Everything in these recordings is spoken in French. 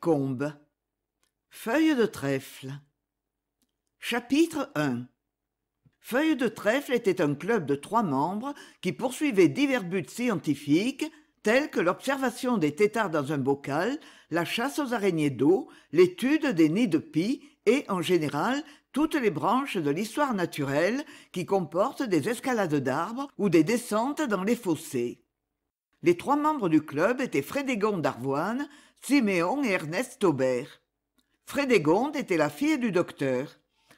combes Feuille de trèfle chapitre i Feuille de trèfle était un club de trois membres qui poursuivaient divers buts scientifiques tels que l'observation des têtards dans un bocal la chasse aux araignées d'eau l'étude des nids de pies et en général toutes les branches de l'histoire naturelle qui comportent des escalades d'arbres ou des descentes dans les fossés les trois membres du club étaient Frédégon d'arvoine siméon et ernest taubert frédégonde était la fille du docteur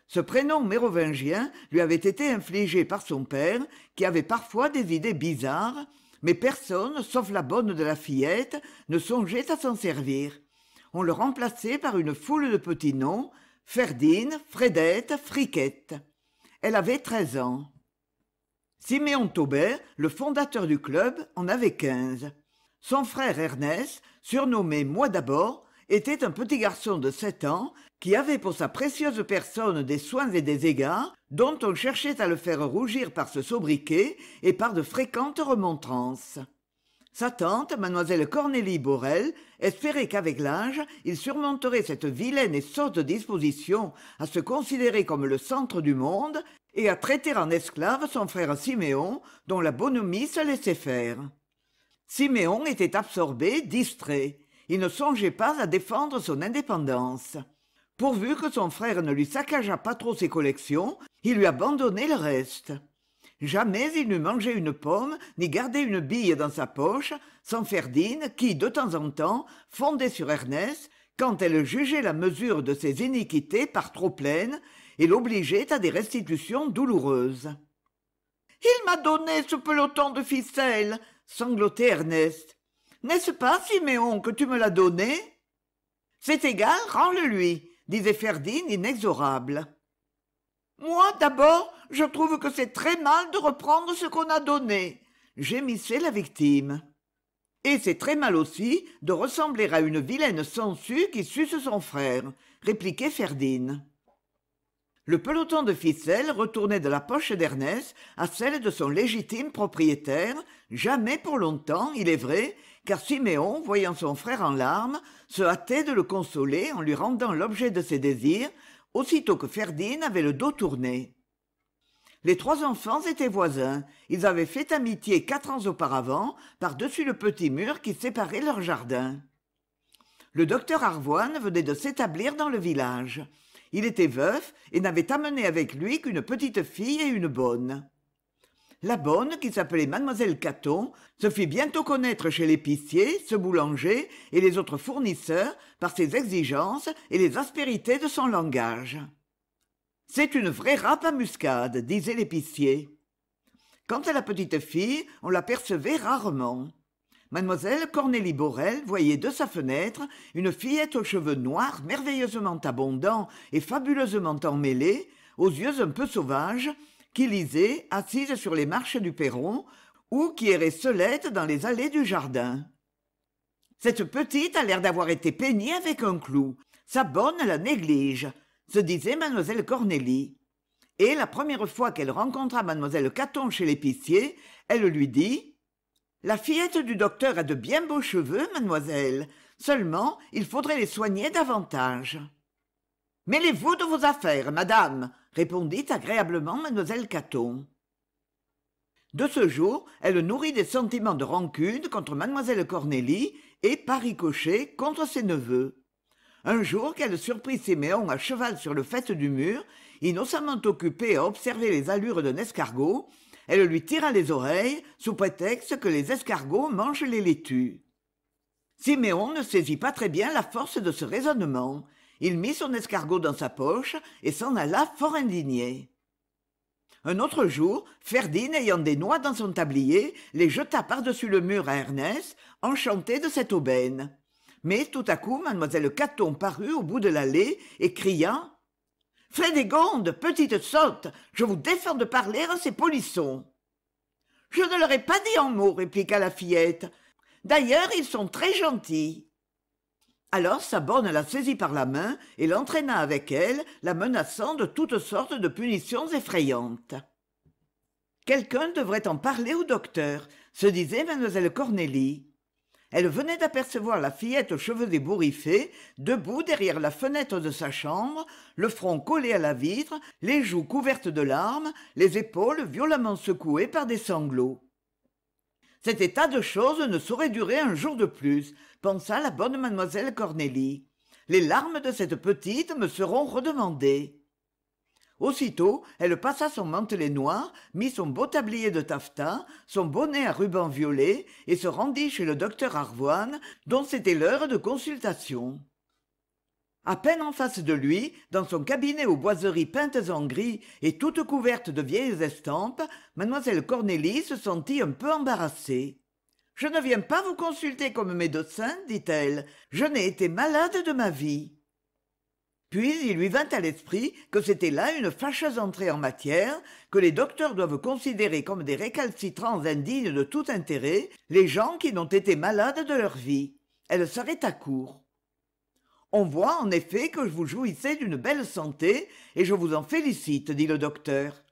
ce prénom mérovingien lui avait été infligé par son père qui avait parfois des idées bizarres mais personne sauf la bonne de la fillette ne songeait à s'en servir on le remplaçait par une foule de petits noms ferdine Fredette, friquette elle avait treize ans siméon taubert le fondateur du club en avait quinze son frère ernest surnommé moi d'abord était un petit garçon de sept ans qui avait pour sa précieuse personne des soins et des égards dont on cherchait à le faire rougir par ce sobriquet et par de fréquentes remontrances sa tante mademoiselle cornélie borel espérait qu'avec l'âge il surmonterait cette vilaine et sotte disposition à se considérer comme le centre du monde et à traiter en esclave son frère siméon dont la bonhomie se laissait faire siméon était absorbé distrait il ne songeait pas à défendre son indépendance pourvu que son frère ne lui saccageât pas trop ses collections il lui abandonnait le reste jamais il n'eût mangé une pomme ni gardé une bille dans sa poche sans ferdine qui de temps en temps fondait sur ernest quand elle jugeait la mesure de ses iniquités par trop pleine et l'obligeait à des restitutions douloureuses il m'a donné ce peloton de ficelles sanglotait Ernest. N'est-ce pas, Siméon, que tu me l'as donné C'est égal, rends-le-lui, disait Ferdine inexorable. Moi, d'abord, je trouve que c'est très mal de reprendre ce qu'on a donné, gémissait la victime. Et c'est très mal aussi de ressembler à une vilaine sangsue qui suce son frère, répliquait Ferdine le peloton de ficelles retournait de la poche d'ernest à celle de son légitime propriétaire jamais pour longtemps il est vrai car siméon voyant son frère en larmes se hâtait de le consoler en lui rendant l'objet de ses désirs aussitôt que ferdinand avait le dos tourné les trois enfants étaient voisins ils avaient fait amitié quatre ans auparavant par-dessus le petit mur qui séparait leur jardin le docteur arvoine venait de s'établir dans le village il était veuf et n'avait amené avec lui qu'une petite fille et une bonne la bonne qui s'appelait mademoiselle caton se fit bientôt connaître chez l'épicier ce boulanger et les autres fournisseurs par ses exigences et les aspérités de son langage c'est une vraie râpe à muscade disait l'épicier quant à la petite fille on l'apercevait rarement Mademoiselle cornélie borel voyait de sa fenêtre une fillette aux cheveux noirs merveilleusement abondants et fabuleusement emmêlés aux yeux un peu sauvages qui lisait assise sur les marches du perron ou qui errait seulette dans les allées du jardin cette petite a l'air d'avoir été peignée avec un clou sa bonne la néglige se disait Mademoiselle cornélie et la première fois qu'elle rencontra Mademoiselle caton chez l'épicier elle lui dit la fillette du docteur a de bien beaux cheveux mademoiselle seulement il faudrait les soigner davantage mêlez-vous de vos affaires madame répondit agréablement mademoiselle caton de ce jour elle nourrit des sentiments de rancune contre mademoiselle cornélie et par ricochet contre ses neveux un jour qu'elle surprit Séméon à cheval sur le faîte du mur innocemment occupé à observer les allures d'un escargot elle lui tira les oreilles sous prétexte que les escargots mangent les laitues siméon ne saisit pas très bien la force de ce raisonnement il mit son escargot dans sa poche et s'en alla fort indigné un autre jour Ferdin, ayant des noix dans son tablier les jeta par-dessus le mur à ernest enchanté de cette aubaine mais tout à coup mademoiselle caton parut au bout de l'allée et cria Frédégonde, petite sotte, je vous défends de parler à ces polissons. Je ne leur ai pas dit un mot, répliqua la fillette. D'ailleurs, ils sont très gentils. Alors sa bonne la saisit par la main et l'entraîna avec elle, la menaçant de toutes sortes de punitions effrayantes. Quelqu'un devrait en parler au docteur, se disait mademoiselle Cornélie elle venait d'apercevoir la fillette aux cheveux ébouriffés debout derrière la fenêtre de sa chambre le front collé à la vitre les joues couvertes de larmes les épaules violemment secouées par des sanglots cet état de choses ne saurait durer un jour de plus pensa la bonne mademoiselle cornélie les larmes de cette petite me seront redemandées aussitôt elle passa son mantelet noir mit son beau tablier de taffetas son bonnet à rubans violet et se rendit chez le docteur arvoine dont c'était l'heure de consultation À peine en face de lui, dans son cabinet aux boiseries peintes en gris et toutes couvertes de vieilles estampes, mademoiselle Cornélie se sentit un peu embarrassée. Je ne viens pas vous consulter comme médecin, dit-elle. Je n'ai été malade de ma vie puis il lui vint à l'esprit que c'était là une fâcheuse entrée en matière, que les docteurs doivent considérer comme des récalcitrants indignes de tout intérêt les gens qui n'ont été malades de leur vie. Elle serait à court. On voit en effet que vous jouissez d'une belle santé, et je vous en félicite, dit le docteur.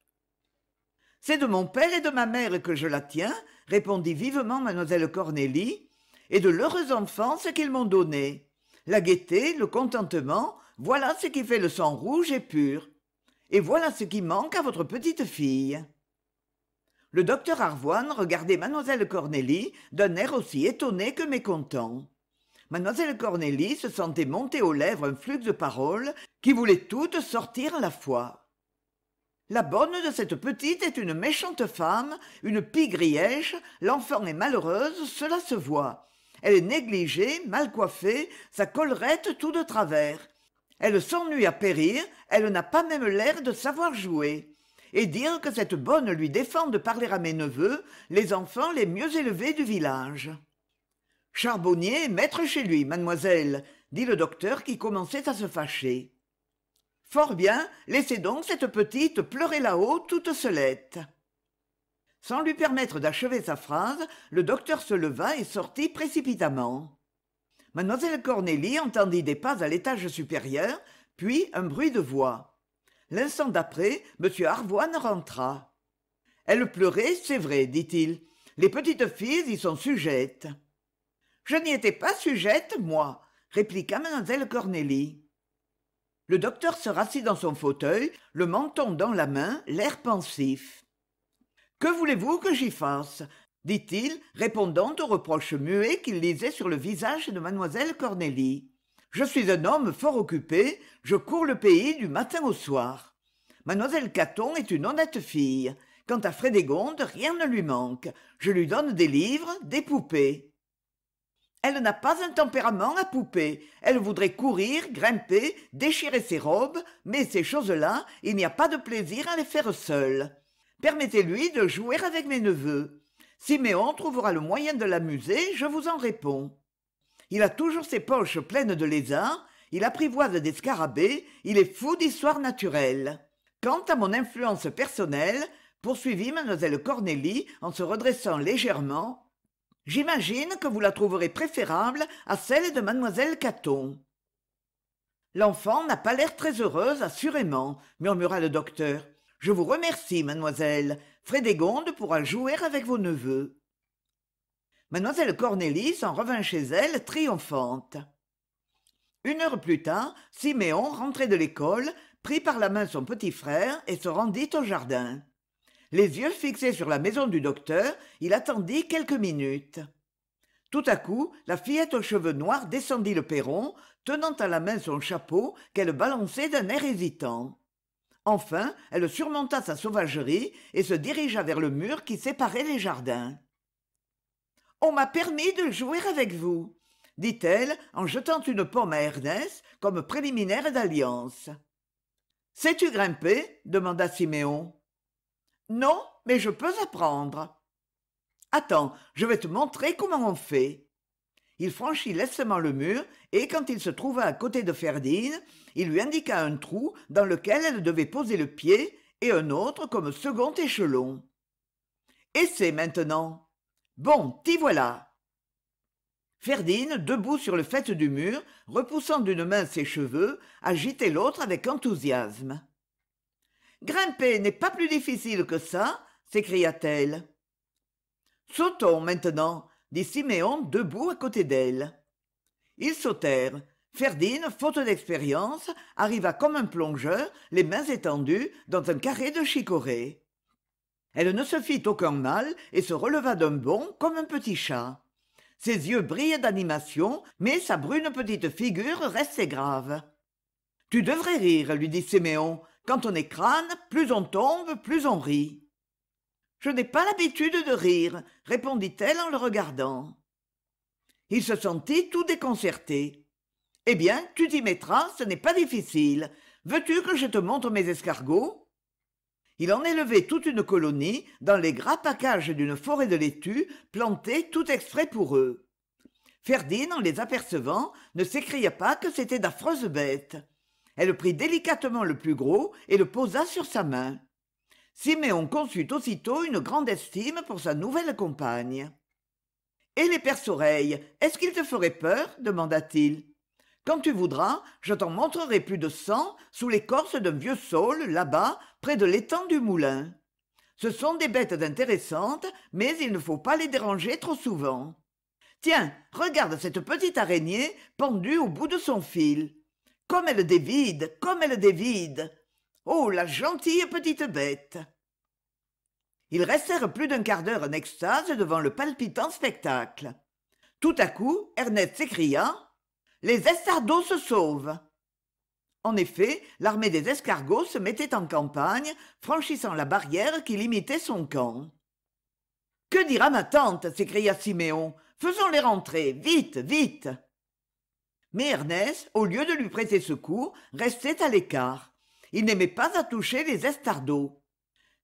C'est de mon père et de ma mère que je la tiens, répondit vivement mademoiselle Cornélie, et de l'heureuse enfance qu'ils m'ont donnée. La gaieté, le contentement, voilà ce qui fait le sang rouge et pur. Et voilà ce qui manque à votre petite fille. Le docteur Arvoine regardait mademoiselle Cornélie d'un air aussi étonné que mécontent. Mademoiselle Cornélie se sentait monter aux lèvres un flux de paroles qui voulaient toutes sortir à la fois. La bonne de cette petite est une méchante femme, une pigrièche, l'enfant est malheureuse, cela se voit. Elle est négligée, mal coiffée, sa collerette tout de travers, elle s'ennuie à périr elle n'a pas même l'air de savoir jouer et dire que cette bonne lui défend de parler à mes neveux les enfants les mieux élevés du village charbonnier maître chez lui mademoiselle dit le docteur qui commençait à se fâcher fort bien laissez donc cette petite pleurer là-haut toute seulette sans lui permettre d'achever sa phrase le docteur se leva et sortit précipitamment mlle cornélie entendit des pas à l'étage supérieur puis un bruit de voix l'instant d'après m Arvoine rentra elle pleurait c'est vrai dit-il les petites filles y sont sujettes je n'y étais pas sujette moi répliqua Mademoiselle cornélie le docteur se rassit dans son fauteuil le menton dans la main l'air pensif que voulez-vous que j'y fasse dit-il répondant aux reproches muets qu'il lisait sur le visage de Mademoiselle cornélie je suis un homme fort occupé je cours le pays du matin au soir Mademoiselle caton est une honnête fille quant à frédégonde rien ne lui manque je lui donne des livres des poupées elle n'a pas un tempérament à poupées. elle voudrait courir grimper déchirer ses robes mais ces choses-là il n'y a pas de plaisir à les faire seules. permettez-lui de jouer avec mes neveux siméon trouvera le moyen de l'amuser je vous en réponds il a toujours ses poches pleines de lézards il apprivoise des scarabées il est fou d'histoire naturelle quant à mon influence personnelle poursuivit mlle cornélie en se redressant légèrement j'imagine que vous la trouverez préférable à celle de Mademoiselle caton l'enfant n'a pas l'air très heureuse assurément murmura le docteur je vous remercie mademoiselle frédégonde pourra jouer avec vos neveux Mademoiselle Cornélis en revint chez elle triomphante une heure plus tard siméon rentrait de l'école prit par la main son petit frère et se rendit au jardin les yeux fixés sur la maison du docteur il attendit quelques minutes tout à coup la fillette aux cheveux noirs descendit le perron tenant à la main son chapeau qu'elle balançait d'un air hésitant enfin elle surmonta sa sauvagerie et se dirigea vers le mur qui séparait les jardins on m'a permis de jouer avec vous dit-elle en jetant une pomme à ernest comme préliminaire d'alliance sais-tu grimper demanda siméon non mais je peux apprendre attends je vais te montrer comment on fait il franchit lestement le mur et quand il se trouva à côté de Ferdine, il lui indiqua un trou dans lequel elle devait poser le pied et un autre comme second échelon essaie maintenant bon t'y voilà Ferdine, debout sur le faîte du mur repoussant d'une main ses cheveux agitait l'autre avec enthousiasme grimper n'est pas plus difficile que ça s'écria-t-elle sautons maintenant dit siméon debout à côté d'elle ils sautèrent Ferdine, faute d'expérience arriva comme un plongeur les mains étendues dans un carré de chicorée elle ne se fit aucun mal et se releva d'un bond comme un petit chat ses yeux brillaient d'animation mais sa brune petite figure restait grave tu devrais rire lui dit Siméon, quand on est crâne plus on tombe plus on rit je n'ai pas l'habitude de rire répondit-elle en le regardant il se sentit tout déconcerté eh bien tu t'y mettras ce n'est pas difficile veux-tu que je te montre mes escargots il en élevait toute une colonie dans les gras packages d'une forêt de laitue plantée tout exprès pour eux ferdine en les apercevant ne s'écria pas que c'était d'affreuses bêtes elle prit délicatement le plus gros et le posa sur sa main siméon conçut aussitôt une grande estime pour sa nouvelle compagne et les perce oreilles est-ce qu'ils te feraient peur demanda-t-il quand tu voudras je t'en montrerai plus de cent sous l'écorce d'un vieux saule là-bas près de l'étang du moulin ce sont des bêtes intéressantes mais il ne faut pas les déranger trop souvent tiens regarde cette petite araignée pendue au bout de son fil comme elle dévide comme elle dévide oh la gentille petite bête ils restèrent plus d'un quart d'heure en extase devant le palpitant spectacle tout à coup ernest s'écria les estardos se sauvent en effet l'armée des escargots se mettait en campagne franchissant la barrière qui limitait son camp que dira ma tante s'écria siméon faisons-les rentrer vite vite mais ernest au lieu de lui prêter secours restait à l'écart il n'aimait pas à toucher les estardeaux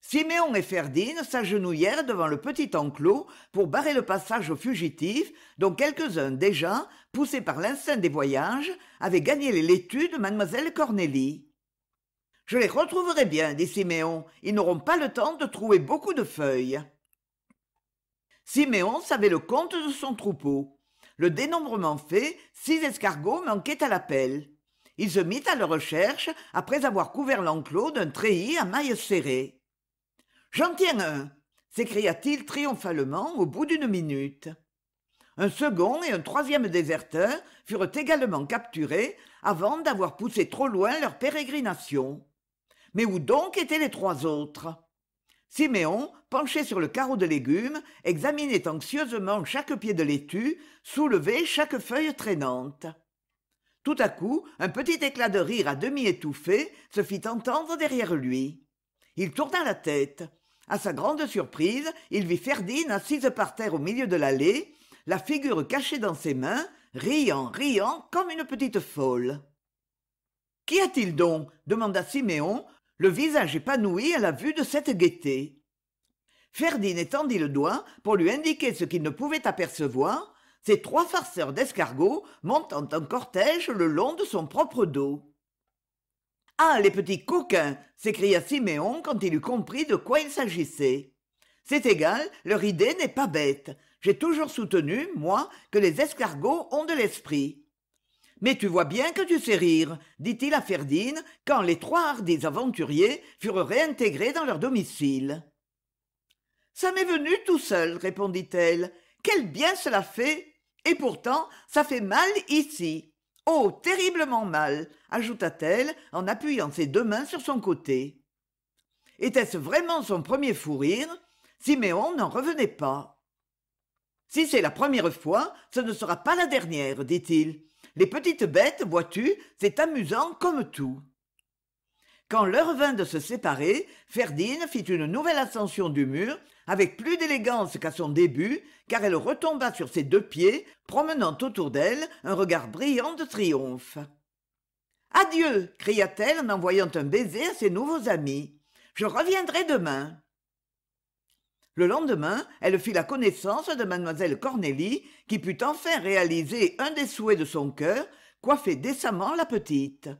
siméon et Ferdine s'agenouillèrent devant le petit enclos pour barrer le passage aux fugitifs dont quelques-uns déjà poussés par l'instinct des voyages avaient gagné les laitues de Mademoiselle cornélie je les retrouverai bien dit siméon ils n'auront pas le temps de trouver beaucoup de feuilles siméon savait le compte de son troupeau le dénombrement fait six escargots manquaient à l'appel il se mit à leur recherche après avoir couvert l'enclos d'un treillis à mailles serrées j'en tiens un s'écria-t-il triomphalement au bout d'une minute un second et un troisième déserteur furent également capturés avant d'avoir poussé trop loin leur pérégrination. Mais où donc étaient les trois autres Siméon, penché sur le carreau de légumes, examinait anxieusement chaque pied de laitue, soulevait chaque feuille traînante tout à coup un petit éclat de rire à demi étouffé se fit entendre derrière lui il tourna la tête À sa grande surprise il vit ferdinand assise par terre au milieu de l'allée la figure cachée dans ses mains riant riant comme une petite folle qu'y a-t-il donc demanda siméon le visage épanoui à la vue de cette gaieté ferdinand étendit le doigt pour lui indiquer ce qu'il ne pouvait apercevoir ces trois farceurs d'escargots montant en cortège le long de son propre dos ah les petits coquins s'écria siméon quand il eut compris de quoi il s'agissait c'est égal leur idée n'est pas bête j'ai toujours soutenu moi que les escargots ont de l'esprit mais tu vois bien que tu sais rire dit-il à Ferdine quand les trois hardis aventuriers furent réintégrés dans leur domicile ça m'est venu tout seul répondit-elle quel bien cela fait et pourtant ça fait mal ici oh terriblement mal ajouta-t-elle en appuyant ses deux mains sur son côté était-ce vraiment son premier fou rire siméon n'en revenait pas si c'est la première fois ce ne sera pas la dernière dit-il les petites bêtes vois-tu c'est amusant comme tout quand l'heure vint de se séparer ferdinand fit une nouvelle ascension du mur avec plus d'élégance qu'à son début car elle retomba sur ses deux pieds promenant autour d'elle un regard brillant de triomphe adieu cria-t-elle en envoyant un baiser à ses nouveaux amis je reviendrai demain le lendemain elle fit la connaissance de Mademoiselle cornélie qui put enfin réaliser un des souhaits de son cœur coiffer décemment la petite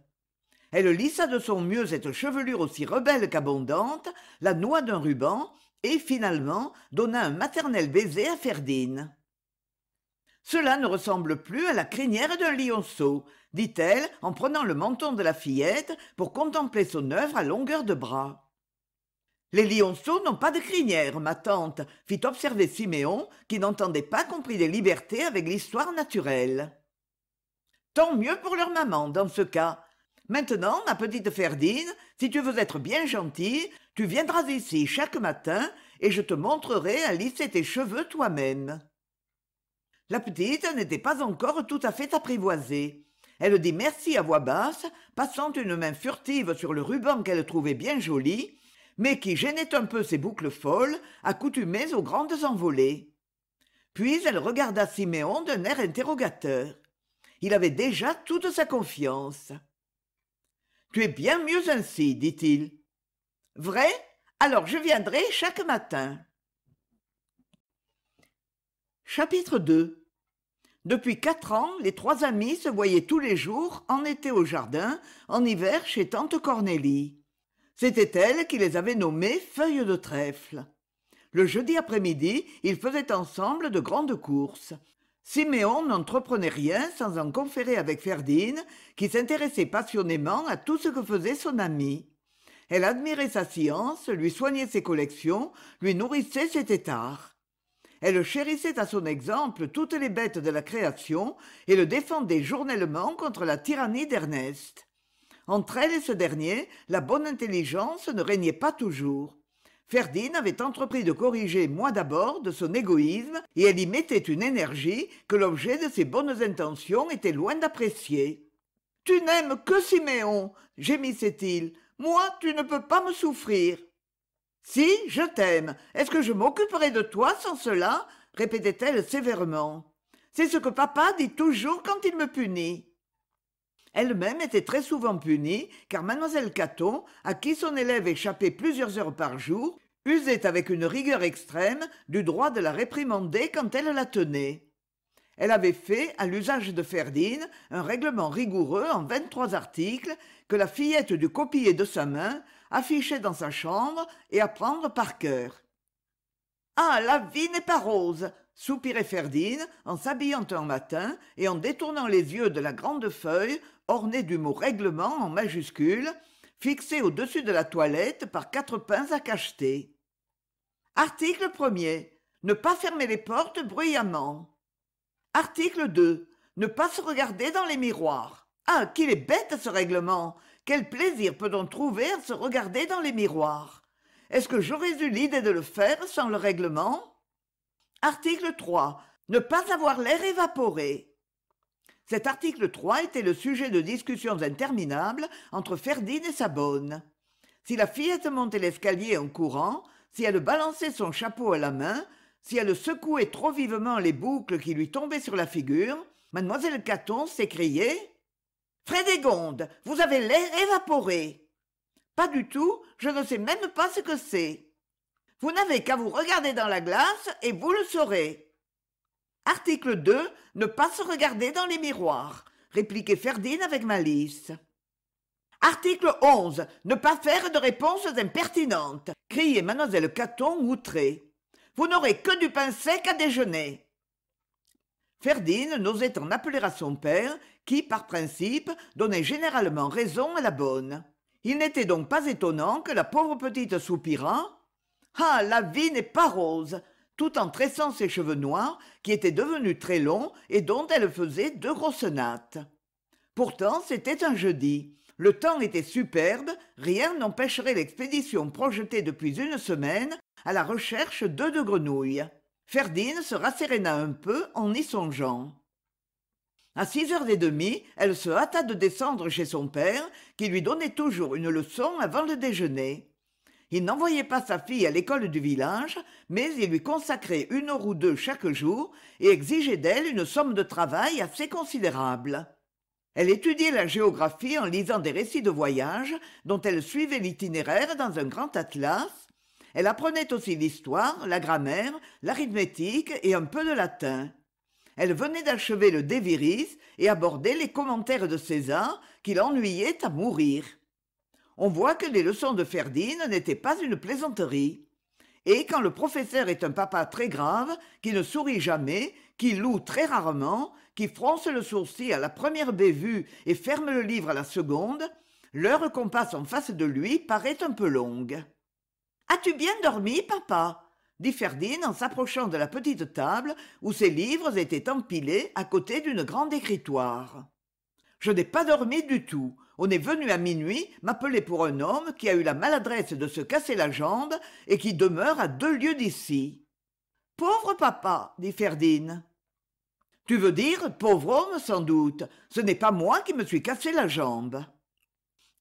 elle lissa de son mieux cette chevelure aussi rebelle qu'abondante la noix d'un ruban et finalement donna un maternel baiser à Ferdine. cela ne ressemble plus à la crinière d'un lionceau dit-elle en prenant le menton de la fillette pour contempler son œuvre à longueur de bras les lionceaux n'ont pas de crinière ma tante fit observer siméon qui n'entendait pas qu'on prît des libertés avec l'histoire naturelle tant mieux pour leur maman dans ce cas maintenant ma petite ferdine si tu veux être bien gentille tu viendras ici chaque matin et je te montrerai à lisser tes cheveux toi-même la petite n'était pas encore tout à fait apprivoisée elle dit merci à voix basse passant une main furtive sur le ruban qu'elle trouvait bien joli mais qui gênait un peu ses boucles folles accoutumées aux grandes envolées puis elle regarda siméon d'un air interrogateur il avait déjà toute sa confiance tu es bien mieux ainsi dit-il Vrai Alors je viendrai chaque matin. Chapitre 2 Depuis quatre ans, les trois amis se voyaient tous les jours, en été au jardin, en hiver chez tante Cornélie. C'était elle qui les avait nommés feuilles de trèfle. Le jeudi après-midi, ils faisaient ensemble de grandes courses. Siméon n'entreprenait rien sans en conférer avec Ferdine, qui s'intéressait passionnément à tout ce que faisait son ami elle admirait sa science lui soignait ses collections lui nourrissait ses têtards elle chérissait à son exemple toutes les bêtes de la création et le défendait journellement contre la tyrannie d'ernest entre elle et ce dernier la bonne intelligence ne régnait pas toujours ferdinand avait entrepris de corriger moi d'abord de son égoïsme et elle y mettait une énergie que l'objet de ses bonnes intentions était loin d'apprécier tu n'aimes que siméon gémissait-il moi, tu ne peux pas me souffrir. Si, je t'aime. Est-ce que je m'occuperai de toi sans cela répétait-elle sévèrement. C'est ce que papa dit toujours quand il me punit. Elle-même était très souvent punie, car mademoiselle Caton, à qui son élève échappait plusieurs heures par jour, usait avec une rigueur extrême du droit de la réprimander quand elle la tenait. Elle avait fait, à l'usage de Ferdine, un règlement rigoureux en vingt-trois articles que la fillette dut copier de sa main, afficher dans sa chambre et apprendre par cœur. Ah, la vie n'est pas rose soupirait Ferdine, en s'habillant un matin et en détournant les yeux de la grande feuille ornée du mot règlement en majuscule, fixée au-dessus de la toilette par quatre pins à cacheter. Article premier. Ne pas fermer les portes bruyamment article 2. ne pas se regarder dans les miroirs ah qu'il est bête ce règlement quel plaisir peut-on trouver à se regarder dans les miroirs est-ce que j'aurais eu l'idée de le faire sans le règlement article 3. ne pas avoir l'air évaporé cet article 3 était le sujet de discussions interminables entre Ferdine et sa bonne. Si la fillette montait l'escalier en courant, si elle balançait son chapeau à la main, si elle secouait trop vivement les boucles qui lui tombaient sur la figure Mademoiselle caton s'écriait frédégonde vous avez l'air évaporé pas du tout je ne sais même pas ce que c'est vous n'avez qu'à vous regarder dans la glace et vous le saurez article 2 ne pas se regarder dans les miroirs répliquait ferdinand avec malice Article 11. Ne pas faire de réponses impertinentes. Criait mademoiselle Caton outrée vous n'aurez que du pain sec à déjeuner ferdinand n'osait en appeler à son père qui par principe donnait généralement raison à la bonne il n'était donc pas étonnant que la pauvre petite soupirât ah la vie n'est pas rose tout en tressant ses cheveux noirs qui étaient devenus très longs et dont elle faisait deux grosses nattes pourtant c'était un jeudi le temps était superbe rien n'empêcherait l'expédition projetée depuis une semaine à la recherche d'œufs de grenouille Ferdine se rasséréna un peu en y songeant À six heures et demie elle se hâta de descendre chez son père qui lui donnait toujours une leçon avant le déjeuner il n'envoyait pas sa fille à l'école du village mais il lui consacrait une heure ou deux chaque jour et exigeait d'elle une somme de travail assez considérable elle étudiait la géographie en lisant des récits de voyage, dont elle suivait l'itinéraire dans un grand atlas elle apprenait aussi l'histoire la grammaire l'arithmétique et un peu de latin elle venait d'achever le déviris et abordait les commentaires de césar qui l'ennuyaient à mourir on voit que les leçons de ferdinand n'étaient pas une plaisanterie et quand le professeur est un papa très grave qui ne sourit jamais qui loue très rarement qui fronce le sourcil à la première bévue et ferme le livre à la seconde l'heure qu'on passe en face de lui paraît un peu longue as-tu bien dormi papa dit ferdinand en s'approchant de la petite table où ses livres étaient empilés à côté d'une grande écritoire je n'ai pas dormi du tout on est venu à minuit m'appeler pour un homme qui a eu la maladresse de se casser la jambe et qui demeure à deux lieues d'ici pauvre papa dit ferdinand tu veux dire pauvre homme sans doute ce n'est pas moi qui me suis cassé la jambe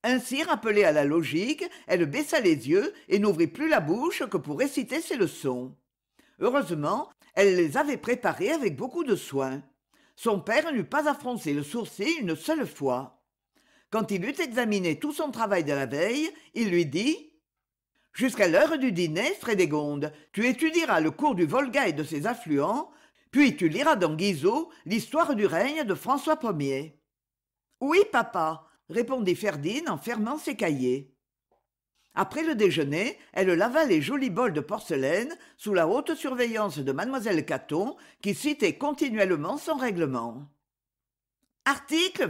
ainsi rappelée à la logique elle baissa les yeux et n'ouvrit plus la bouche que pour réciter ses leçons heureusement elle les avait préparées avec beaucoup de soin son père n'eut pas à le sourcil une seule fois quand il eut examiné tout son travail de la veille il lui dit jusqu'à l'heure du dîner frédégonde tu étudieras le cours du volga et de ses affluents puis tu liras dans guizot l'histoire du règne de françois ier oui papa répondit Ferdine en fermant ses cahiers après le déjeuner elle lava les jolis bols de porcelaine sous la haute surveillance de Mademoiselle caton qui citait continuellement son règlement article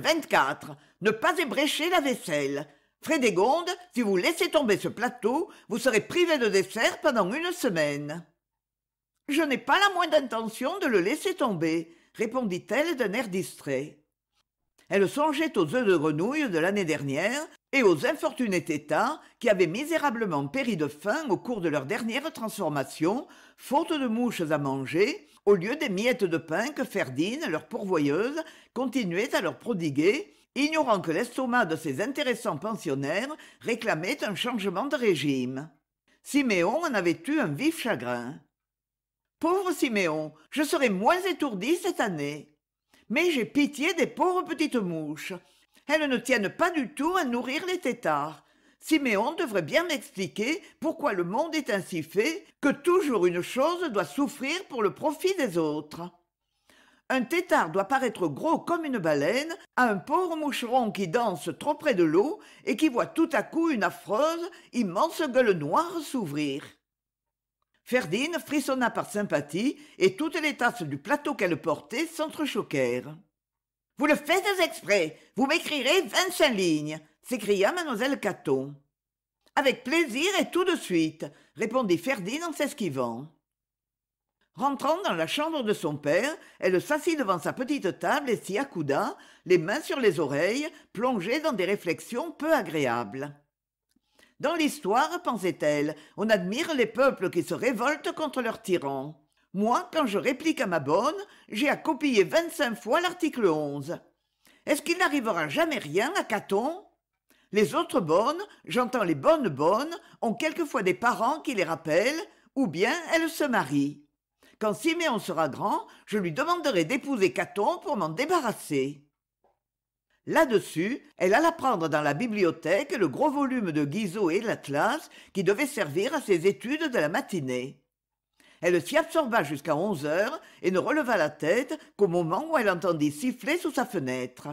ne pas ébrécher la vaisselle frédégonde si vous laissez tomber ce plateau vous serez privé de dessert pendant une semaine je n'ai pas la moindre intention de le laisser tomber répondit-elle d'un air distrait elle songeait aux œufs de grenouille de l'année dernière et aux infortunés états qui avaient misérablement péri de faim au cours de leur dernière transformation, faute de mouches à manger, au lieu des miettes de pain que Ferdine, leur pourvoyeuse, continuait à leur prodiguer, ignorant que l'estomac de ces intéressants pensionnaires réclamait un changement de régime. Siméon en avait eu un vif chagrin. Pauvre Siméon, je serai moins étourdi cette année mais j'ai pitié des pauvres petites mouches. Elles ne tiennent pas du tout à nourrir les têtards. Siméon devrait bien m'expliquer pourquoi le monde est ainsi fait, que toujours une chose doit souffrir pour le profit des autres. Un tétard doit paraître gros comme une baleine à un pauvre moucheron qui danse trop près de l'eau et qui voit tout à coup une affreuse, immense gueule noire s'ouvrir. Ferdine frissonna par sympathie et toutes les tasses du plateau qu'elle portait s'entrechoquèrent vous le faites exprès vous m'écrirez vingt-cinq lignes s'écria mademoiselle caton avec plaisir et tout de suite répondit Ferdine en s'esquivant rentrant dans la chambre de son père elle s'assit devant sa petite table et s'y accouda les mains sur les oreilles plongée dans des réflexions peu agréables dans l'histoire pensait-elle on admire les peuples qui se révoltent contre leurs tyrans moi quand je réplique à ma bonne j'ai à copier vingt-cinq fois l'article onze est-ce qu'il n'arrivera jamais rien à caton les autres bonnes j'entends les bonnes bonnes ont quelquefois des parents qui les rappellent ou bien elles se marient quand siméon sera grand je lui demanderai d'épouser caton pour m'en débarrasser là-dessus elle alla prendre dans la bibliothèque le gros volume de guizot et l'atlas qui devait servir à ses études de la matinée elle s'y absorba jusqu'à onze heures et ne releva la tête qu'au moment où elle entendit siffler sous sa fenêtre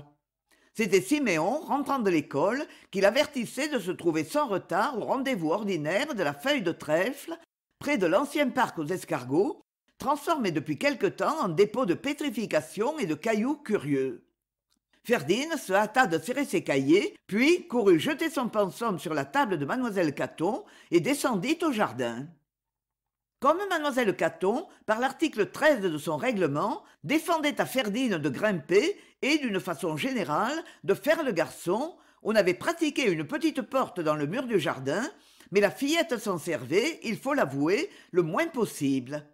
c'était siméon rentrant de l'école qui l'avertissait de se trouver sans retard au rendez-vous ordinaire de la feuille de trèfle près de l'ancien parc aux escargots transformé depuis quelque temps en dépôt de pétrification et de cailloux curieux Ferdine se hâta de serrer ses cahiers puis courut jeter son pensum sur la table de Mademoiselle caton et descendit au jardin comme Mademoiselle caton par l'article de son règlement défendait à Ferdine de grimper et d'une façon générale de faire le garçon on avait pratiqué une petite porte dans le mur du jardin mais la fillette s'en servait il faut l'avouer le moins possible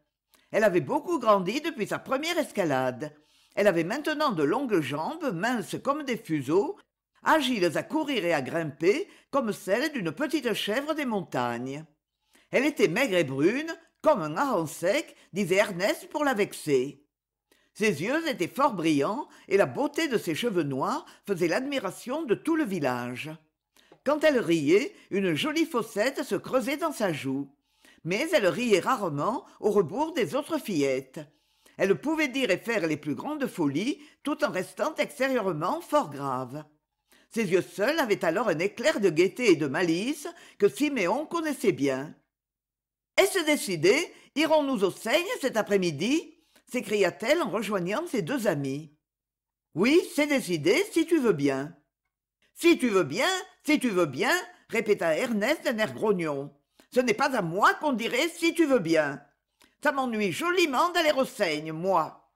elle avait beaucoup grandi depuis sa première escalade elle avait maintenant de longues jambes minces comme des fuseaux agiles à courir et à grimper comme celles d'une petite chèvre des montagnes elle était maigre et brune comme un hareng sec disait ernest pour la vexer ses yeux étaient fort brillants et la beauté de ses cheveux noirs faisait l'admiration de tout le village quand elle riait une jolie fossette se creusait dans sa joue mais elle riait rarement au rebours des autres fillettes elle pouvait dire et faire les plus grandes folies tout en restant extérieurement fort grave ses yeux seuls avaient alors un éclair de gaieté et de malice que siméon connaissait bien est-ce décidé irons-nous au seigne cet après-midi s'écria-t-elle en rejoignant ses deux amis oui c'est décidé si tu veux bien si tu veux bien si tu veux bien répéta ernest d'un air grognon ce n'est pas à moi qu'on dirait si tu veux bien ça m'ennuie joliment d'aller au Seigne, moi.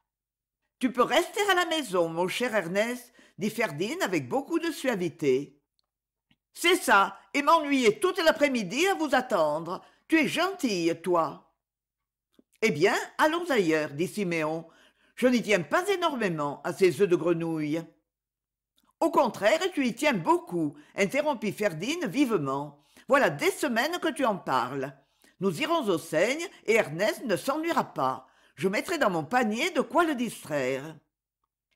Tu peux rester à la maison, mon cher Ernest, dit Ferdine avec beaucoup de suavité. C'est ça, et m'ennuyer toute l'après-midi à vous attendre. Tu es gentille, toi. Eh bien, allons ailleurs, dit Siméon. Je n'y tiens pas énormément à ces œufs de grenouille. Au contraire, tu y tiens beaucoup, interrompit Ferdine vivement. Voilà des semaines que tu en parles nous irons au Seigne et ernest ne s'ennuiera pas je mettrai dans mon panier de quoi le distraire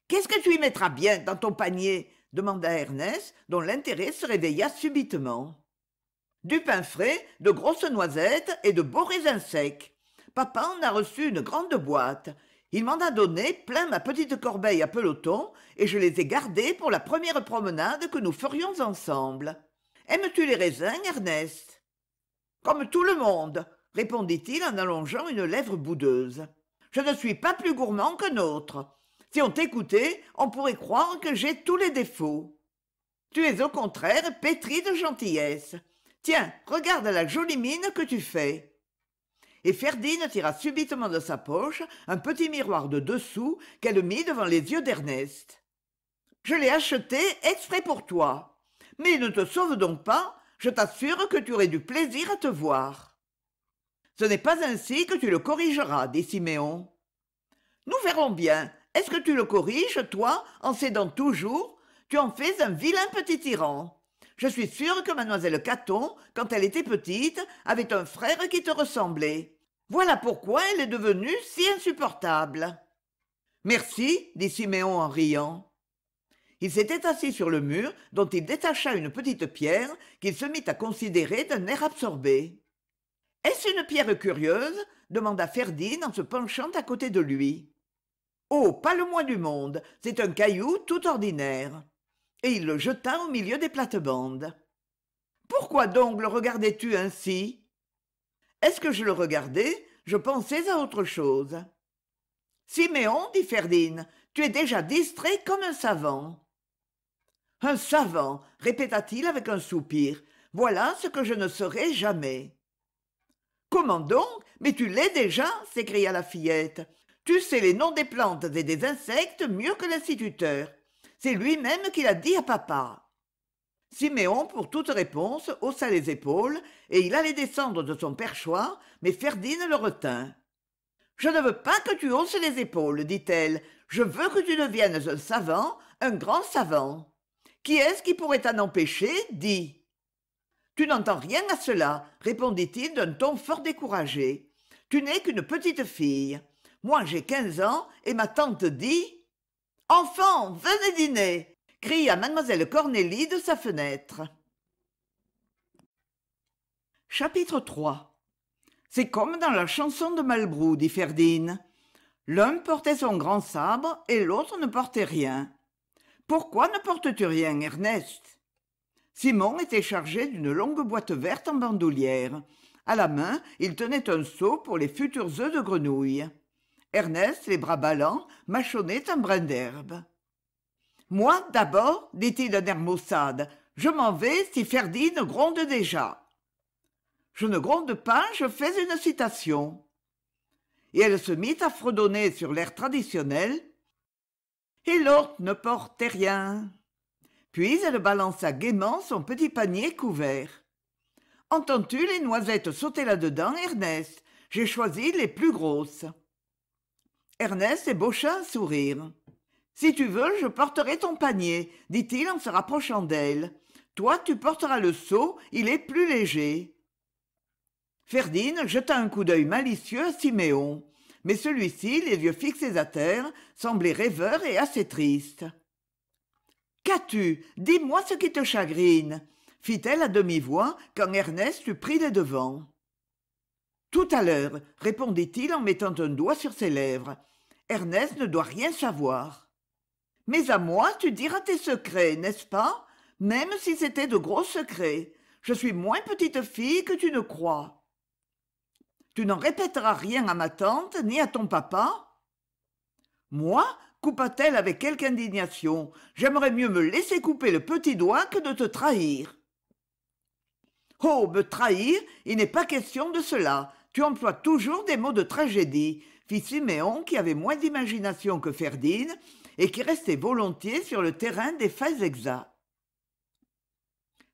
qu'est-ce que tu y mettras bien dans ton panier demanda ernest dont l'intérêt se réveilla subitement du pain frais de grosses noisettes et de beaux raisins secs papa en a reçu une grande boîte il m'en a donné plein ma petite corbeille à peloton et je les ai gardés pour la première promenade que nous ferions ensemble aimes-tu les raisins ernest comme tout le monde répondit-il en allongeant une lèvre boudeuse je ne suis pas plus gourmand qu'un autre si on t'écoutait on pourrait croire que j'ai tous les défauts tu es au contraire pétri de gentillesse tiens regarde la jolie mine que tu fais et Ferdine tira subitement de sa poche un petit miroir de dessous qu'elle mit devant les yeux d'Ernest. Je l'ai acheté exprès pour toi. Mais ne te sauve donc pas je t'assure que tu aurais du plaisir à te voir ce n'est pas ainsi que tu le corrigeras dit siméon nous verrons bien est-ce que tu le corriges toi en cédant toujours tu en fais un vilain petit tyran je suis sûre que mademoiselle caton quand elle était petite avait un frère qui te ressemblait voilà pourquoi elle est devenue si insupportable merci dit siméon en riant il s'était assis sur le mur dont il détacha une petite pierre qu'il se mit à considérer d'un air absorbé est-ce une pierre curieuse demanda Ferdinand en se penchant à côté de lui. Oh, pas le moins du monde, c'est un caillou tout ordinaire. Et il le jeta au milieu des plates-bandes. Pourquoi donc le regardais-tu ainsi Est-ce que je le regardais Je pensais à autre chose. Siméon, dit Ferdinand, tu es déjà distrait comme un savant un savant répéta-t-il avec un soupir voilà ce que je ne serai jamais comment donc mais tu l'es déjà s'écria la fillette tu sais les noms des plantes et des insectes mieux que l'instituteur c'est lui-même qui l'a dit à papa siméon pour toute réponse haussa les épaules et il allait descendre de son perchoir mais ferdine le retint je ne veux pas que tu hausses les épaules dit-elle je veux que tu deviennes un savant un grand savant qui est-ce qui pourrait t'en empêcher dis tu n'entends rien à cela répondit-il d'un ton fort découragé tu n'es qu'une petite fille moi j'ai quinze ans et ma tante dit enfant venez dîner cria mademoiselle cornélie de sa fenêtre chapitre 3 c'est comme dans la chanson de Malbrou, dit Ferdine. L'un portait son grand sabre et l'autre ne portait rien. Pourquoi ne portes-tu rien, Ernest Simon était chargé d'une longue boîte verte en bandoulière. À la main, il tenait un seau pour les futurs œufs de grenouille. Ernest, les bras ballants, mâchonnait un brin d'herbe. Moi, d'abord, dit-il d'un air maussade, je m'en vais si Ferdine gronde déjà. Je ne gronde pas, je fais une citation. Et elle se mit à fredonner sur l'air traditionnel et l'autre ne portait rien. Puis elle balança gaiement son petit panier couvert. Entends-tu les noisettes sauter là-dedans, Ernest J'ai choisi les plus grosses. Ernest ébaucha un sourire. Si tu veux, je porterai ton panier, dit-il en se rapprochant d'elle. Toi, tu porteras le seau, il est plus léger. Ferdine jeta un coup d'œil malicieux à Siméon mais celui-ci les yeux fixés à terre semblait rêveur et assez triste qu'as-tu dis-moi ce qui te chagrine fit-elle à demi-voix quand ernest eut pris les devants tout à l'heure répondit-il en mettant un doigt sur ses lèvres ernest ne doit rien savoir mais à moi tu diras tes secrets n'est-ce pas même si c'était de gros secrets je suis moins petite fille que tu ne crois tu n'en répéteras rien à ma tante ni à ton papa moi coupa-t-elle avec quelque indignation j'aimerais mieux me laisser couper le petit doigt que de te trahir oh me trahir il n'est pas question de cela tu emploies toujours des mots de tragédie fit siméon qui avait moins d'imagination que ferdine et qui restait volontiers sur le terrain des faits exacts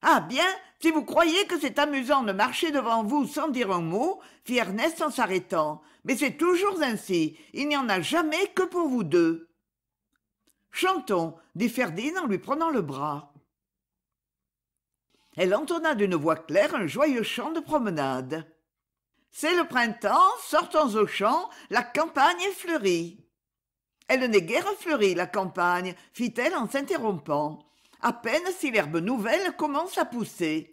ah bien si vous croyez que c'est amusant de marcher devant vous sans dire un mot, fit Ernest en s'arrêtant, mais c'est toujours ainsi, il n'y en a jamais que pour vous deux. Chantons, dit Ferdinand, en lui prenant le bras. Elle entonna d'une voix claire un joyeux chant de promenade. C'est le printemps, sortons au champs, la campagne est fleurie. Elle n'est guère fleurie, la campagne, fit-elle en s'interrompant à peine si l'herbe nouvelle commence à pousser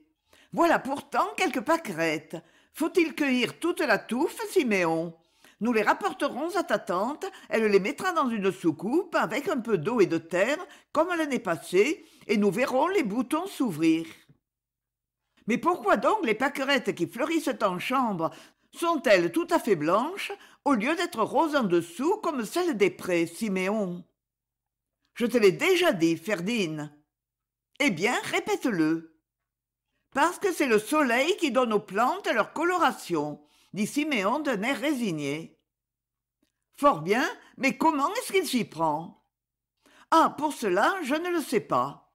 voilà pourtant quelques pâquerettes faut-il cueillir toute la touffe siméon nous les rapporterons à ta tante elle les mettra dans une soucoupe avec un peu d'eau et de terre comme l'année passée et nous verrons les boutons s'ouvrir mais pourquoi donc les pâquerettes qui fleurissent en chambre sont-elles tout à fait blanches au lieu d'être roses en dessous comme celles des prés, Siméon Je te l'ai déjà dit, Ferdine. Eh bien, répète-le parce que c'est le soleil qui donne aux plantes leur coloration, dit Siméon d'un air résigné. Fort bien, mais comment est-ce qu'il s'y prend Ah, pour cela, je ne le sais pas.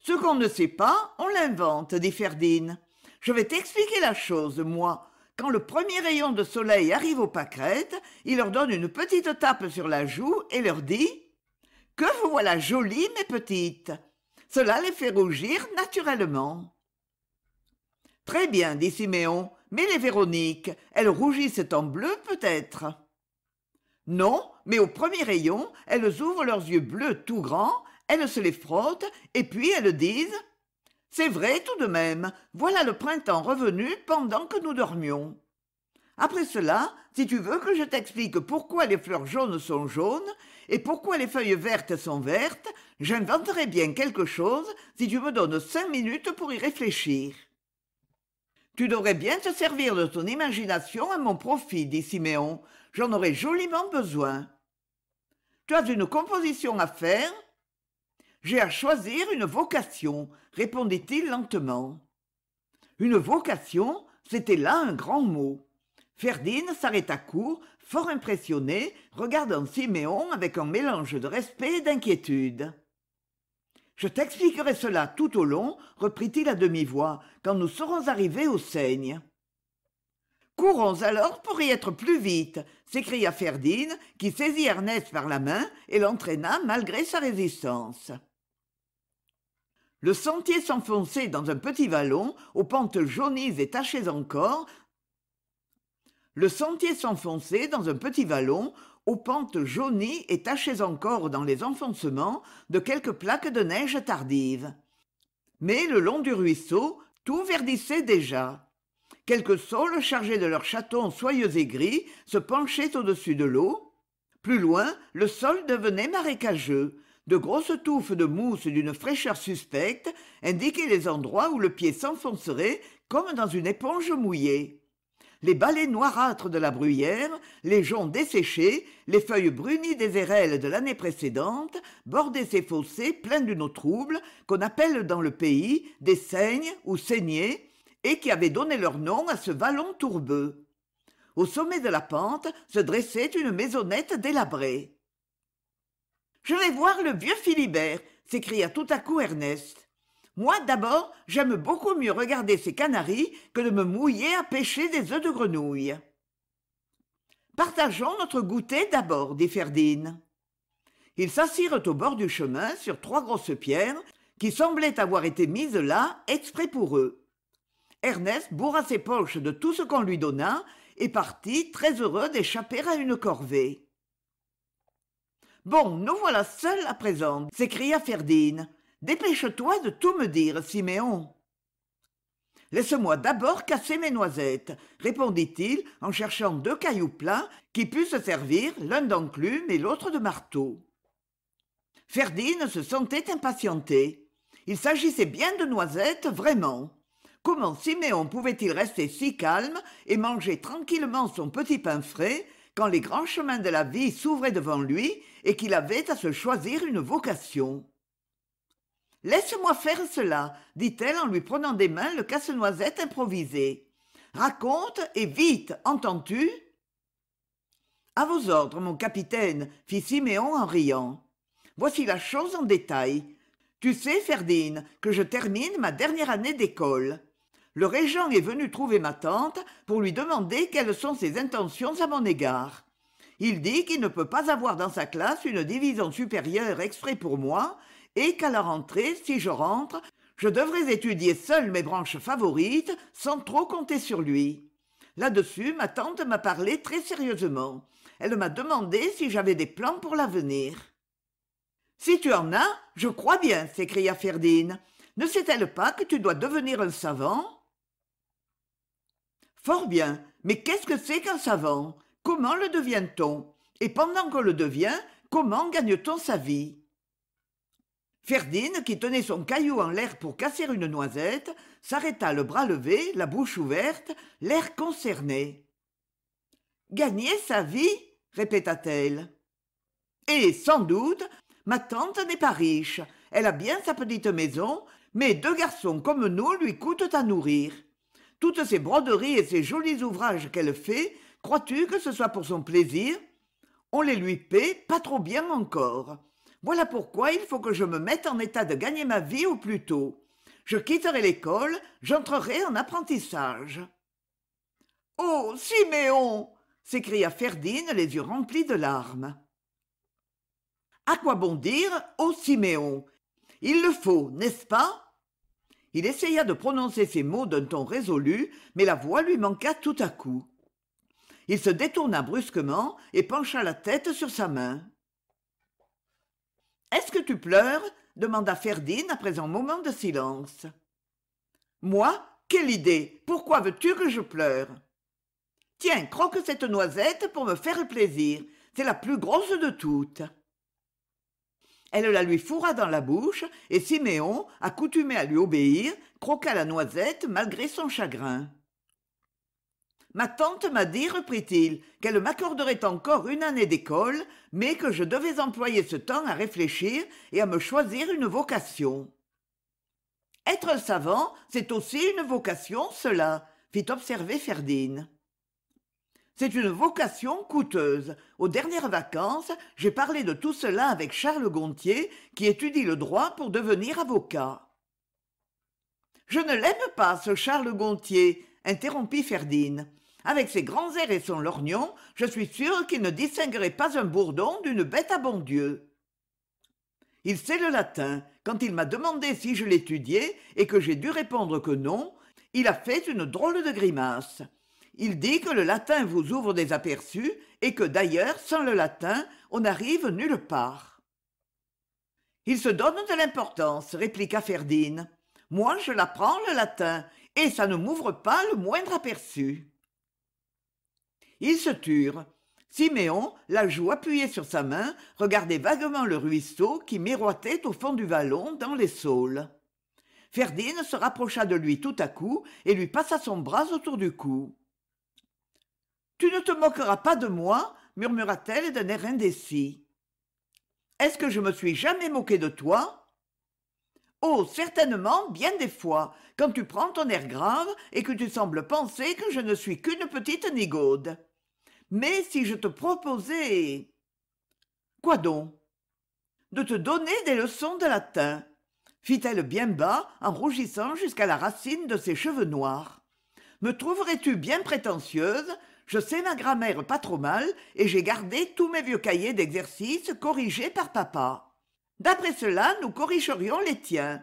Ce qu'on ne sait pas, on l'invente, dit Ferdine. Je vais t'expliquer la chose, moi. Quand le premier rayon de soleil arrive aux pâquerettes, il leur donne une petite tape sur la joue et leur dit Que vous voilà jolie, mes petites cela les fait rougir naturellement très bien dit siméon mais les véroniques elles rougissent en bleu peut-être non mais au premier rayon elles ouvrent leurs yeux bleus tout grands elles se les frottent et puis elles disent c'est vrai tout de même voilà le printemps revenu pendant que nous dormions après cela si tu veux que je t'explique pourquoi les fleurs jaunes sont jaunes et pourquoi les feuilles vertes sont vertes j'inventerai bien quelque chose si tu me donnes cinq minutes pour y réfléchir tu devrais bien te servir de ton imagination à mon profit dit siméon j'en aurais joliment besoin tu as une composition à faire j'ai à choisir une vocation répondit-il lentement une vocation c'était là un grand mot ferdinand s'arrêta court fort impressionné regardant siméon avec un mélange de respect et d'inquiétude je t'expliquerai cela tout au long reprit-il à demi-voix quand nous serons arrivés au seigne courons alors pour y être plus vite s'écria ferdinand qui saisit ernest par la main et l'entraîna malgré sa résistance le sentier s'enfonçait dans un petit vallon aux pentes jaunies et tachées encore le sentier s'enfonçait dans un petit vallon aux pentes jaunies et tachées encore dans les enfoncements de quelques plaques de neige tardives. Mais le long du ruisseau, tout verdissait déjà. Quelques saules chargés de leurs chatons soyeux et gris se penchaient au-dessus de l'eau. Plus loin, le sol devenait marécageux. De grosses touffes de mousse d'une fraîcheur suspecte indiquaient les endroits où le pied s'enfoncerait comme dans une éponge mouillée les balais noirâtres de la bruyère les joncs desséchés les feuilles brunies des érelles de l'année précédente bordaient ces fossés pleins d'une eau trouble qu'on appelle dans le pays des saignes ou saignées et qui avaient donné leur nom à ce vallon tourbeux au sommet de la pente se dressait une maisonnette délabrée je vais voir le vieux philibert s'écria tout à coup ernest moi, d'abord, j'aime beaucoup mieux regarder ces canaris que de me mouiller à pêcher des œufs de grenouille. Partageons notre goûter d'abord, dit Ferdine. Ils s'assirent au bord du chemin sur trois grosses pierres qui semblaient avoir été mises là exprès pour eux. Ernest bourra ses poches de tout ce qu'on lui donna et partit très heureux d'échapper à une corvée. Bon, nous voilà seuls à présent, s'écria Ferdine dépêche-toi de tout me dire siméon laisse-moi d'abord casser mes noisettes répondit-il en cherchant deux cailloux plats qui pussent servir l'un d'enclume et l'autre de marteau ferdinand se sentait impatienté il s'agissait bien de noisettes vraiment comment siméon pouvait-il rester si calme et manger tranquillement son petit pain frais quand les grands chemins de la vie s'ouvraient devant lui et qu'il avait à se choisir une vocation laisse-moi faire cela dit-elle en lui prenant des mains le casse-noisette improvisé raconte et vite entends-tu À vos ordres mon capitaine fit siméon en riant voici la chose en détail tu sais ferdinand que je termine ma dernière année d'école le régent est venu trouver ma tante pour lui demander quelles sont ses intentions à mon égard il dit qu'il ne peut pas avoir dans sa classe une division supérieure exprès pour moi et qu'à la rentrée, si je rentre, je devrais étudier seule mes branches favorites sans trop compter sur lui. Là-dessus, ma tante m'a parlé très sérieusement. Elle m'a demandé si j'avais des plans pour l'avenir. Si tu en as, je crois bien, s'écria Ferdine. Ne sait-elle pas que tu dois devenir un savant Fort bien, mais qu'est-ce que c'est qu'un savant Comment le devient-on Et pendant qu'on le devient, comment gagne-t-on sa vie Ferdine, qui tenait son caillou en l'air pour casser une noisette, s'arrêta le bras levé, la bouche ouverte, l'air concerné. Gagner sa vie répéta-t-elle. Et sans doute, ma tante n'est pas riche. Elle a bien sa petite maison, mais deux garçons comme nous lui coûtent à nourrir. Toutes ces broderies et ces jolis ouvrages qu'elle fait, crois-tu que ce soit pour son plaisir On les lui paie pas trop bien encore. Voilà pourquoi il faut que je me mette en état de gagner ma vie au plus tôt. Je quitterai l'école, j'entrerai en apprentissage. Oh, Siméon s'écria Ferdine, les yeux remplis de larmes. À quoi bon dire Oh, Siméon Il le faut, n'est-ce pas Il essaya de prononcer ces mots d'un ton résolu, mais la voix lui manqua tout à coup. Il se détourna brusquement et pencha la tête sur sa main est-ce que tu pleures demanda ferdinand après un moment de silence moi quelle idée pourquoi veux-tu que je pleure tiens croque cette noisette pour me faire plaisir c'est la plus grosse de toutes elle la lui fourra dans la bouche et siméon accoutumé à lui obéir croqua la noisette malgré son chagrin ma tante m'a dit reprit-il qu'elle m'accorderait encore une année d'école mais que je devais employer ce temps à réfléchir et à me choisir une vocation être un savant c'est aussi une vocation cela fit observer ferdinand c'est une vocation coûteuse. Aux dernières vacances, j'ai parlé de tout cela avec Charles Gontier, qui étudie le droit pour devenir avocat. Je ne l'aime pas, ce Charles Gontier interrompit ferdinand avec ses grands airs et son lorgnon je suis sûre qu'il ne distinguerait pas un bourdon d'une bête à bon dieu il sait le latin quand il m'a demandé si je l'étudiais et que j'ai dû répondre que non il a fait une drôle de grimace il dit que le latin vous ouvre des aperçus et que d'ailleurs sans le latin on n'arrive nulle part il se donne de l'importance répliqua ferdinand moi je l'apprends le latin et ça ne m'ouvre pas le moindre aperçu ils se turent siméon la joue appuyée sur sa main regardait vaguement le ruisseau qui miroitait au fond du vallon dans les saules ferdinand se rapprocha de lui tout à coup et lui passa son bras autour du cou tu ne te moqueras pas de moi murmura-t-elle d'un air indécis est-ce que je me suis jamais moquée de toi oh certainement bien des fois quand tu prends ton air grave et que tu sembles penser que je ne suis qu'une petite nigaude mais si je te proposais quoi donc de te donner des leçons de latin fit-elle bien bas en rougissant jusqu'à la racine de ses cheveux noirs me trouverais-tu bien prétentieuse je sais ma grammaire pas trop mal et j'ai gardé tous mes vieux cahiers d'exercices corrigés par papa d'après cela nous corrigerions les tiens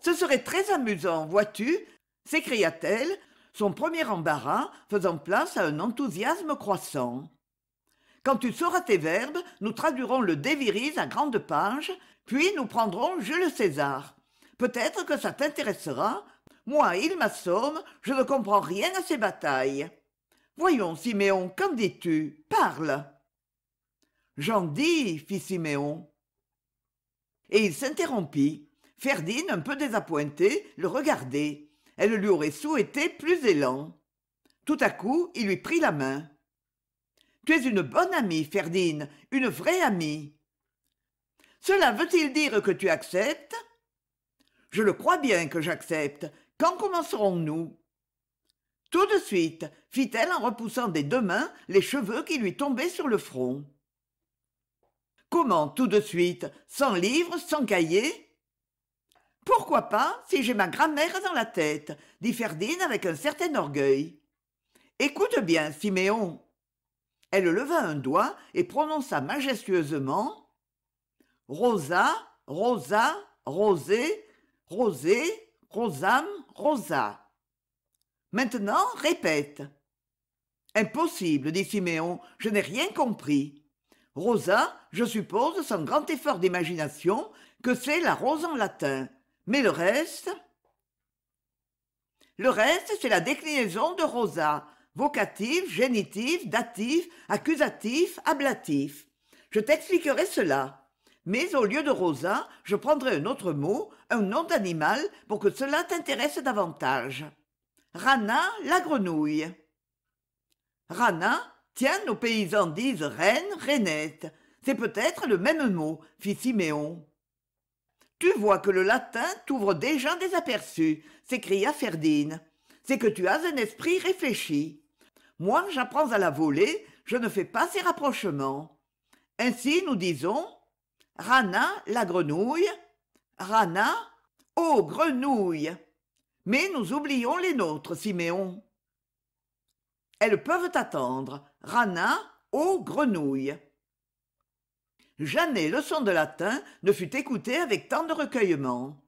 ce serait très amusant vois-tu s'écria-t-elle son premier embarras faisant place à un enthousiasme croissant quand tu sauras tes verbes nous traduirons le Déviris à grande pages puis nous prendrons jules césar peut-être que ça t'intéressera moi il m'assomme je ne comprends rien à ces batailles voyons siméon qu'en dis-tu parle j'en dis fit siméon et il s'interrompit Ferdine, un peu désappointée, le regardait elle lui aurait souhaité plus élan. tout à coup il lui prit la main tu es une bonne amie Ferdine, une vraie amie cela veut-il dire que tu acceptes je le crois bien que j'accepte quand commencerons-nous tout de suite fit-elle en repoussant des deux mains les cheveux qui lui tombaient sur le front comment tout de suite sans livres sans cahier ?»« pourquoi pas si j'ai ma grammaire dans la tête dit ferdinand avec un certain orgueil écoute bien siméon elle leva un doigt et prononça majestueusement rosa rosa rosée rosée rosam rosa maintenant répète impossible dit siméon je n'ai rien compris rosa je suppose sans grand effort d'imagination que c'est la rose en latin mais le reste le reste c'est la déclinaison de rosa vocatif génitif datif accusatif ablatif je t'expliquerai cela mais au lieu de rosa je prendrai un autre mot un nom d'animal pour que cela t'intéresse davantage rana la grenouille rana tiens nos paysans disent reine reinette c'est peut-être le même mot fit siméon tu vois que le latin t'ouvre déjà des aperçus s'écria Ferdine. c'est que tu as un esprit réfléchi moi j'apprends à la voler, je ne fais pas ces rapprochements ainsi nous disons rana la grenouille rana ô grenouille mais nous oublions les nôtres siméon elles peuvent attendre rana eau grenouille jamais leçon de latin ne fut écoutée avec tant de recueillement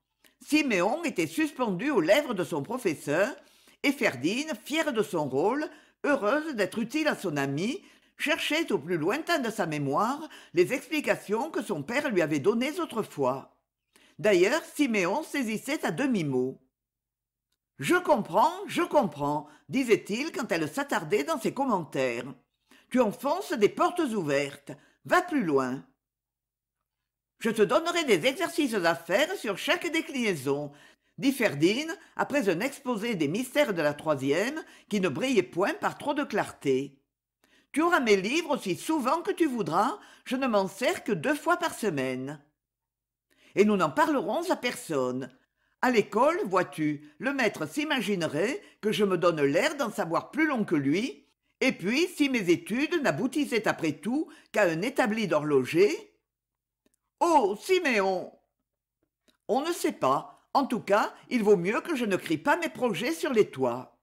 siméon était suspendu aux lèvres de son professeur et Ferdine, fière de son rôle heureuse d'être utile à son ami cherchait au plus lointain de sa mémoire les explications que son père lui avait données autrefois. D'ailleurs, Siméon saisissait à demi-mot. Je comprends, je comprends, disait-il quand elle s'attardait dans ses commentaires tu enfonces des portes ouvertes va plus loin je te donnerai des exercices à faire sur chaque déclinaison dit Ferdin après un exposé des mystères de la troisième qui ne brillait point par trop de clarté tu auras mes livres aussi souvent que tu voudras je ne m'en sers que deux fois par semaine et nous n'en parlerons à personne à l'école vois-tu le maître s'imaginerait que je me donne l'air d'en savoir plus long que lui et puis si mes études n'aboutissaient après tout qu'à un établi d'horloger oh siméon on ne sait pas en tout cas il vaut mieux que je ne crie pas mes projets sur les toits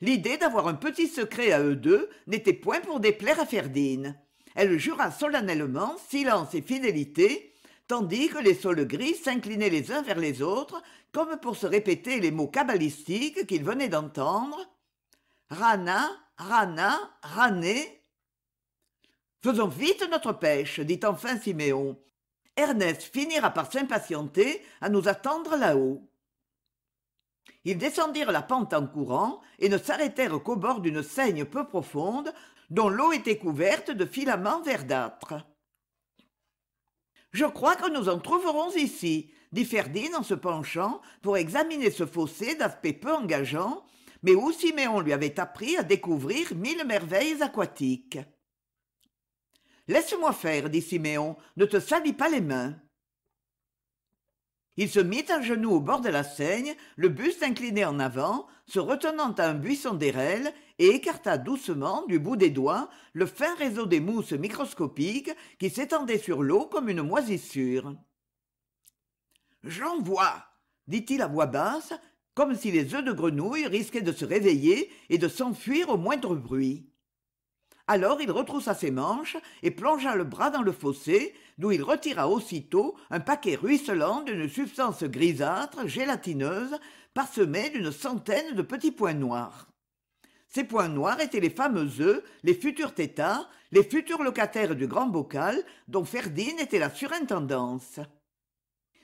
l'idée d'avoir un petit secret à eux deux n'était point pour déplaire à Ferdine. elle jura solennellement silence et fidélité tandis que les sols gris s'inclinaient les uns vers les autres comme pour se répéter les mots cabalistiques qu'ils venaient d'entendre Rana, Rana, Rané. Faisons vite notre pêche, dit enfin Siméon. Ernest finira par s'impatienter à nous attendre là-haut. Ils descendirent la pente en courant et ne s'arrêtèrent qu'au bord d'une seigne peu profonde dont l'eau était couverte de filaments verdâtres. Je crois que nous en trouverons ici, dit Ferdinand en se penchant pour examiner ce fossé d'aspect peu engageant mais où siméon lui avait appris à découvrir mille merveilles aquatiques laisse-moi faire dit siméon ne te salis pas les mains il se mit à genoux au bord de la Seigne, le buste incliné en avant, se retenant à un buisson d'érelles, et écarta doucement du bout des doigts le fin réseau des mousses microscopiques qui s'étendaient sur l'eau comme une moisissure. J'en vois, dit-il à voix basse, comme si les œufs de grenouille risquaient de se réveiller et de s'enfuir au moindre bruit. Alors il retroussa ses manches et plongea le bras dans le fossé, d'où il retira aussitôt un paquet ruisselant d'une substance grisâtre, gélatineuse, parsemée d'une centaine de petits points noirs. Ces points noirs étaient les fameux œufs, les futurs têtards, les futurs locataires du grand bocal, dont Ferdin était la surintendance.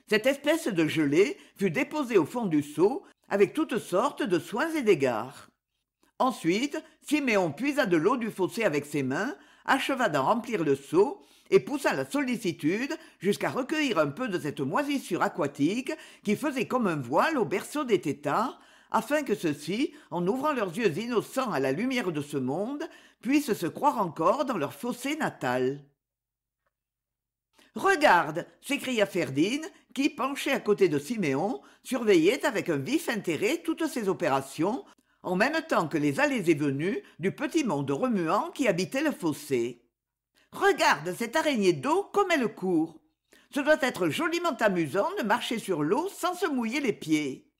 Cette espèce de gelée fut déposée au fond du seau, avec toutes sortes de soins et d'égards ensuite siméon puisa de l'eau du fossé avec ses mains acheva d'en remplir le seau et poussa la sollicitude jusqu'à recueillir un peu de cette moisissure aquatique qui faisait comme un voile au berceau des têtards afin que ceux-ci, en ouvrant leurs yeux innocents à la lumière de ce monde, puissent se croire encore dans leur fossé natal. Regarde s'écria Ferdinand qui, penché à côté de siméon surveillait avec un vif intérêt toutes ces opérations en même temps que les allées et venues du petit monde remuant qui habitait le fossé regarde cette araignée d'eau comme elle court ce doit être joliment amusant de marcher sur l'eau sans se mouiller les pieds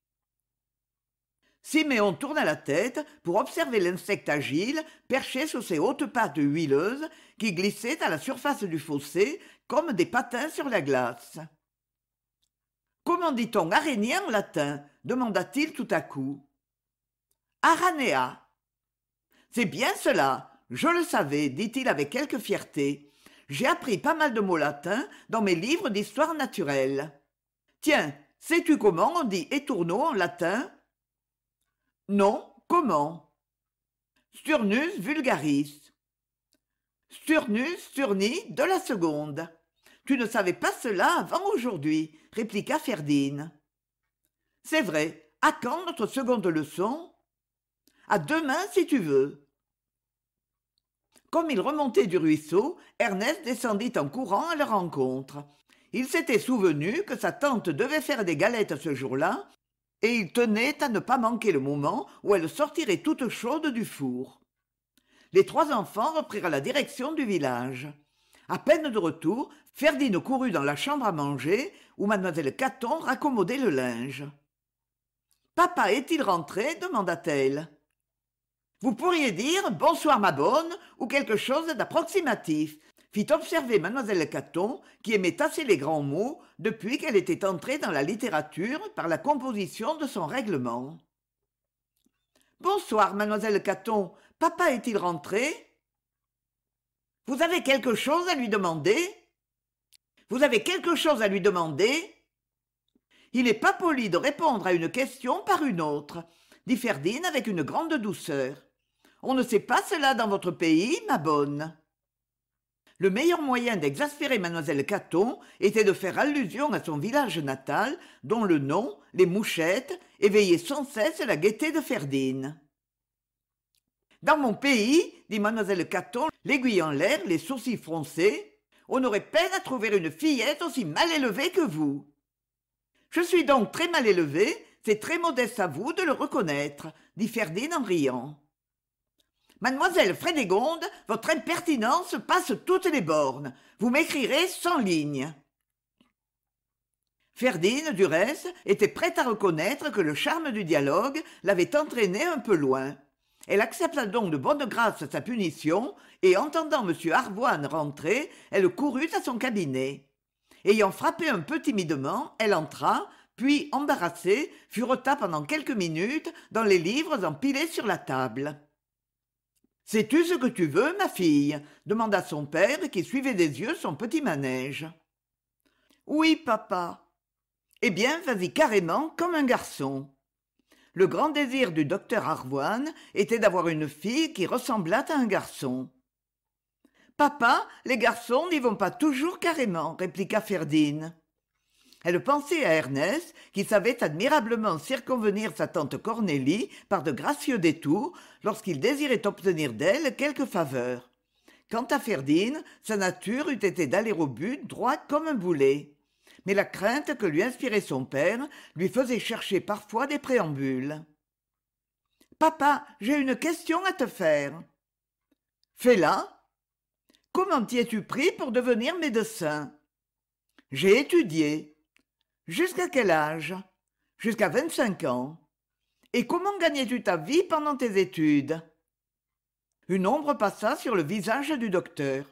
siméon tourna la tête pour observer l'insecte agile perché sur ses hautes pattes huileuses qui glissaient à la surface du fossé comme des patins sur la glace comment dit-on araignée en latin demanda-t-il tout à coup aranea c'est bien cela je le savais dit-il avec quelque fierté j'ai appris pas mal de mots latins dans mes livres d'histoire naturelle tiens sais-tu comment on dit étourneau en latin non comment Sturnus vulgaris. Sturnus, Sturni de la seconde tu ne savais pas cela avant aujourd'hui répliqua ferdinand c'est vrai à quand notre seconde leçon À demain si tu veux comme ils remontaient du ruisseau ernest descendit en courant à leur rencontre il s'était souvenu que sa tante devait faire des galettes ce jour-là et il tenait à ne pas manquer le moment où elle sortirait toute chaude du four les trois enfants reprirent la direction du village à peine de retour ferdinand courut dans la chambre à manger où Mademoiselle caton raccommodait le linge papa est-il rentré demanda-t-elle vous pourriez dire bonsoir ma bonne ou quelque chose d'approximatif fit observer Mademoiselle caton qui aimait assez les grands mots depuis qu'elle était entrée dans la littérature par la composition de son règlement bonsoir mademoiselle caton papa est-il rentré vous avez quelque chose à lui demander Vous avez quelque chose à lui demander Il n'est pas poli de répondre à une question par une autre, dit Ferdine avec une grande douceur. On ne sait pas cela dans votre pays, ma bonne. Le meilleur moyen d'exaspérer mademoiselle Caton était de faire allusion à son village natal, dont le nom, les mouchettes, éveillait sans cesse la gaieté de Ferdine dans mon pays dit mademoiselle caton l'aiguille en l'air les sourcils froncés on aurait peine à trouver une fillette aussi mal élevée que vous je suis donc très mal élevée c'est très modeste à vous de le reconnaître dit ferdinand en riant mademoiselle frédégonde votre impertinence passe toutes les bornes vous m'écrirez sans ligne. » Ferdinand, du reste était prêt à reconnaître que le charme du dialogue l'avait entraîné un peu loin elle accepta donc de bonne grâce sa punition et entendant m harvoine rentrer elle courut à son cabinet ayant frappé un peu timidement elle entra puis embarrassée fureta pendant quelques minutes dans les livres empilés sur la table sais-tu ce que tu veux ma fille demanda son père qui suivait des yeux son petit manège oui papa eh bien vas-y carrément comme un garçon le grand désir du docteur arvoine était d'avoir une fille qui ressemblât à un garçon papa les garçons n'y vont pas toujours carrément répliqua Ferdine. elle pensait à ernest qui savait admirablement circonvenir sa tante cornélie par de gracieux détours lorsqu'il désirait obtenir d'elle quelque faveur quant à Ferdine, sa nature eût été d'aller au but droit comme un boulet mais la crainte que lui inspirait son père lui faisait chercher parfois des préambules papa j'ai une question à te faire fais-la comment t'y es-tu pris pour devenir médecin j'ai étudié jusqu'à quel âge jusqu'à vingt-cinq ans et comment gagnais-tu ta vie pendant tes études une ombre passa sur le visage du docteur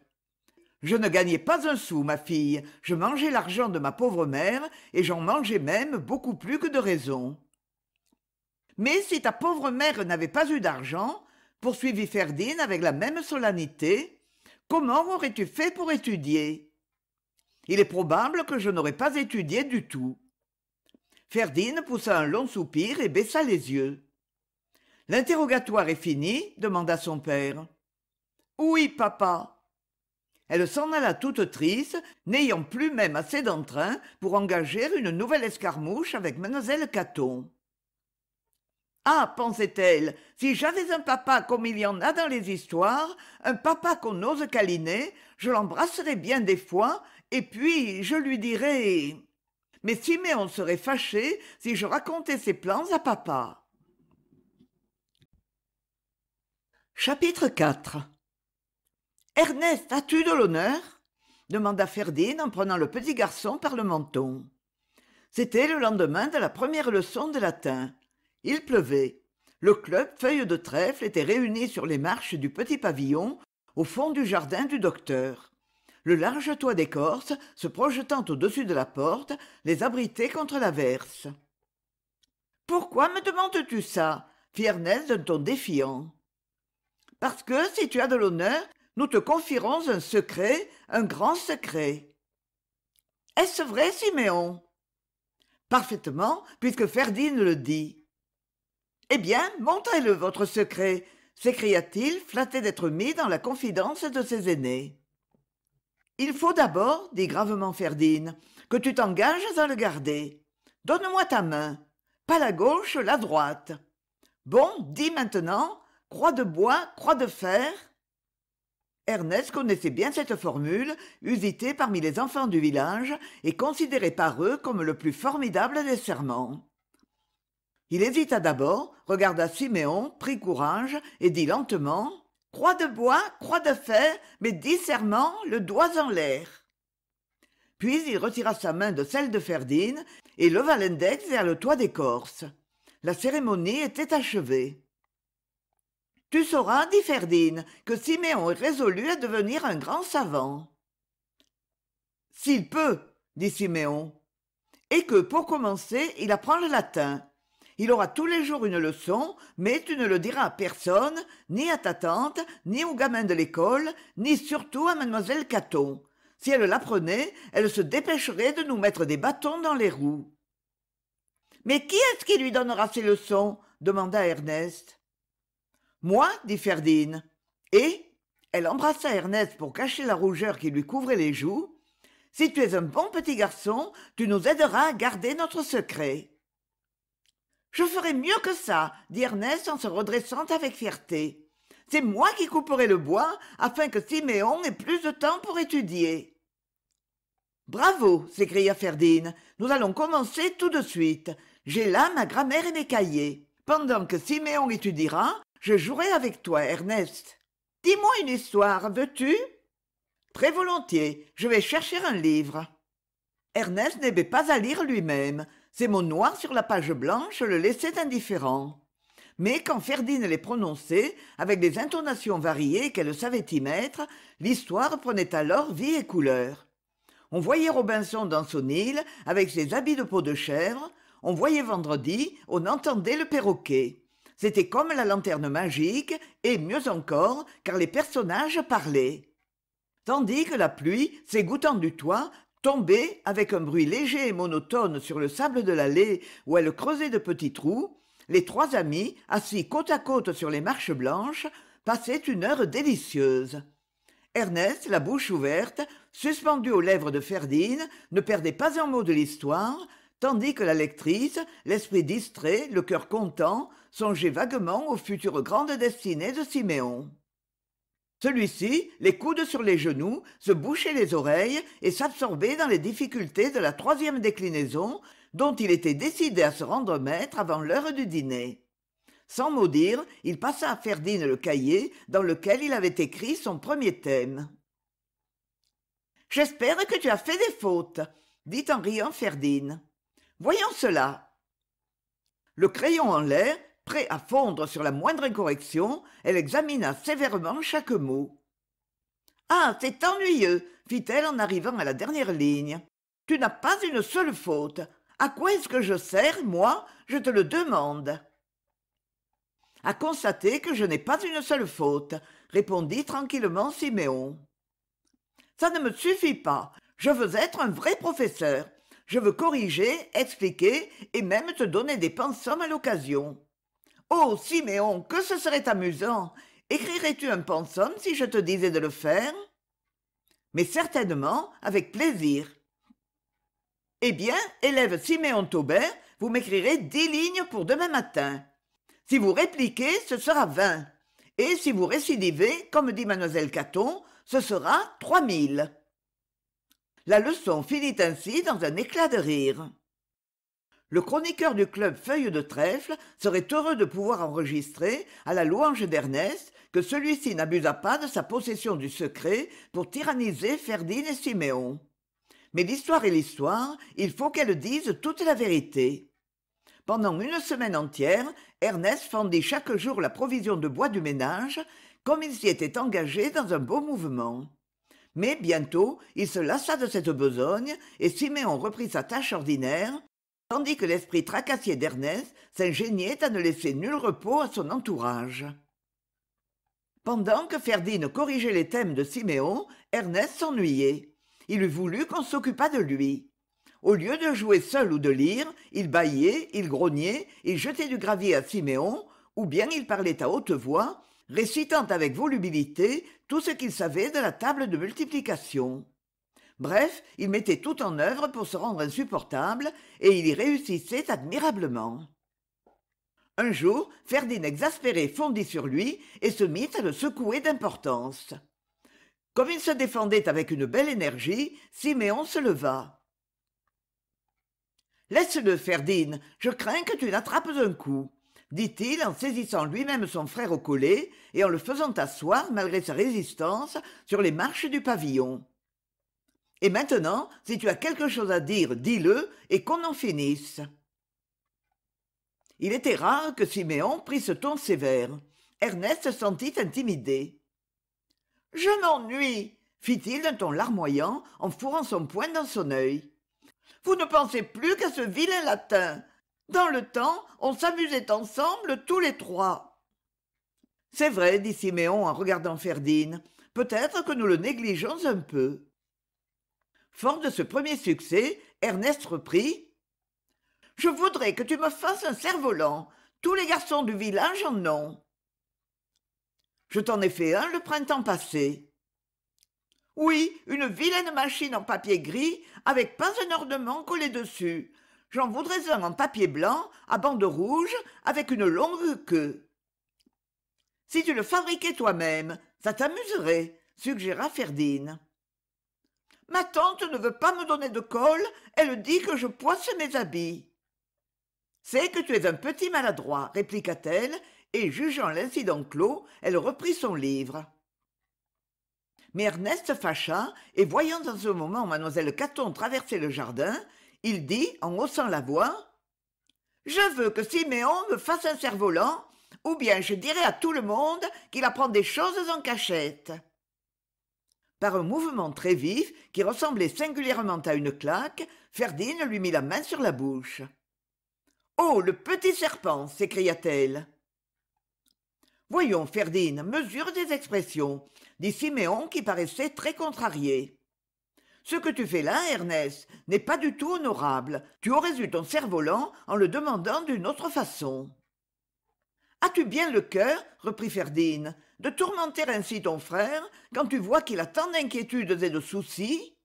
je ne gagnais pas un sou ma fille je mangeais l'argent de ma pauvre mère et j'en mangeais même beaucoup plus que de raison mais si ta pauvre mère n'avait pas eu d'argent poursuivit ferdinand avec la même solennité comment aurais-tu fait pour étudier il est probable que je n'aurais pas étudié du tout ferdinand poussa un long soupir et baissa les yeux l'interrogatoire est fini demanda son père oui papa elle s'en alla toute triste n'ayant plus même assez d'entrain pour engager une nouvelle escarmouche avec mademoiselle caton ah pensait-elle si j'avais un papa comme il y en a dans les histoires un papa qu'on ose câliner je l'embrasserais bien des fois et puis je lui dirais mais si siméon serait fâché si je racontais ses plans à papa chapitre Ernest, as-tu de l'honneur demanda Ferdinand en prenant le petit garçon par le menton. C'était le lendemain de la première leçon de latin. Il pleuvait. Le club Feuille de Trèfle était réuni sur les marches du petit pavillon, au fond du jardin du docteur. Le large toit d'écorce, se projetant au-dessus de la porte, les abritait contre l'averse. Pourquoi me demandes-tu ça fit Ernest d'un ton défiant. Parce que, si tu as de l'honneur, nous te confierons un secret, un grand secret. Est-ce vrai, Siméon Parfaitement, puisque Ferdinand le dit. Eh bien, montrez-le votre secret, s'écria-t-il, flatté d'être mis dans la confidence de ses aînés. Il faut d'abord, dit gravement Ferdinand, que tu t'engages à le garder. Donne-moi ta main. Pas la gauche, la droite. Bon, dis maintenant, croix de bois, croix de fer ernest connaissait bien cette formule usitée parmi les enfants du village et considérée par eux comme le plus formidable des serments il hésita d'abord regarda siméon prit courage et dit lentement croix de bois croix de fer mais dix serments le doigt en l'air puis il retira sa main de celle de ferdinand et leva l'index vers le toit d'écorce la cérémonie était achevée tu sauras dit Ferdin, « que siméon est résolu à devenir un grand savant s'il peut dit siméon et que pour commencer il apprend le latin il aura tous les jours une leçon mais tu ne le diras à personne ni à ta tante ni aux gamins de l'école ni surtout à mademoiselle caton si elle l'apprenait elle se dépêcherait de nous mettre des bâtons dans les roues mais qui est-ce qui lui donnera ses leçons demanda ernest moi dit Ferdine, et elle embrassa ernest pour cacher la rougeur qui lui couvrait les joues si tu es un bon petit garçon tu nous aideras à garder notre secret je ferai mieux que ça dit ernest en se redressant avec fierté c'est moi qui couperai le bois afin que siméon ait plus de temps pour étudier bravo s'écria ferdinand nous allons commencer tout de suite j'ai là ma grammaire et mes cahiers pendant que siméon étudiera je jouerai avec toi ernest dis-moi une histoire veux-tu très volontiers je vais chercher un livre ernest n'aimait pas à lire lui-même Ses mots noirs sur la page blanche le laissaient indifférent mais quand ferdinand les prononçait avec des intonations variées qu'elle savait y mettre l'histoire prenait alors vie et couleur on voyait robinson dans son île avec ses habits de peau de chèvre on voyait vendredi on entendait le perroquet c'était comme la lanterne magique et mieux encore car les personnages parlaient tandis que la pluie s'égouttant du toit tombait avec un bruit léger et monotone sur le sable de l'allée où elle creusait de petits trous les trois amis assis côte à côte sur les marches blanches passaient une heure délicieuse ernest la bouche ouverte suspendu aux lèvres de Ferdine, ne perdait pas un mot de l'histoire tandis que la lectrice l'esprit distrait le cœur content songeait vaguement aux futures grandes destinées de siméon celui-ci les coudes sur les genoux se bouchait les oreilles et s'absorbait dans les difficultés de la troisième déclinaison dont il était décidé à se rendre maître avant l'heure du dîner sans mot dire il passa à ferdinand le cahier dans lequel il avait écrit son premier thème j'espère que tu as fait des fautes dit en riant Ferdine. voyons cela le crayon en l'air prêt à fondre sur la moindre incorrection elle examina sévèrement chaque mot ah c'est ennuyeux fit-elle en arrivant à la dernière ligne tu n'as pas une seule faute à quoi est-ce que je sers moi je te le demande à constater que je n'ai pas une seule faute répondit tranquillement siméon ça ne me suffit pas je veux être un vrai professeur je veux corriger expliquer et même te donner des pensums à l'occasion oh siméon que ce serait amusant écrirais tu un pensum si je te disais de le faire mais certainement avec plaisir eh bien élève siméon taubert vous m'écrirez dix lignes pour demain matin si vous répliquez ce sera vingt et si vous récidivez comme dit mademoiselle caton ce sera trois mille la leçon finit ainsi dans un éclat de rire le chroniqueur du club feuille de trèfle serait heureux de pouvoir enregistrer à la louange d'ernest que celui-ci n'abusa pas de sa possession du secret pour tyranniser Ferdinand et siméon mais l'histoire est l'histoire il faut qu'elle dise toute la vérité pendant une semaine entière ernest fendit chaque jour la provision de bois du ménage comme il s'y était engagé dans un beau mouvement mais bientôt il se lassa de cette besogne et siméon reprit sa tâche ordinaire tandis que l'esprit tracassier d'ernest s'ingéniait à ne laisser nul repos à son entourage pendant que Ferdine corrigeait les thèmes de siméon ernest s'ennuyait il eût voulu qu'on s'occupât de lui au lieu de jouer seul ou de lire il bâillait il grognait il jetait du gravier à siméon ou bien il parlait à haute voix récitant avec volubilité tout ce qu'il savait de la table de multiplication bref il mettait tout en œuvre pour se rendre insupportable et il y réussissait admirablement un jour ferdinand exaspéré fondit sur lui et se mit à le secouer d'importance comme il se défendait avec une belle énergie siméon se leva laisse-le ferdinand je crains que tu n'attrapes un coup dit-il en saisissant lui-même son frère au collet et en le faisant asseoir malgré sa résistance sur les marches du pavillon et maintenant si tu as quelque chose à dire dis-le et qu'on en finisse il était rare que siméon prît ce ton sévère ernest se sentit intimidé je m'ennuie fit-il d'un ton larmoyant en fourrant son poing dans son œil vous ne pensez plus qu'à ce vilain latin dans le temps on s'amusait ensemble tous les trois c'est vrai dit siméon en regardant ferdine peut-être que nous le négligeons un peu fort de ce premier succès ernest reprit je voudrais que tu me fasses un cerf-volant tous les garçons du village en ont je t'en ai fait un le printemps passé oui une vilaine machine en papier gris avec pas un ornement collé dessus j'en voudrais un en papier blanc à bandes rouges avec une longue queue si tu le fabriquais toi-même ça t'amuserait suggéra ferdinand ma tante ne veut pas me donner de col elle dit que je poisse mes habits c'est que tu es un petit maladroit répliqua-t-elle et jugeant l'incident clos elle reprit son livre mais ernest fâcha et voyant en ce moment Mademoiselle caton traverser le jardin il dit en haussant la voix je veux que siméon me fasse un cerf-volant ou bien je dirai à tout le monde qu'il apprend des choses en cachette par un mouvement très vif qui ressemblait singulièrement à une claque Ferdine lui mit la main sur la bouche oh le petit serpent s'écria-t-elle voyons Ferdine, mesure tes expressions dit siméon qui paraissait très contrarié ce que tu fais là ernest n'est pas du tout honorable tu aurais eu ton cerf-volant en le demandant d'une autre façon as-tu bien le cœur reprit Ferdine de tourmenter ainsi ton frère quand tu vois qu'il a tant d'inquiétudes et de soucis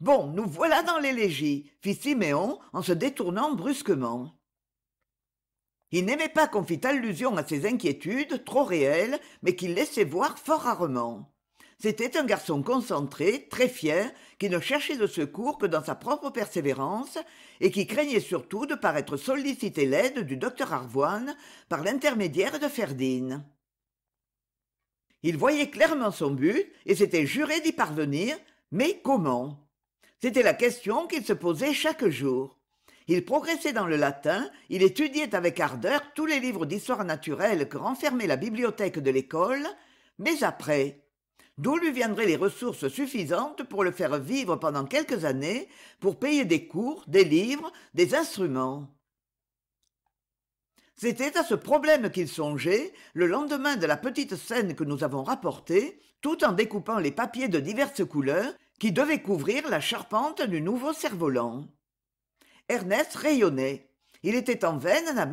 Bon, nous voilà dans l'élégie, fit Siméon en se détournant brusquement. Il n'aimait pas qu'on fît allusion à ses inquiétudes, trop réelles, mais qu'il laissait voir fort rarement. C'était un garçon concentré, très fier, qui ne cherchait de secours que dans sa propre persévérance, et qui craignait surtout de paraître solliciter l'aide du docteur Arvoine par l'intermédiaire de Ferdine il voyait clairement son but et s'était juré d'y parvenir mais comment c'était la question qu'il se posait chaque jour il progressait dans le latin il étudiait avec ardeur tous les livres d'histoire naturelle que renfermait la bibliothèque de l'école mais après d'où lui viendraient les ressources suffisantes pour le faire vivre pendant quelques années pour payer des cours des livres des instruments c'était à ce problème qu'il songeait le lendemain de la petite scène que nous avons rapportée tout en découpant les papiers de diverses couleurs qui devaient couvrir la charpente du nouveau cerf-volant ernest rayonnait il était en veine en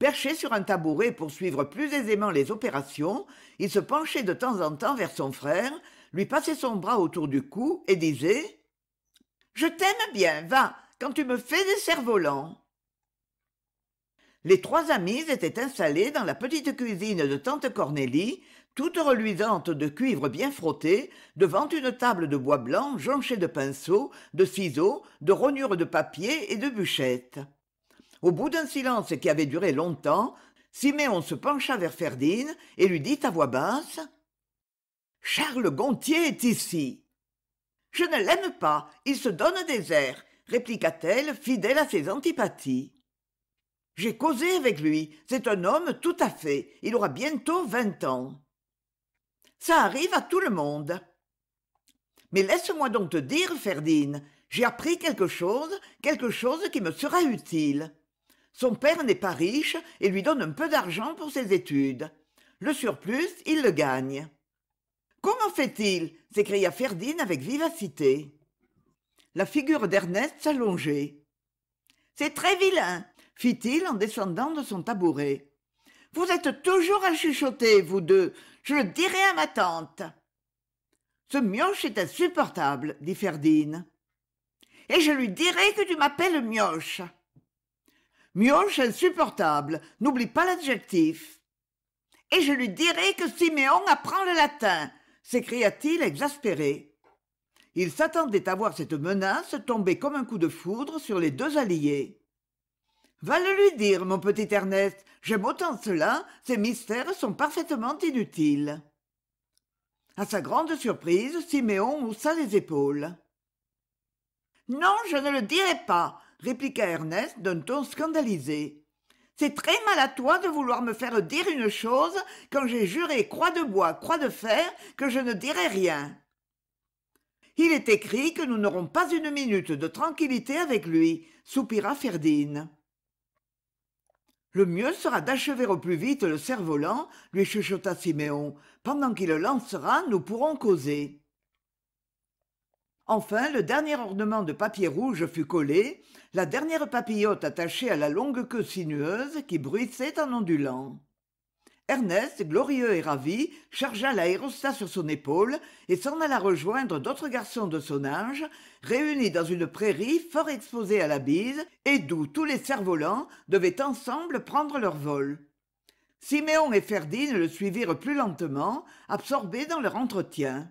perché sur un tabouret pour suivre plus aisément les opérations il se penchait de temps en temps vers son frère lui passait son bras autour du cou et disait je t'aime bien va quand tu me fais des cerfs-volants les trois amies étaient installées dans la petite cuisine de tante cornélie toute reluisante de cuivre bien frotté devant une table de bois blanc jonchée de pinceaux de ciseaux de rognures de papier et de bûchettes au bout d'un silence qui avait duré longtemps siméon se pencha vers Ferdine et lui dit à voix basse charles gontier est ici je ne l'aime pas il se donne des airs répliqua-t-elle fidèle à ses antipathies j'ai causé avec lui c'est un homme tout à fait il aura bientôt vingt ans ça arrive à tout le monde mais laisse-moi donc te dire ferdinand j'ai appris quelque chose quelque chose qui me sera utile son père n'est pas riche et lui donne un peu d'argent pour ses études le surplus il le gagne comment fait-il s'écria ferdinand avec vivacité la figure d'ernest s'allongeait c'est très vilain fit-il en descendant de son tabouret. Vous êtes toujours à chuchoter, vous deux. Je le dirai à ma tante. Ce mioche est insupportable, dit Ferdine. Et je lui dirai que tu m'appelles mioche. Mioche insupportable, n'oublie pas l'adjectif. Et je lui dirai que Siméon apprend le latin, s'écria-t-il exaspéré. Il s'attendait à voir cette menace tomber comme un coup de foudre sur les deux alliés va le lui dire mon petit ernest j'aime autant cela ces mystères sont parfaitement inutiles À sa grande surprise siméon haussa les épaules non je ne le dirai pas répliqua ernest d'un ton scandalisé c'est très mal à toi de vouloir me faire dire une chose quand j'ai juré croix de bois, croix de fer que je ne dirai rien. Il est écrit que nous n'aurons pas une minute de tranquillité avec lui, soupira Ferdinand le mieux sera d'achever au plus vite le cerf-volant lui chuchota siméon pendant qu'il le lancera nous pourrons causer enfin le dernier ornement de papier rouge fut collé la dernière papillote attachée à la longue queue sinueuse qui bruissait en ondulant ernest glorieux et ravi chargea l'aérostat sur son épaule et s'en alla rejoindre d'autres garçons de son âge réunis dans une prairie fort exposée à la bise et d'où tous les cerfs volants devaient ensemble prendre leur vol siméon et ferdinand le suivirent plus lentement absorbés dans leur entretien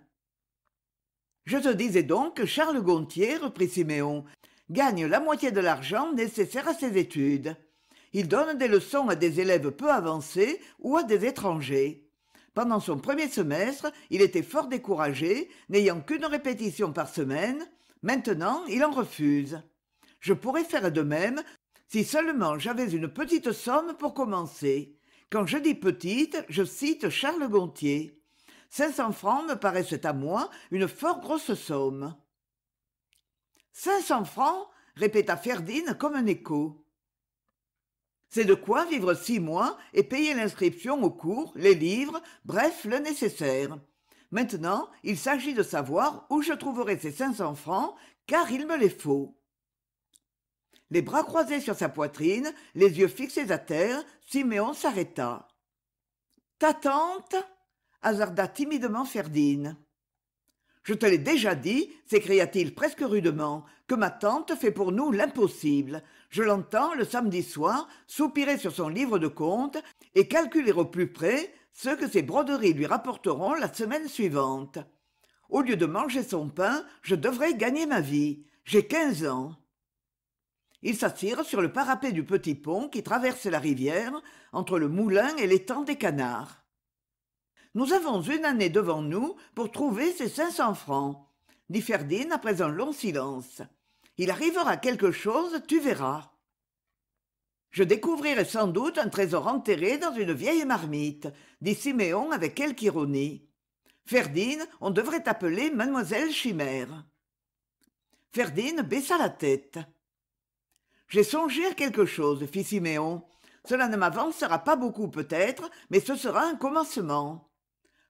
je te disais donc que charles gontier reprit siméon gagne la moitié de l'argent nécessaire à ses études il donne des leçons à des élèves peu avancés ou à des étrangers pendant son premier semestre il était fort découragé n'ayant qu'une répétition par semaine maintenant il en refuse je pourrais faire de même si seulement j'avais une petite somme pour commencer quand je dis petite je cite charles gontier cinq cents francs me paraissent à moi une fort grosse somme cinq cents francs répéta ferdinand comme un écho c'est de quoi vivre six mois et payer l'inscription au cours les livres bref le nécessaire maintenant il s'agit de savoir où je trouverai ces cinq cents francs car il me les faut les bras croisés sur sa poitrine les yeux fixés à terre siméon s'arrêta ta tante hasarda timidement ferdine je te l'ai déjà dit s'écria-t-il presque rudement que ma tante fait pour nous l'impossible je l'entends le samedi soir soupirer sur son livre de comptes et calculer au plus près ce que ses broderies lui rapporteront la semaine suivante. Au lieu de manger son pain, je devrais gagner ma vie. J'ai quinze ans. Il s'assirent sur le parapet du petit pont qui traverse la rivière, entre le moulin et l'étang des canards. Nous avons une année devant nous pour trouver ces cinq cents francs, dit Ferdine après un long silence il arrivera quelque chose tu verras je découvrirai sans doute un trésor enterré dans une vieille marmite dit siméon avec quelque ironie Ferdine, on devrait appeler mademoiselle chimère Ferdine baissa la tête j'ai songé à quelque chose fit siméon cela ne m'avancera pas beaucoup peut-être mais ce sera un commencement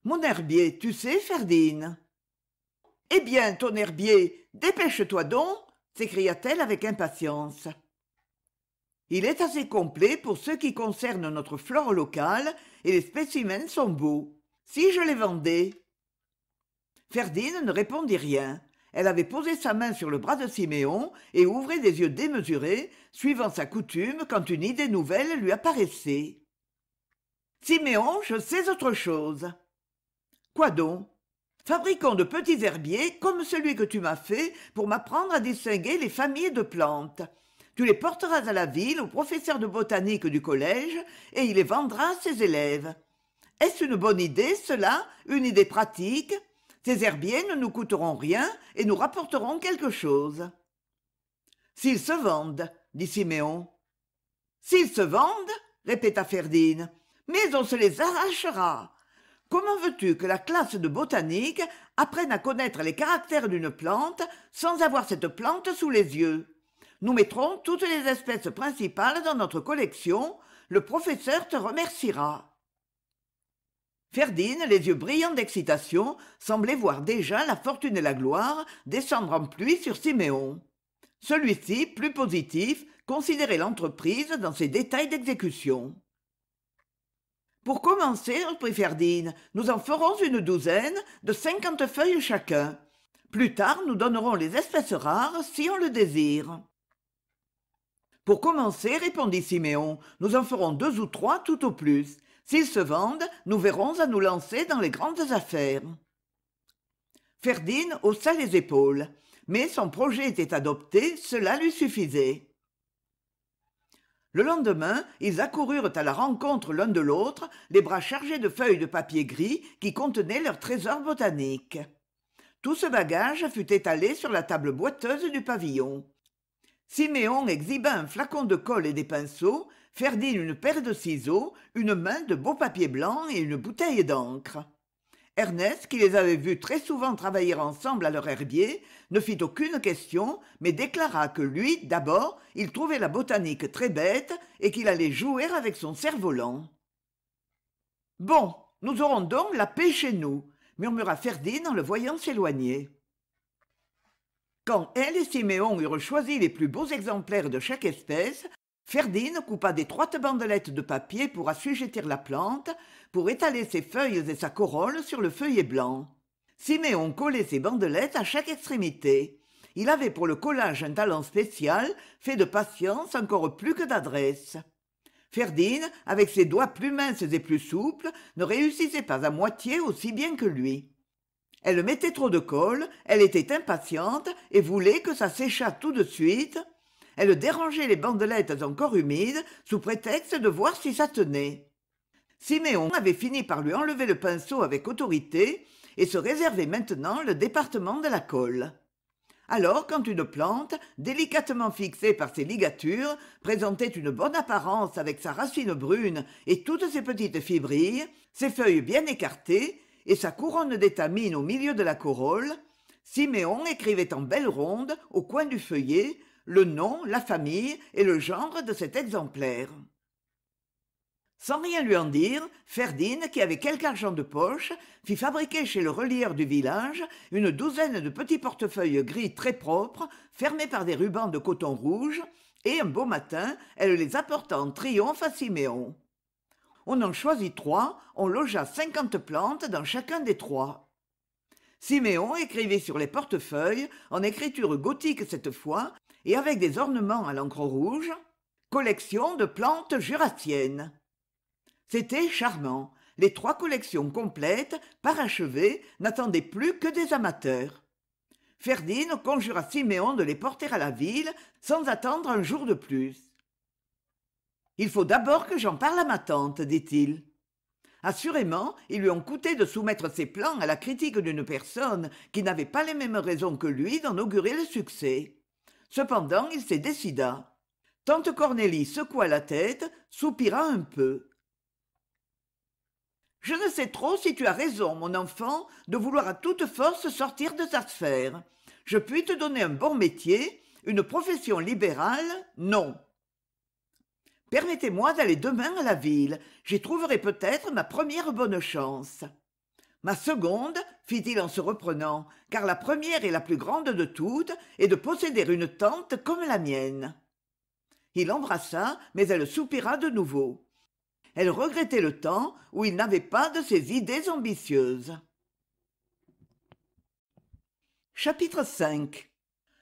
mon herbier tu sais Ferdine eh bien ton herbier dépêche-toi donc s'écria-t-elle avec impatience il est assez complet pour ce qui concerne notre flore locale et les spécimens sont beaux si je les vendais Ferdine ne répondit rien elle avait posé sa main sur le bras de siméon et ouvrait des yeux démesurés suivant sa coutume quand une idée nouvelle lui apparaissait siméon je sais autre chose quoi donc fabriquons de petits herbiers comme celui que tu m'as fait pour m'apprendre à distinguer les familles de plantes tu les porteras à la ville au professeur de botanique du collège et il les vendra à ses élèves est-ce une bonne idée cela une idée pratique ces herbiers ne nous coûteront rien et nous rapporteront quelque chose s'ils se vendent dit siméon s'ils se vendent répéta ferdinand mais on se les arrachera comment veux-tu que la classe de botanique apprenne à connaître les caractères d'une plante sans avoir cette plante sous les yeux Nous mettrons toutes les espèces principales dans notre collection, le professeur te remerciera. Ferdinand, les yeux brillants d'excitation, semblait voir déjà la fortune et la gloire descendre en pluie sur Siméon. Celui-ci, plus positif, considérait l'entreprise dans ses détails d'exécution pour commencer reprit ferdinand nous en ferons une douzaine de cinquante feuilles chacun plus tard nous donnerons les espèces rares si on le désire pour commencer répondit siméon nous en ferons deux ou trois tout au plus s'ils se vendent nous verrons à nous lancer dans les grandes affaires ferdinand haussa les épaules mais son projet était adopté cela lui suffisait le lendemain ils accoururent à la rencontre l'un de l'autre les bras chargés de feuilles de papier gris qui contenaient leurs trésors botaniques tout ce bagage fut étalé sur la table boiteuse du pavillon siméon exhiba un flacon de colle et des pinceaux Ferdin une paire de ciseaux une main de beau papier blanc et une bouteille d'encre ernest qui les avait vus très souvent travailler ensemble à leur herbier ne fit aucune question mais déclara que lui d'abord il trouvait la botanique très bête et qu'il allait jouer avec son cerf-volant bon nous aurons donc la paix chez nous murmura ferdinand en le voyant s'éloigner quand elle et siméon eurent choisi les plus beaux exemplaires de chaque espèce Ferdine coupa d'étroites bandelettes de papier pour assujettir la plante pour étaler ses feuilles et sa corolle sur le feuillet blanc siméon collait ses bandelettes à chaque extrémité il avait pour le collage un talent spécial fait de patience encore plus que d'adresse Ferdine, avec ses doigts plus minces et plus souples ne réussissait pas à moitié aussi bien que lui elle mettait trop de colle elle était impatiente et voulait que ça séchât tout de suite elle dérangeait les bandelettes encore humides sous prétexte de voir si ça tenait siméon avait fini par lui enlever le pinceau avec autorité et se réservait maintenant le département de la colle alors quand une plante délicatement fixée par ses ligatures présentait une bonne apparence avec sa racine brune et toutes ses petites fibrilles ses feuilles bien écartées et sa couronne d'étamine au milieu de la corolle siméon écrivait en belle ronde au coin du feuillet le nom la famille et le genre de cet exemplaire sans rien lui en dire Ferdine, qui avait quelque argent de poche fit fabriquer chez le relieur du village une douzaine de petits portefeuilles gris très propres fermés par des rubans de coton rouge et un beau matin elle les apporta en triomphe à siméon on en choisit trois on logea cinquante plantes dans chacun des trois siméon écrivit sur les portefeuilles en écriture gothique cette fois et avec des ornements à l'encre rouge collection de plantes jurassiennes c'était charmant les trois collections complètes parachevées n'attendaient plus que des amateurs ferdinand conjura siméon de les porter à la ville sans attendre un jour de plus il faut d'abord que j'en parle à ma tante dit-il assurément il lui en coûtait de soumettre ses plans à la critique d'une personne qui n'avait pas les mêmes raisons que lui d'en augurer le succès cependant il se décida tante cornélie secoua la tête soupira un peu je ne sais trop si tu as raison mon enfant de vouloir à toute force sortir de ta sphère je puis te donner un bon métier une profession libérale non permettez-moi d'aller demain à la ville j'y trouverai peut-être ma première bonne chance ma seconde fit-il en se reprenant car la première est la plus grande de toutes est de posséder une tante comme la mienne il l'embrassa mais elle soupira de nouveau elle regrettait le temps où il n'avait pas de ses idées ambitieuses chapitre v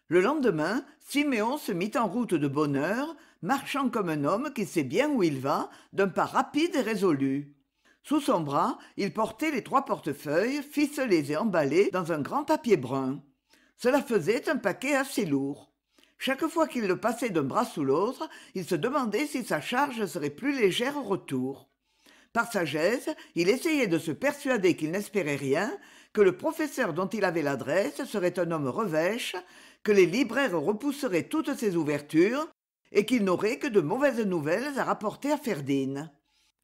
le lendemain siméon se mit en route de bonne heure marchant comme un homme qui sait bien où il va d'un pas rapide et résolu sous son bras il portait les trois portefeuilles ficelés et emballés dans un grand papier brun cela faisait un paquet assez lourd chaque fois qu'il le passait d'un bras sous l'autre il se demandait si sa charge serait plus légère au retour par sagesse il essayait de se persuader qu'il n'espérait rien que le professeur dont il avait l'adresse serait un homme revêche que les libraires repousseraient toutes ses ouvertures et qu'il n'aurait que de mauvaises nouvelles à rapporter à ferdinand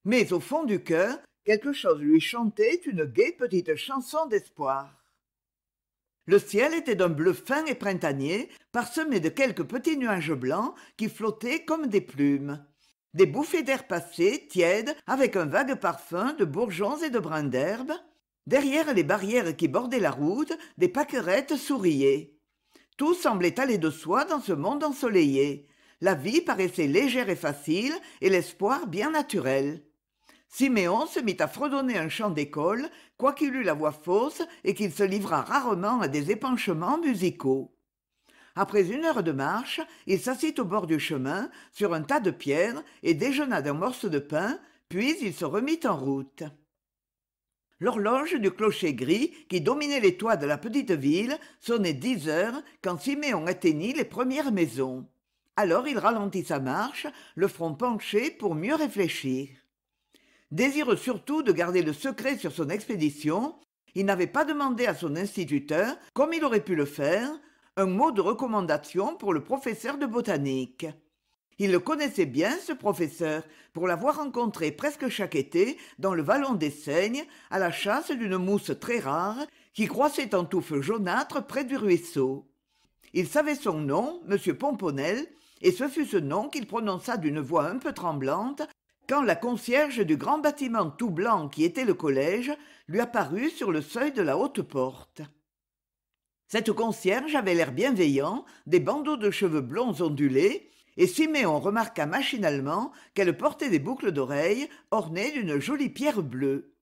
mais au fond du cœur quelque chose lui chantait une gaie petite chanson d'espoir le ciel était d'un bleu fin et printanier parsemé de quelques petits nuages blancs qui flottaient comme des plumes des bouffées d'air passé tièdes, avec un vague parfum de bourgeons et de brins d'herbe derrière les barrières qui bordaient la route des paquerettes souriaient tout semblait aller de soi dans ce monde ensoleillé la vie paraissait légère et facile et l'espoir bien naturel siméon se mit à fredonner un chant d'école quoiqu'il eût la voix fausse et qu'il se livrât rarement à des épanchements musicaux après une heure de marche il s'assit au bord du chemin sur un tas de pierres et déjeuna d'un morceau de pain puis il se remit en route l'horloge du clocher gris qui dominait les toits de la petite ville sonnait dix heures quand siméon atteignit les premières maisons alors il ralentit sa marche le front penché pour mieux réfléchir désireux surtout de garder le secret sur son expédition il n'avait pas demandé à son instituteur comme il aurait pu le faire un mot de recommandation pour le professeur de botanique il le connaissait bien ce professeur pour l'avoir rencontré presque chaque été dans le vallon des Seignes à la chasse d'une mousse très rare qui croissait en touffe jaunâtre près du ruisseau il savait son nom m pomponel et ce fut ce nom qu'il prononça d'une voix un peu tremblante quand la concierge du grand bâtiment tout blanc qui était le collège lui apparut sur le seuil de la haute porte. Cette concierge avait l'air bienveillant, des bandeaux de cheveux blonds ondulés, et Siméon remarqua machinalement qu'elle portait des boucles d'oreilles ornées d'une jolie pierre bleue.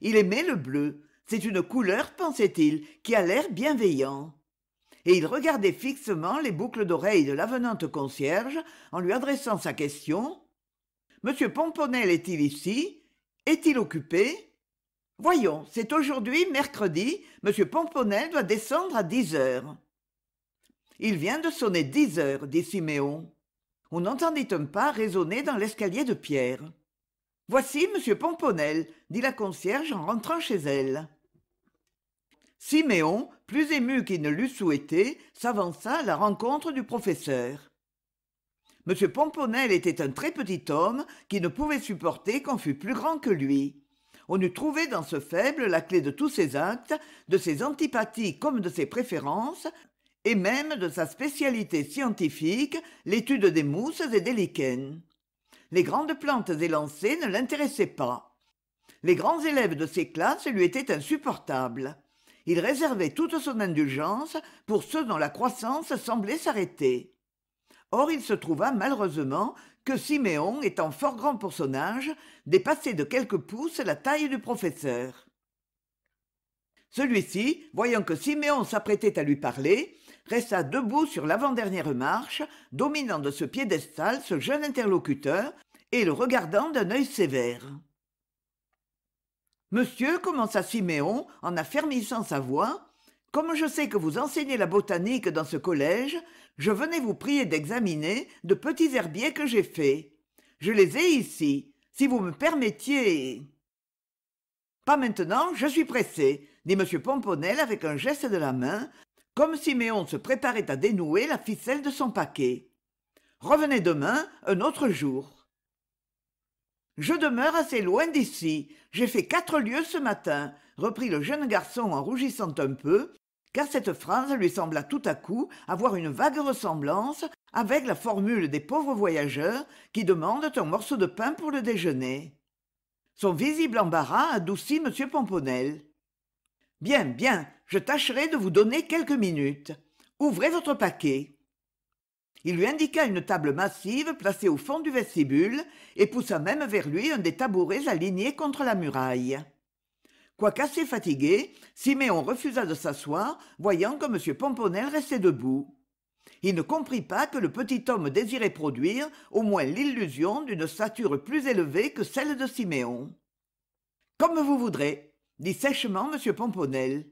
Il aimait le bleu, c'est une couleur, pensait-il, qui a l'air bienveillant. Et il regardait fixement les boucles d'oreilles de l'avenante concierge en lui adressant sa question Monsieur pomponel est-il ici est-il occupé voyons c'est aujourd'hui mercredi m Pomponnel doit descendre à dix heures il vient de sonner dix heures dit siméon on entendit un pas résonner dans l'escalier de pierre voici m Pomponnel, » dit la concierge en rentrant chez elle siméon plus ému qu'il ne l'eût souhaité s'avança à la rencontre du professeur m Pomponnel était un très petit homme qui ne pouvait supporter qu'on fût plus grand que lui on eût trouvé dans ce faible la clé de tous ses actes de ses antipathies comme de ses préférences et même de sa spécialité scientifique l'étude des mousses et des lichens les grandes plantes élancées ne l'intéressaient pas les grands élèves de ses classes lui étaient insupportables il réservait toute son indulgence pour ceux dont la croissance semblait s'arrêter or il se trouva malheureusement que siméon étant fort grand personnage, dépassait de quelques pouces la taille du professeur celui-ci voyant que siméon s'apprêtait à lui parler resta debout sur l'avant-dernière marche dominant de ce piédestal ce jeune interlocuteur et le regardant d'un œil sévère monsieur commença siméon en affermissant sa voix comme je sais que vous enseignez la botanique dans ce collège je venais vous prier d'examiner de petits herbiers que j'ai faits je les ai ici si vous me permettiez pas maintenant je suis pressé dit m Pomponnel avec un geste de la main comme siméon se préparait à dénouer la ficelle de son paquet revenez demain un autre jour je demeure assez loin d'ici j'ai fait quatre lieues ce matin reprit le jeune garçon en rougissant un peu car cette phrase lui sembla tout à coup avoir une vague ressemblance avec la formule des pauvres voyageurs qui demandent un morceau de pain pour le déjeuner son visible embarras adoucit m pomponel bien bien je tâcherai de vous donner quelques minutes ouvrez votre paquet il lui indiqua une table massive placée au fond du vestibule et poussa même vers lui un des tabourets alignés contre la muraille quoique assez fatigué siméon refusa de s'asseoir voyant que m pomponel restait debout il ne comprit pas que le petit homme désirait produire au moins l'illusion d'une stature plus élevée que celle de siméon comme vous voudrez dit sèchement m pomponel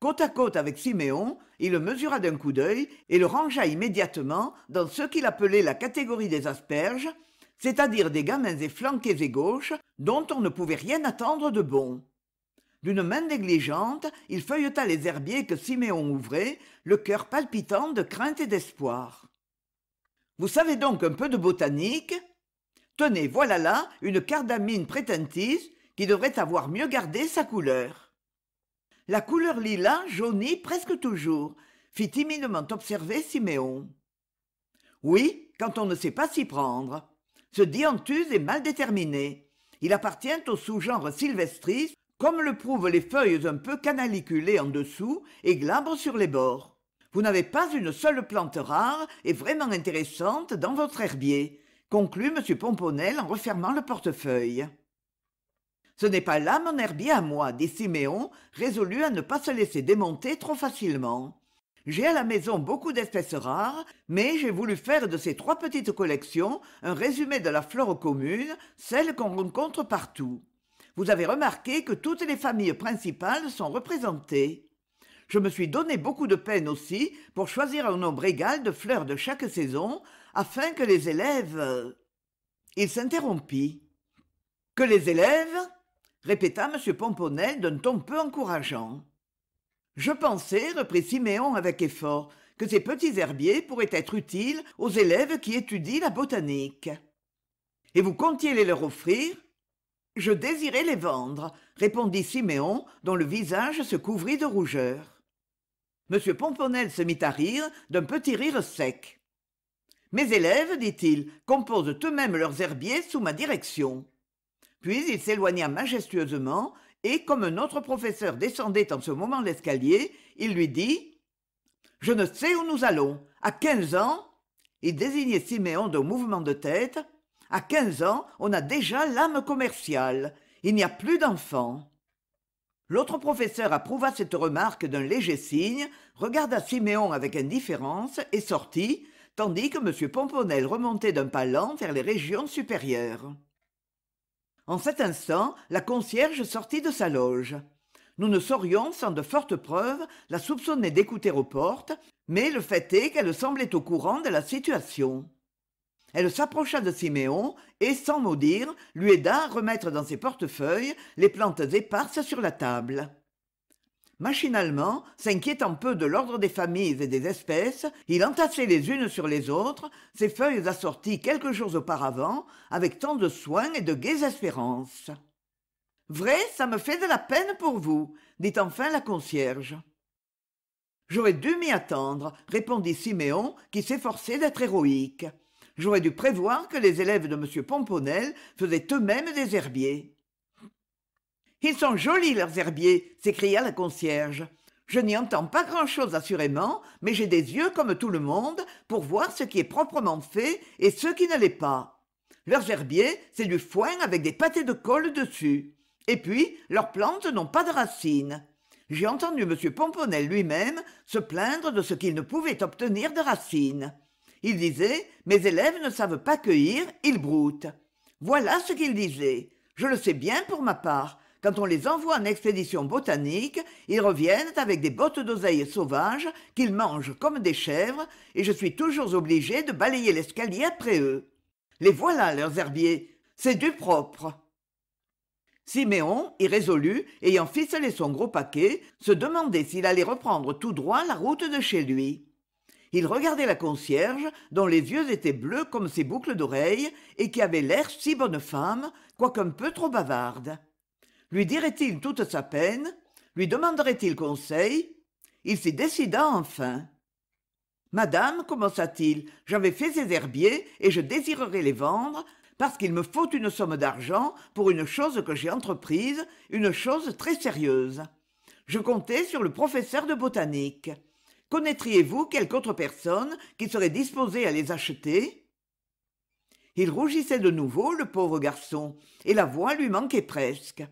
côte à côte avec siméon il le mesura d'un coup d'œil et le rangea immédiatement dans ce qu'il appelait la catégorie des asperges c'est-à-dire des gamins efflanqués et gauches dont on ne pouvait rien attendre de bon d'une main négligente il feuilleta les herbiers que siméon ouvrait le cœur palpitant de crainte et d'espoir vous savez donc un peu de botanique tenez voilà là une cardamine prétentise qui devrait avoir mieux gardé sa couleur la couleur lilas jaunit presque toujours fit timidement observer siméon oui quand on ne sait pas s'y prendre ce dianthus est mal déterminé il appartient au sous-genre sylvestris comme le prouvent les feuilles un peu canaliculées en dessous et glabres sur les bords. Vous n'avez pas une seule plante rare et vraiment intéressante dans votre herbier, conclut M. Pomponel en refermant le portefeuille. Ce n'est pas là mon herbier à moi, dit Siméon, résolu à ne pas se laisser démonter trop facilement. J'ai à la maison beaucoup d'espèces rares, mais j'ai voulu faire de ces trois petites collections un résumé de la flore commune, celle qu'on rencontre partout vous avez remarqué que toutes les familles principales sont représentées. Je me suis donné beaucoup de peine aussi pour choisir un nombre égal de fleurs de chaque saison, afin que les élèves... Euh, Il s'interrompit. Que les élèves répéta M. Pomponnet d'un ton peu encourageant. Je pensais, reprit Siméon avec effort, que ces petits herbiers pourraient être utiles aux élèves qui étudient la botanique. Et vous comptiez les leur offrir je désirais les vendre répondit siméon dont le visage se couvrit de rougeur m Pomponnel se mit à rire d'un petit rire sec mes élèves dit-il composent eux-mêmes leurs herbiers sous ma direction puis il s'éloigna majestueusement et comme un autre professeur descendait en ce moment l'escalier il lui dit je ne sais où nous allons à quinze ans il désignait siméon d'un mouvement de tête à quinze ans, on a déjà l'âme commerciale. Il n'y a plus d'enfants. L'autre professeur approuva cette remarque d'un léger signe, regarda Siméon avec indifférence et sortit, tandis que M. Pomponel remontait d'un pas lent vers les régions supérieures. En cet instant, la concierge sortit de sa loge. Nous ne saurions, sans de fortes preuves, la soupçonner d'écouter aux portes, mais le fait est qu'elle semblait au courant de la situation elle s'approcha de siméon et sans mot dire lui aida à remettre dans ses portefeuilles les plantes éparses sur la table machinalement s'inquiétant peu de l'ordre des familles et des espèces il entassait les unes sur les autres ses feuilles assorties quelques jours auparavant avec tant de soin et de gaies espérances vrai ça me fait de la peine pour vous dit enfin la concierge j'aurais dû m'y attendre répondit siméon qui s'efforçait d'être héroïque j'aurais dû prévoir que les élèves de m pomponel faisaient eux-mêmes des herbiers ils sont jolis leurs herbiers s'écria la concierge je n'y entends pas grand-chose assurément mais j'ai des yeux comme tout le monde pour voir ce qui est proprement fait et ce qui ne l'est pas leurs herbiers c'est du foin avec des pâtés de colle dessus et puis leurs plantes n'ont pas de racines j'ai entendu m pomponel lui-même se plaindre de ce qu'il ne pouvait obtenir de racines il disait mes élèves ne savent pas cueillir ils broutent voilà ce qu'il disait je le sais bien pour ma part quand on les envoie en expédition botanique ils reviennent avec des bottes d'oseille sauvages qu'ils mangent comme des chèvres et je suis toujours obligé de balayer l'escalier après eux les voilà leurs herbiers c'est du propre siméon irrésolu ayant ficelé son gros paquet se demandait s'il allait reprendre tout droit la route de chez lui il regardait la concierge dont les yeux étaient bleus comme ses boucles d'oreilles et qui avait l'air si bonne femme quoiqu'un peu trop bavarde lui dirait-il toute sa peine lui demanderait-il conseil il s'y décida enfin madame commença-t-il j'avais fait ces herbiers et je désirerais les vendre parce qu'il me faut une somme d'argent pour une chose que j'ai entreprise une chose très sérieuse je comptais sur le professeur de botanique connaîtriez-vous quelque autre personne qui serait disposée à les acheter il rougissait de nouveau le pauvre garçon et la voix lui manquait presque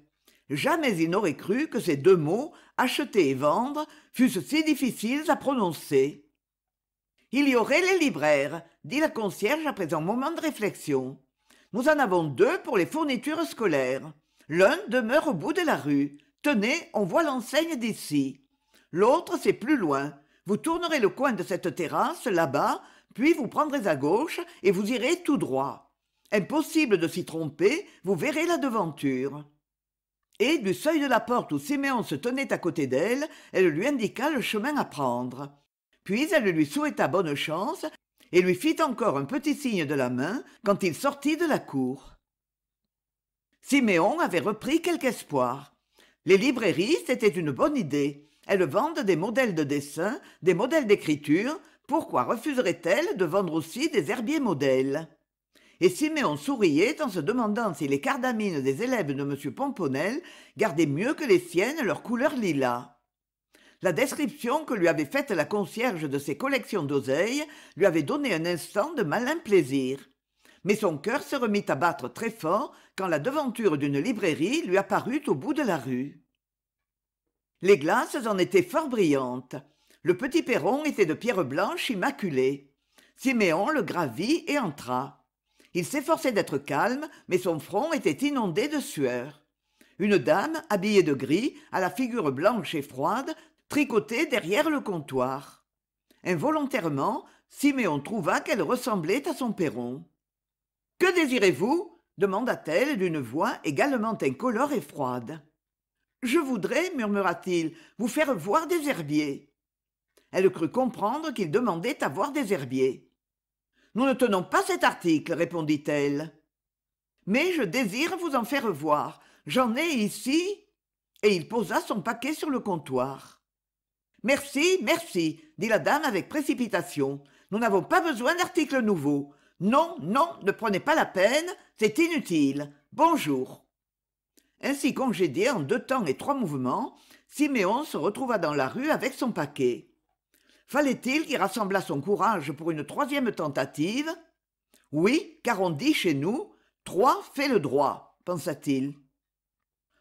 jamais il n'aurait cru que ces deux mots acheter et vendre fussent si difficiles à prononcer il y aurait les libraires dit la concierge après un moment de réflexion nous en avons deux pour les fournitures scolaires l'un demeure au bout de la rue tenez on voit l'enseigne d'ici l'autre c'est plus loin vous tournerez le coin de cette terrasse là-bas puis vous prendrez à gauche et vous irez tout droit impossible de s'y tromper vous verrez la devanture et du seuil de la porte où Siméon se tenait à côté d'elle elle lui indiqua le chemin à prendre puis elle lui souhaita bonne chance et lui fit encore un petit signe de la main quand il sortit de la cour siméon avait repris quelque espoir les librairies c'était une bonne idée elles vendent des modèles de dessin, des modèles d'écriture pourquoi refuserait elle de vendre aussi des herbiers modèles et siméon souriait en se demandant si les cardamines des élèves de m Pomponnel gardaient mieux que les siennes leur couleur lilas la description que lui avait faite la concierge de ses collections d'oseilles lui avait donné un instant de malin plaisir mais son cœur se remit à battre très fort quand la devanture d'une librairie lui apparut au bout de la rue les glaces en étaient fort brillantes le petit perron était de pierre blanche immaculée siméon le gravit et entra il s'efforçait d'être calme mais son front était inondé de sueur une dame habillée de gris à la figure blanche et froide tricotait derrière le comptoir involontairement siméon trouva qu'elle ressemblait à son perron que désirez-vous demanda-t-elle d'une voix également incolore et froide je voudrais murmura-t-il vous faire voir des herbiers elle crut comprendre qu'il demandait à voir des herbiers nous ne tenons pas cet article répondit-elle mais je désire vous en faire voir j'en ai ici et il posa son paquet sur le comptoir merci merci dit la dame avec précipitation nous n'avons pas besoin d'articles nouveaux non non ne prenez pas la peine c'est inutile bonjour ainsi congédié en deux temps et trois mouvements, Siméon se retrouva dans la rue avec son paquet. Fallait-il qu'il rassemblât son courage pour une troisième tentative Oui, car on dit chez nous « trois fait le droit », pensa-t-il.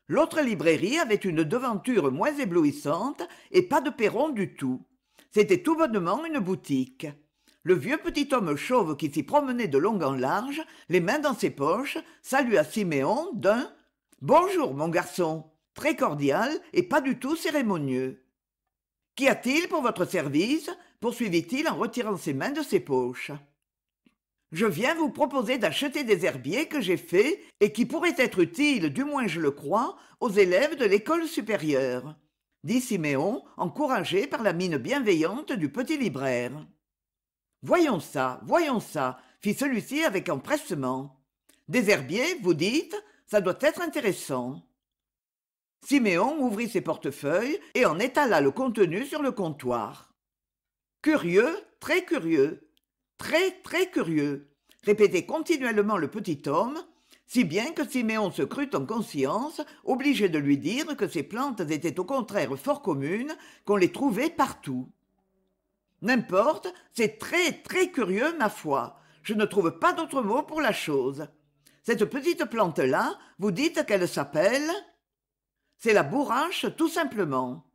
L'autre librairie avait une devanture moins éblouissante et pas de perron du tout. C'était tout bonnement une boutique. Le vieux petit homme chauve qui s'y promenait de long en large, les mains dans ses poches, salua Siméon d'un bonjour mon garçon très cordial et pas du tout cérémonieux qu'y a-t-il pour votre service poursuivit-il en retirant ses mains de ses poches je viens vous proposer d'acheter des herbiers que j'ai faits et qui pourraient être utiles, du moins je le crois, aux élèves de l'école supérieure, dit Siméon, encouragé par la mine bienveillante du petit libraire. Voyons ça, voyons ça, fit celui-ci avec empressement. Des herbiers, vous dites ça doit être intéressant siméon ouvrit ses portefeuilles et en étala le contenu sur le comptoir curieux très curieux très très curieux répétait continuellement le petit homme si bien que siméon se crut en conscience obligé de lui dire que ces plantes étaient au contraire fort communes qu'on les trouvait partout n'importe c'est très très curieux ma foi je ne trouve pas d'autre mot pour la chose cette petite plante-là, vous dites qu'elle s'appelle C'est la bourrache, tout simplement.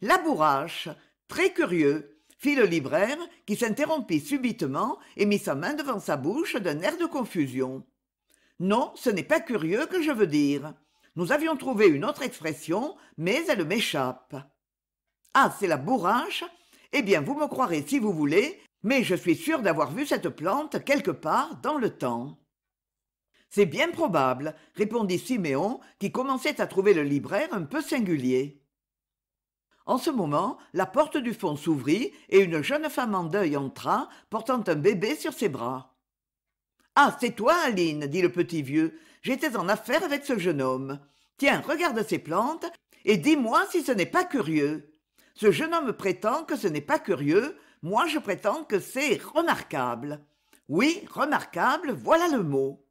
La bourrache, très curieux, fit le libraire, qui s'interrompit subitement et mit sa main devant sa bouche d'un air de confusion. Non, ce n'est pas curieux que je veux dire. Nous avions trouvé une autre expression, mais elle m'échappe. Ah, c'est la bourrache Eh bien, vous me croirez si vous voulez, mais je suis sûr d'avoir vu cette plante quelque part dans le temps c'est bien probable répondit siméon qui commençait à trouver le libraire un peu singulier en ce moment la porte du fond s'ouvrit et une jeune femme en deuil entra portant un bébé sur ses bras ah c'est toi aline dit le petit vieux j'étais en affaire avec ce jeune homme tiens regarde ces plantes et dis-moi si ce n'est pas curieux ce jeune homme prétend que ce n'est pas curieux moi je prétends que c'est remarquable oui remarquable voilà le mot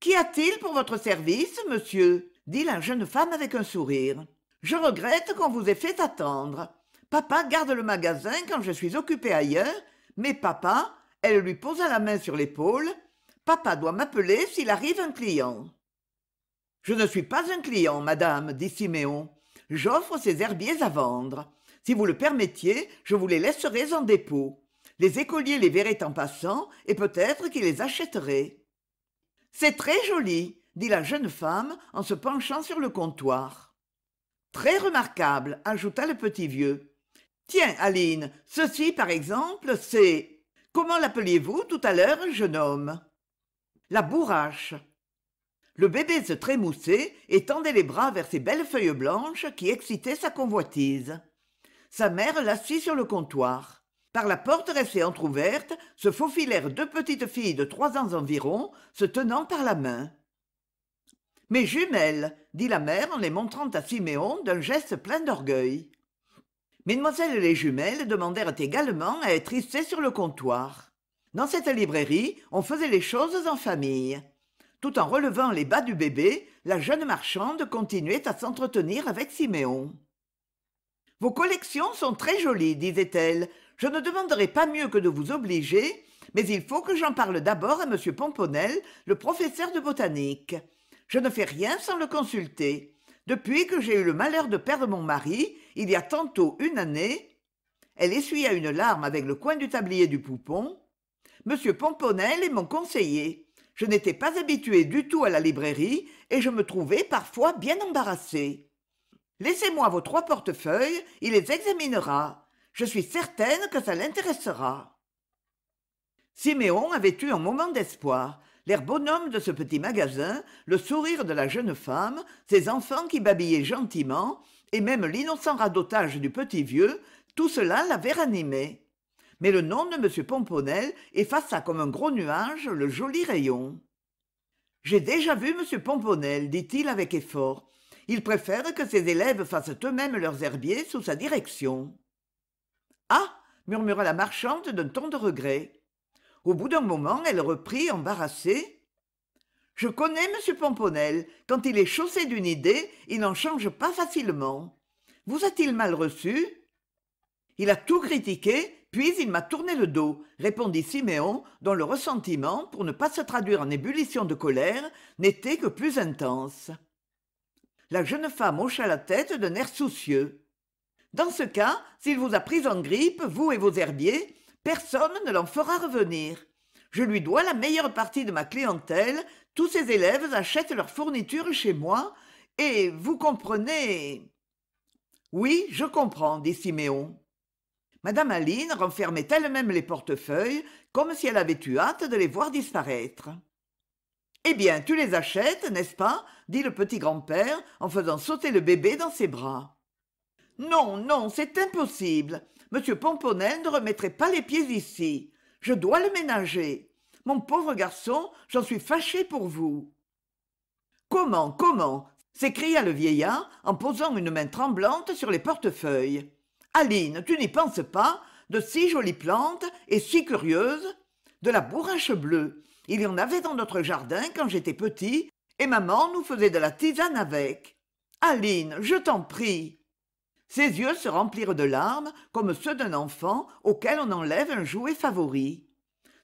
qu'y a-t-il pour votre service monsieur dit la jeune femme avec un sourire je regrette qu'on vous ait fait attendre papa garde le magasin quand je suis occupée ailleurs mais papa elle lui posa la main sur l'épaule papa doit m'appeler s'il arrive un client je ne suis pas un client madame dit siméon j'offre ces herbiers à vendre si vous le permettiez je vous les laisserais en dépôt les écoliers les verraient en passant et peut-être qu'ils les achèteraient c'est très joli dit la jeune femme en se penchant sur le comptoir très remarquable ajouta le petit vieux tiens aline ceci par exemple c'est comment l'appeliez-vous tout à l'heure jeune homme la bourrache le bébé se trémoussait et tendait les bras vers ces belles feuilles blanches qui excitaient sa convoitise sa mère l'assit sur le comptoir par la porte restée entr'ouverte se faufilèrent deux petites filles de trois ans environ se tenant par la main mes jumelles dit la mère en les montrant à siméon d'un geste plein d'orgueil mesdemoiselles les jumelles demandèrent également à être hissées sur le comptoir dans cette librairie on faisait les choses en famille tout en relevant les bas du bébé la jeune marchande continuait à s'entretenir avec siméon vos collections sont très jolies disait-elle je ne demanderai pas mieux que de vous obliger mais il faut que j'en parle d'abord à m pomponel le professeur de botanique je ne fais rien sans le consulter depuis que j'ai eu le malheur de perdre mon mari il y a tantôt une année elle essuya une larme avec le coin du tablier du poupon m pomponel est mon conseiller je n'étais pas habituée du tout à la librairie et je me trouvais parfois bien embarrassée. laissez-moi vos trois portefeuilles il les examinera je suis certaine que ça l'intéressera siméon avait eu un moment d'espoir l'air bonhomme de ce petit magasin le sourire de la jeune femme ses enfants qui babillaient gentiment et même l'innocent radotage du petit vieux tout cela l'avait ranimé mais le nom de m pomponel effaça comme un gros nuage le joli rayon j'ai déjà vu m pomponel dit-il avec effort il préfère que ses élèves fassent eux-mêmes leurs herbiers sous sa direction ah murmura la marchande d'un ton de regret au bout d'un moment elle reprit embarrassée je connais m pomponel quand il est chaussé d'une idée il n'en change pas facilement vous a-t-il mal reçu il a tout critiqué puis il m'a tourné le dos, répondit Siméon, dont le ressentiment, pour ne pas se traduire en ébullition de colère, n'était que plus intense. La jeune femme hocha la tête d'un air soucieux dans ce cas s'il vous a pris en grippe vous et vos herbiers personne ne l'en fera revenir je lui dois la meilleure partie de ma clientèle tous ses élèves achètent leurs fournitures chez moi et vous comprenez oui je comprends dit siméon Madame aline renfermait elle-même les portefeuilles comme si elle avait eu hâte de les voir disparaître eh bien tu les achètes n'est-ce pas dit le petit grand-père en faisant sauter le bébé dans ses bras non non c'est impossible Monsieur pomponel ne remettrait pas les pieds ici je dois le ménager mon pauvre garçon j'en suis fâché pour vous comment comment s'écria le vieillard en posant une main tremblante sur les portefeuilles aline tu n'y penses pas de si jolies plantes et si curieuses de la bourrache bleue il y en avait dans notre jardin quand j'étais petit et maman nous faisait de la tisane avec aline je t'en prie ses yeux se remplirent de larmes comme ceux d'un enfant auquel on enlève un jouet favori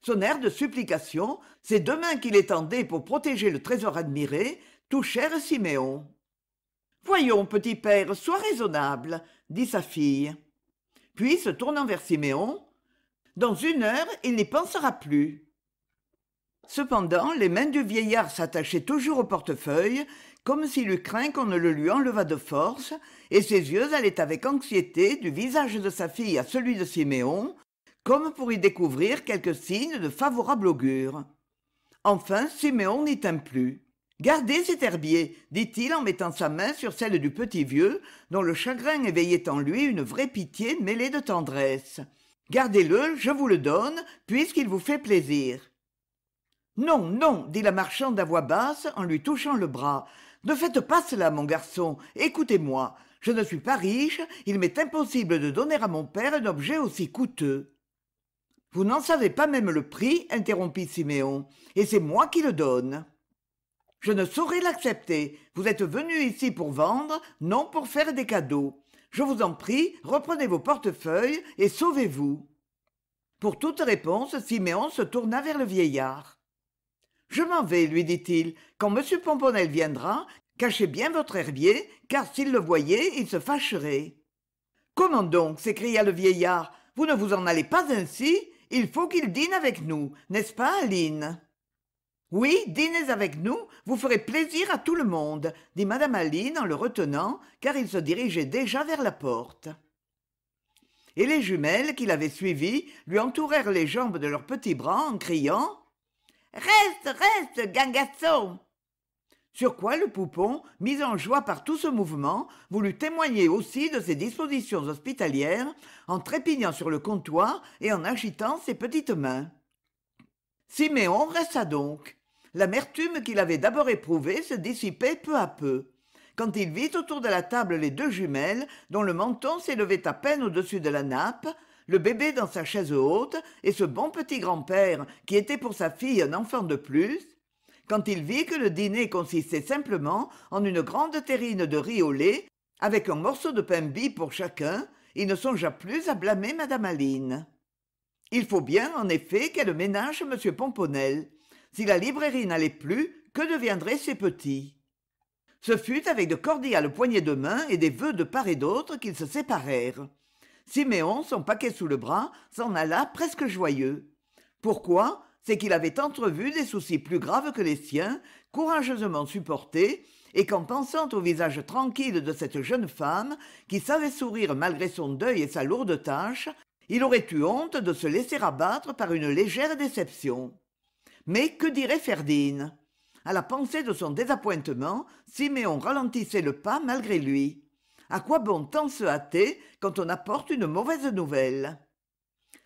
son air de supplication ses deux mains qu'il étendait pour protéger le trésor admiré touchèrent siméon voyons petit père sois raisonnable dit sa fille puis se tournant vers siméon dans une heure il n'y pensera plus cependant les mains du vieillard s'attachaient toujours au portefeuille comme s'il eût craint qu'on ne le lui enlevât de force, et ses yeux allaient avec anxiété du visage de sa fille à celui de Siméon, comme pour y découvrir quelque signe de favorable augure. Enfin, Siméon n'y tint plus. Gardez cet herbier, dit-il en mettant sa main sur celle du petit vieux, dont le chagrin éveillait en lui une vraie pitié mêlée de tendresse. Gardez-le, je vous le donne, puisqu'il vous fait plaisir. Non, non, dit la marchande à voix basse en lui touchant le bras ne faites pas cela mon garçon écoutez-moi je ne suis pas riche il m'est impossible de donner à mon père un objet aussi coûteux vous n'en savez pas même le prix interrompit siméon et c'est moi qui le donne je ne saurais l'accepter vous êtes venu ici pour vendre non pour faire des cadeaux je vous en prie reprenez vos portefeuilles et sauvez-vous pour toute réponse siméon se tourna vers le vieillard je m'en vais lui dit-il quand m pomponel viendra cachez bien votre herbier car s'il le voyait il se fâcherait comment donc s'écria le vieillard vous ne vous en allez pas ainsi il faut qu'il dîne avec nous n'est-ce pas aline oui dînez avec nous vous ferez plaisir à tout le monde dit mme aline en le retenant car il se dirigeait déjà vers la porte et les jumelles qui l'avaient suivi lui entourèrent les jambes de leurs petits bras en criant Reste, reste, gangasson. Sur quoi le poupon, mis en joie par tout ce mouvement, voulut témoigner aussi de ses dispositions hospitalières en trépignant sur le comptoir et en agitant ses petites mains. Siméon resta donc. L'amertume qu'il avait d'abord éprouvée se dissipait peu à peu quand il vit autour de la table les deux jumelles, dont le menton s'élevait à peine au-dessus de la nappe, le bébé dans sa chaise haute et ce bon petit grand-père qui était pour sa fille un enfant de plus quand il vit que le dîner consistait simplement en une grande terrine de riz au lait avec un morceau de pain bis pour chacun il ne songea plus à blâmer madame aline il faut bien en effet qu'elle ménage m Pomponnel. si la librairie n'allait plus que deviendraient ses petits ce fut avec de cordiales poignées de main et des vœux de part et d'autre qu'ils se séparèrent siméon son paquet sous le bras s'en alla presque joyeux pourquoi c'est qu'il avait entrevu des soucis plus graves que les siens courageusement supportés et qu'en pensant au visage tranquille de cette jeune femme qui savait sourire malgré son deuil et sa lourde tâche il aurait eu honte de se laisser abattre par une légère déception mais que dirait ferdinand à la pensée de son désappointement siméon ralentissait le pas malgré lui à quoi bon tant se hâter quand on apporte une mauvaise nouvelle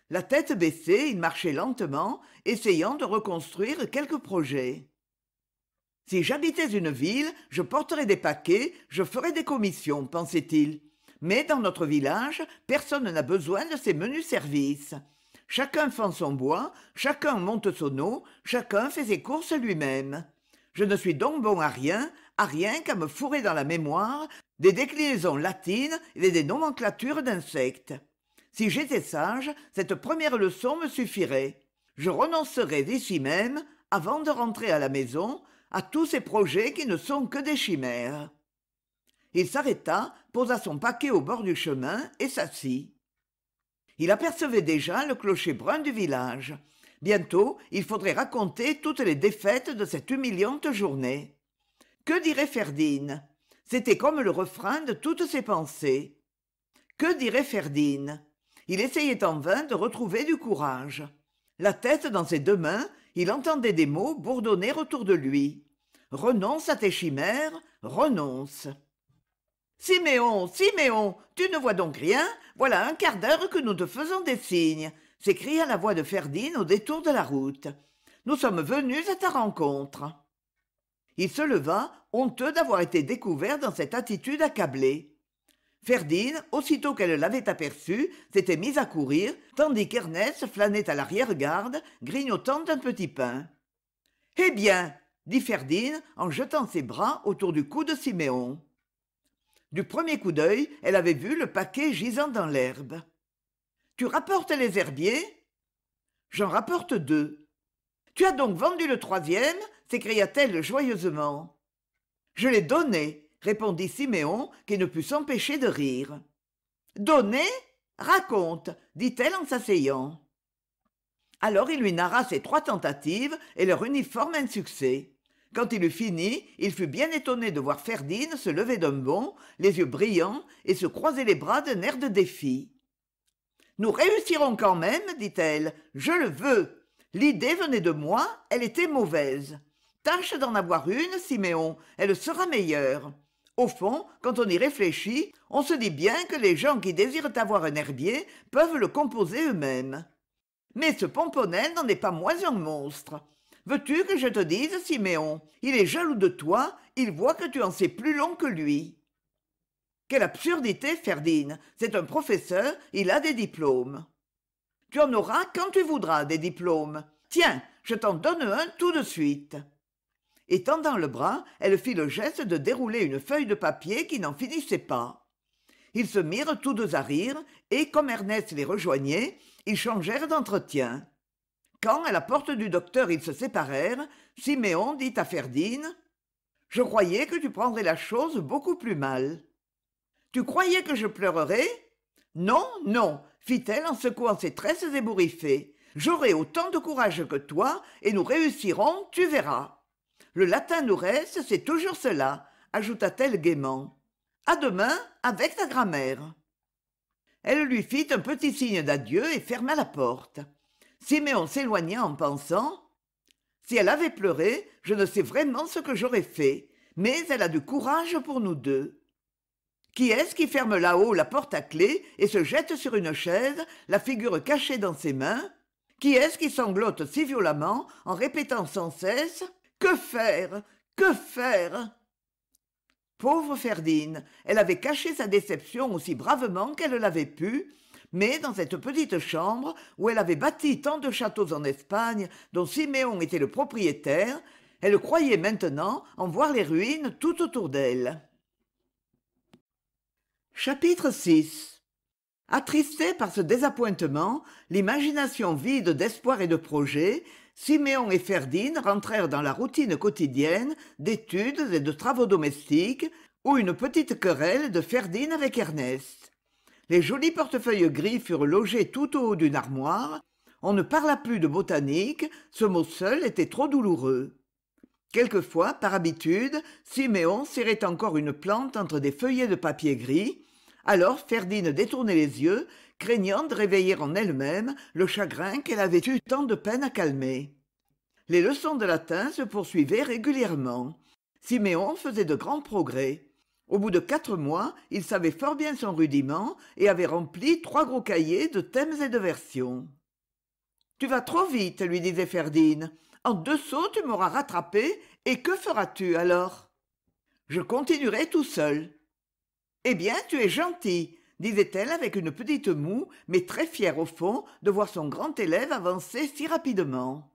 la tête baissée il marchait lentement essayant de reconstruire quelques projets. « si j'habitais une ville je porterais des paquets je ferais des commissions pensait-il mais dans notre village personne n'a besoin de ces menus services chacun fend son bois chacun monte son eau chacun fait ses courses lui-même je ne suis donc bon à rien à rien qu'à me fourrer dans la mémoire des déclinaisons latines et des nomenclatures d'insectes si j'étais sage cette première leçon me suffirait je renoncerais ici même avant de rentrer à la maison à tous ces projets qui ne sont que des chimères il s'arrêta posa son paquet au bord du chemin et s'assit il apercevait déjà le clocher brun du village bientôt il faudrait raconter toutes les défaites de cette humiliante journée que dirait ferdinand c'était comme le refrain de toutes ses pensées que dirait Ferdine il essayait en vain de retrouver du courage la tête dans ses deux mains il entendait des mots bourdonner autour de lui renonce à tes chimères renonce siméon siméon tu ne vois donc rien voilà un quart d'heure que nous te faisons des signes s'écria la voix de Ferdine au détour de la route nous sommes venus à ta rencontre il se leva honteux d'avoir été découvert dans cette attitude accablée Ferdine, aussitôt qu'elle l'avait aperçu s'était mise à courir tandis qu'ernest flânait à l'arrière-garde grignotant un petit pain eh bien dit Ferdine en jetant ses bras autour du cou de siméon du premier coup d'œil elle avait vu le paquet gisant dans l'herbe tu rapportes les herbiers j'en rapporte deux tu as donc vendu le troisième s'écria-t-elle joyeusement je l'ai donné répondit siméon qui ne put s'empêcher de rire Donné raconte dit-elle en s'asseyant alors il lui narra ses trois tentatives et leur uniforme insuccès quand il eut fini il fut bien étonné de voir ferdine se lever d'un bond les yeux brillants et se croiser les bras d'un air de défi nous réussirons quand même dit-elle je le veux l'idée venait de moi elle était mauvaise tâche d'en avoir une siméon elle sera meilleure au fond quand on y réfléchit on se dit bien que les gens qui désirent avoir un herbier peuvent le composer eux-mêmes mais ce pomponnet n'en est pas moins un monstre veux-tu que je te dise siméon il est jaloux de toi il voit que tu en sais plus long que lui quelle absurdité ferdine c'est un professeur il a des diplômes tu en auras quand tu voudras des diplômes tiens je t'en donne un tout de suite et tendant le bras elle fit le geste de dérouler une feuille de papier qui n'en finissait pas ils se mirent tous deux à rire et comme ernest les rejoignait ils changèrent d'entretien quand à la porte du docteur ils se séparèrent siméon dit à Ferdine je croyais que tu prendrais la chose beaucoup plus mal tu croyais que je pleurerais non non fit-elle en secouant ses tresses ébouriffées j'aurai autant de courage que toi et nous réussirons tu verras le latin nous reste c'est toujours cela ajouta-t-elle gaiement À demain avec ta grammaire. elle lui fit un petit signe d'adieu et ferma la porte siméon s'éloigna en pensant si elle avait pleuré je ne sais vraiment ce que j'aurais fait mais elle a du courage pour nous deux qui est-ce qui ferme là-haut la porte à clé et se jette sur une chaise, la figure cachée dans ses mains Qui est-ce qui sanglote si violemment en répétant sans cesse que faire que faire pauvre Ferdine elle avait caché sa déception aussi bravement qu'elle l'avait pu mais dans cette petite chambre où elle avait bâti tant de châteaux en espagne dont siméon était le propriétaire elle croyait maintenant en voir les ruines tout autour d'elle chapitre vi attristée par ce désappointement l'imagination vide d'espoir et de projet siméon et Ferdine rentrèrent dans la routine quotidienne d'études et de travaux domestiques ou une petite querelle de Ferdine avec ernest les jolis portefeuilles gris furent logés tout au haut d'une armoire on ne parla plus de botanique ce mot seul était trop douloureux quelquefois par habitude siméon serrait encore une plante entre des feuillets de papier gris alors Ferdine détournait les yeux craignant de réveiller en elle-même le chagrin qu'elle avait eu tant de peine à calmer les leçons de latin se poursuivaient régulièrement siméon faisait de grands progrès au bout de quatre mois il savait fort bien son rudiment et avait rempli trois gros cahiers de thèmes et de versions tu vas trop vite lui disait Ferdine. en deux sauts tu m'auras rattrapé et que feras-tu alors je continuerai tout seul eh bien tu es gentil disait-elle avec une petite moue mais très fière au fond de voir son grand élève avancer si rapidement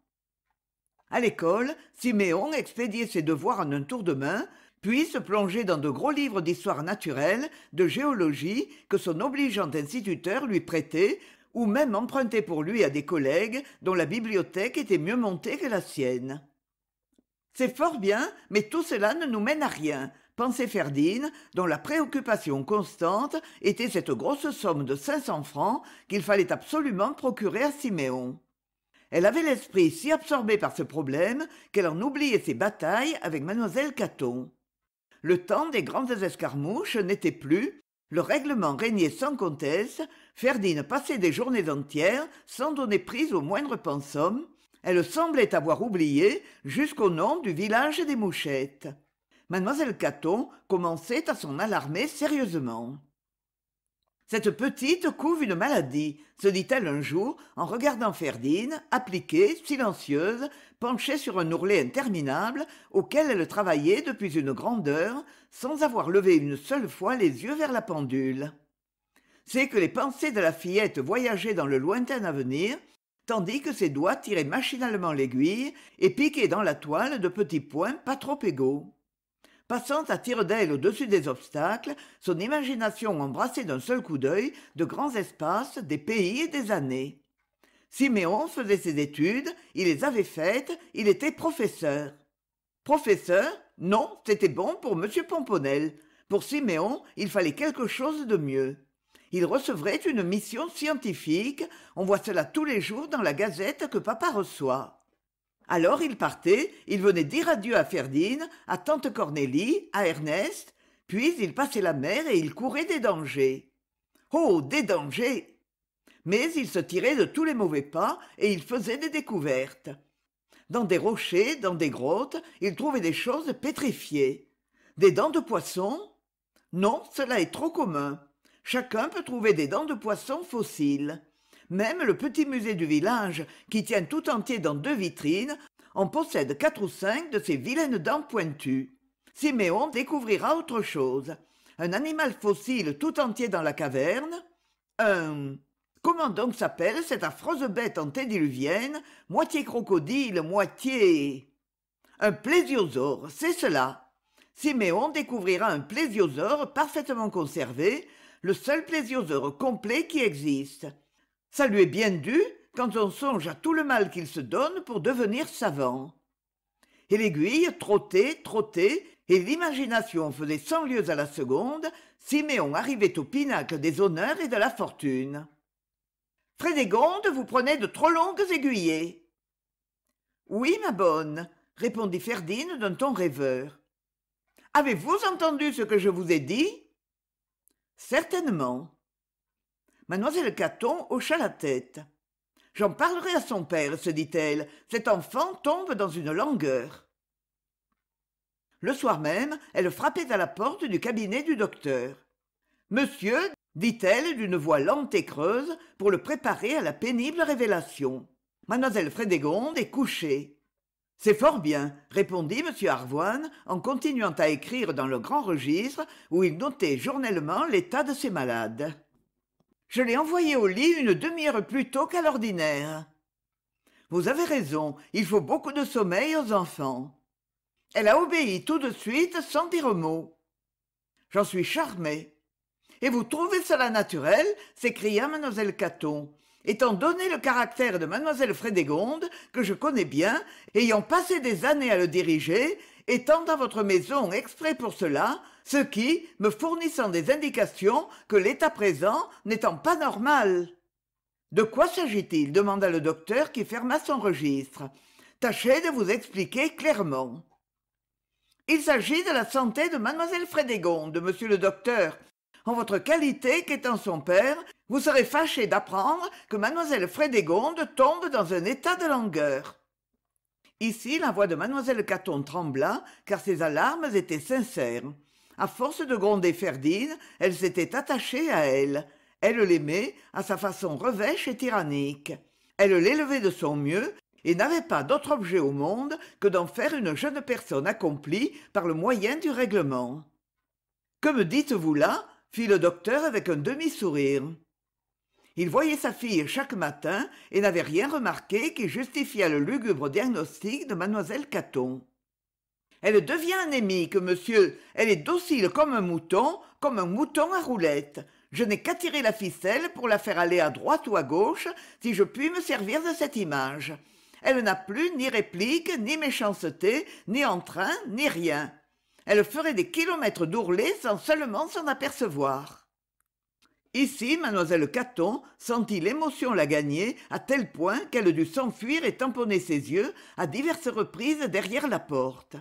À l'école siméon expédiait ses devoirs en un tour de main puis se plongeait dans de gros livres d'histoire naturelle de géologie que son obligeant instituteur lui prêtait ou même empruntait pour lui à des collègues dont la bibliothèque était mieux montée que la sienne c'est fort bien mais tout cela ne nous mène à rien pensait Ferdine, dont la préoccupation constante était cette grosse somme de cinq cents francs qu'il fallait absolument procurer à siméon elle avait l'esprit si absorbé par ce problème qu'elle en oubliait ses batailles avec mlle caton le temps des grandes escarmouches n'était plus le règlement régnait sans comtesse Ferdine passait des journées entières sans donner prise au moindre pensum elle semblait avoir oublié jusqu'au nom du village des mouchettes Mademoiselle caton commençait à s'en alarmer sérieusement cette petite couve une maladie se dit-elle un jour en regardant Ferdine, appliquée silencieuse penchée sur un ourlet interminable auquel elle travaillait depuis une grande heure sans avoir levé une seule fois les yeux vers la pendule c'est que les pensées de la fillette voyageaient dans le lointain avenir tandis que ses doigts tiraient machinalement l'aiguille et piquaient dans la toile de petits points pas trop égaux passant à tire d'aile au-dessus des obstacles son imagination embrassait d'un seul coup d'œil de grands espaces des pays et des années siméon faisait ses études il les avait faites il était professeur professeur non c'était bon pour m pomponel pour siméon il fallait quelque chose de mieux il recevrait une mission scientifique on voit cela tous les jours dans la gazette que papa reçoit alors il partait il venait dire adieu à Ferdine, à tante cornélie à ernest puis il passait la mer et il courait des dangers oh des dangers mais il se tirait de tous les mauvais pas et il faisait des découvertes dans des rochers dans des grottes il trouvait des choses pétrifiées des dents de poisson non cela est trop commun chacun peut trouver des dents de poisson fossiles même le petit musée du village qui tient tout entier dans deux vitrines en possède quatre ou cinq de ces vilaines dents pointues siméon découvrira autre chose un animal fossile tout entier dans la caverne un comment donc s'appelle cette affreuse bête antédiluvienne moitié crocodile moitié un plésiosaure c'est cela siméon découvrira un plésiosaure parfaitement conservé le seul plésiosaure complet qui existe ça lui est bien dû quand on songe à tout le mal qu'il se donne pour devenir savant. Et l'aiguille trottait, trottait, et l'imagination faisait cent lieues à la seconde, Siméon arrivait au pinacle des honneurs et de la fortune. Frédégonde, vous prenez de trop longues aiguillées. Oui, ma bonne, répondit Ferdine d'un ton rêveur. Avez-vous entendu ce que je vous ai dit Certainement mlle caton hocha la tête j'en parlerai à son père se dit-elle Cet enfant tombe dans une langueur le soir même elle frappait à la porte du cabinet du docteur monsieur dit-elle d'une voix lente et creuse pour le préparer à la pénible révélation Mademoiselle frédégonde est couchée c'est fort bien répondit m Arvoine, en continuant à écrire dans le grand registre où il notait journellement l'état de ses malades je l'ai envoyée au lit une demi-heure plus tôt qu'à l'ordinaire vous avez raison il faut beaucoup de sommeil aux enfants elle a obéi tout de suite sans dire mot j'en suis charmée. »« et vous trouvez cela naturel s'écria Mademoiselle caton étant donné le caractère de Mademoiselle frédégonde que je connais bien ayant passé des années à le diriger étant dans votre maison exprès pour cela ce qui me fournissant des indications que l'état présent n'étant pas normal de quoi s'agit-il demanda le docteur qui ferma son registre tâchez de vous expliquer clairement il s'agit de la santé de mademoiselle frédégonde monsieur le docteur en votre qualité qu'étant son père vous serez fâché d'apprendre que mademoiselle frédégonde tombe dans un état de langueur ici la voix de mademoiselle caton trembla car ses alarmes étaient sincères à force de gronder Ferdine, elle s'était attachée à elle elle l'aimait à sa façon revêche et tyrannique elle l'élevait de son mieux et n'avait pas d'autre objet au monde que d'en faire une jeune personne accomplie par le moyen du règlement que me dites-vous là fit le docteur avec un demi-sourire il voyait sa fille chaque matin et n'avait rien remarqué qui justifiât le lugubre diagnostic de mademoiselle caton elle devient anémique, monsieur. Elle est docile comme un mouton, comme un mouton à roulette. Je n'ai qu'à tirer la ficelle pour la faire aller à droite ou à gauche, si je puis me servir de cette image. Elle n'a plus ni réplique, ni méchanceté, ni entrain, ni rien. Elle ferait des kilomètres d'ourlet sans seulement s'en apercevoir. Ici, mademoiselle Caton sentit l'émotion la gagner à tel point qu'elle dut s'enfuir et tamponner ses yeux à diverses reprises derrière la porte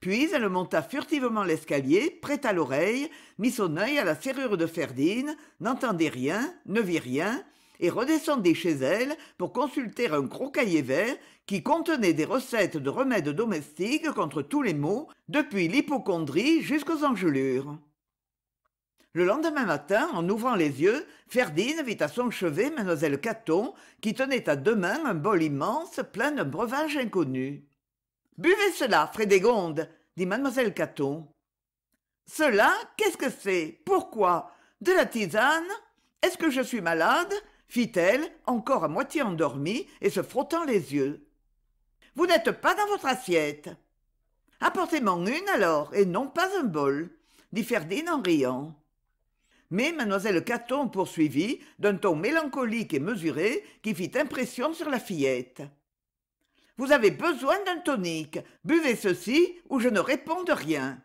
puis elle monta furtivement l'escalier prêta à l'oreille mit son œil à la serrure de Ferdine, n'entendit rien ne vit rien et redescendit chez elle pour consulter un gros cahier vert qui contenait des recettes de remèdes domestiques contre tous les maux, depuis l'hypocondrie jusqu'aux engelures. Le lendemain matin, en ouvrant les yeux, Ferdine vit à son chevet Mademoiselle Caton, qui tenait à deux mains un bol immense plein d'un breuvage inconnu buvez cela frédégonde dit Mademoiselle caton cela qu'est-ce que c'est pourquoi de la tisane est-ce que je suis malade fit-elle encore à moitié endormie et se frottant les yeux vous n'êtes pas dans votre assiette apportez moi une alors et non pas un bol dit Ferdinand en riant mais Mademoiselle caton poursuivit d'un ton mélancolique et mesuré qui fit impression sur la fillette vous avez besoin d'un tonique buvez ceci ou je ne réponds de rien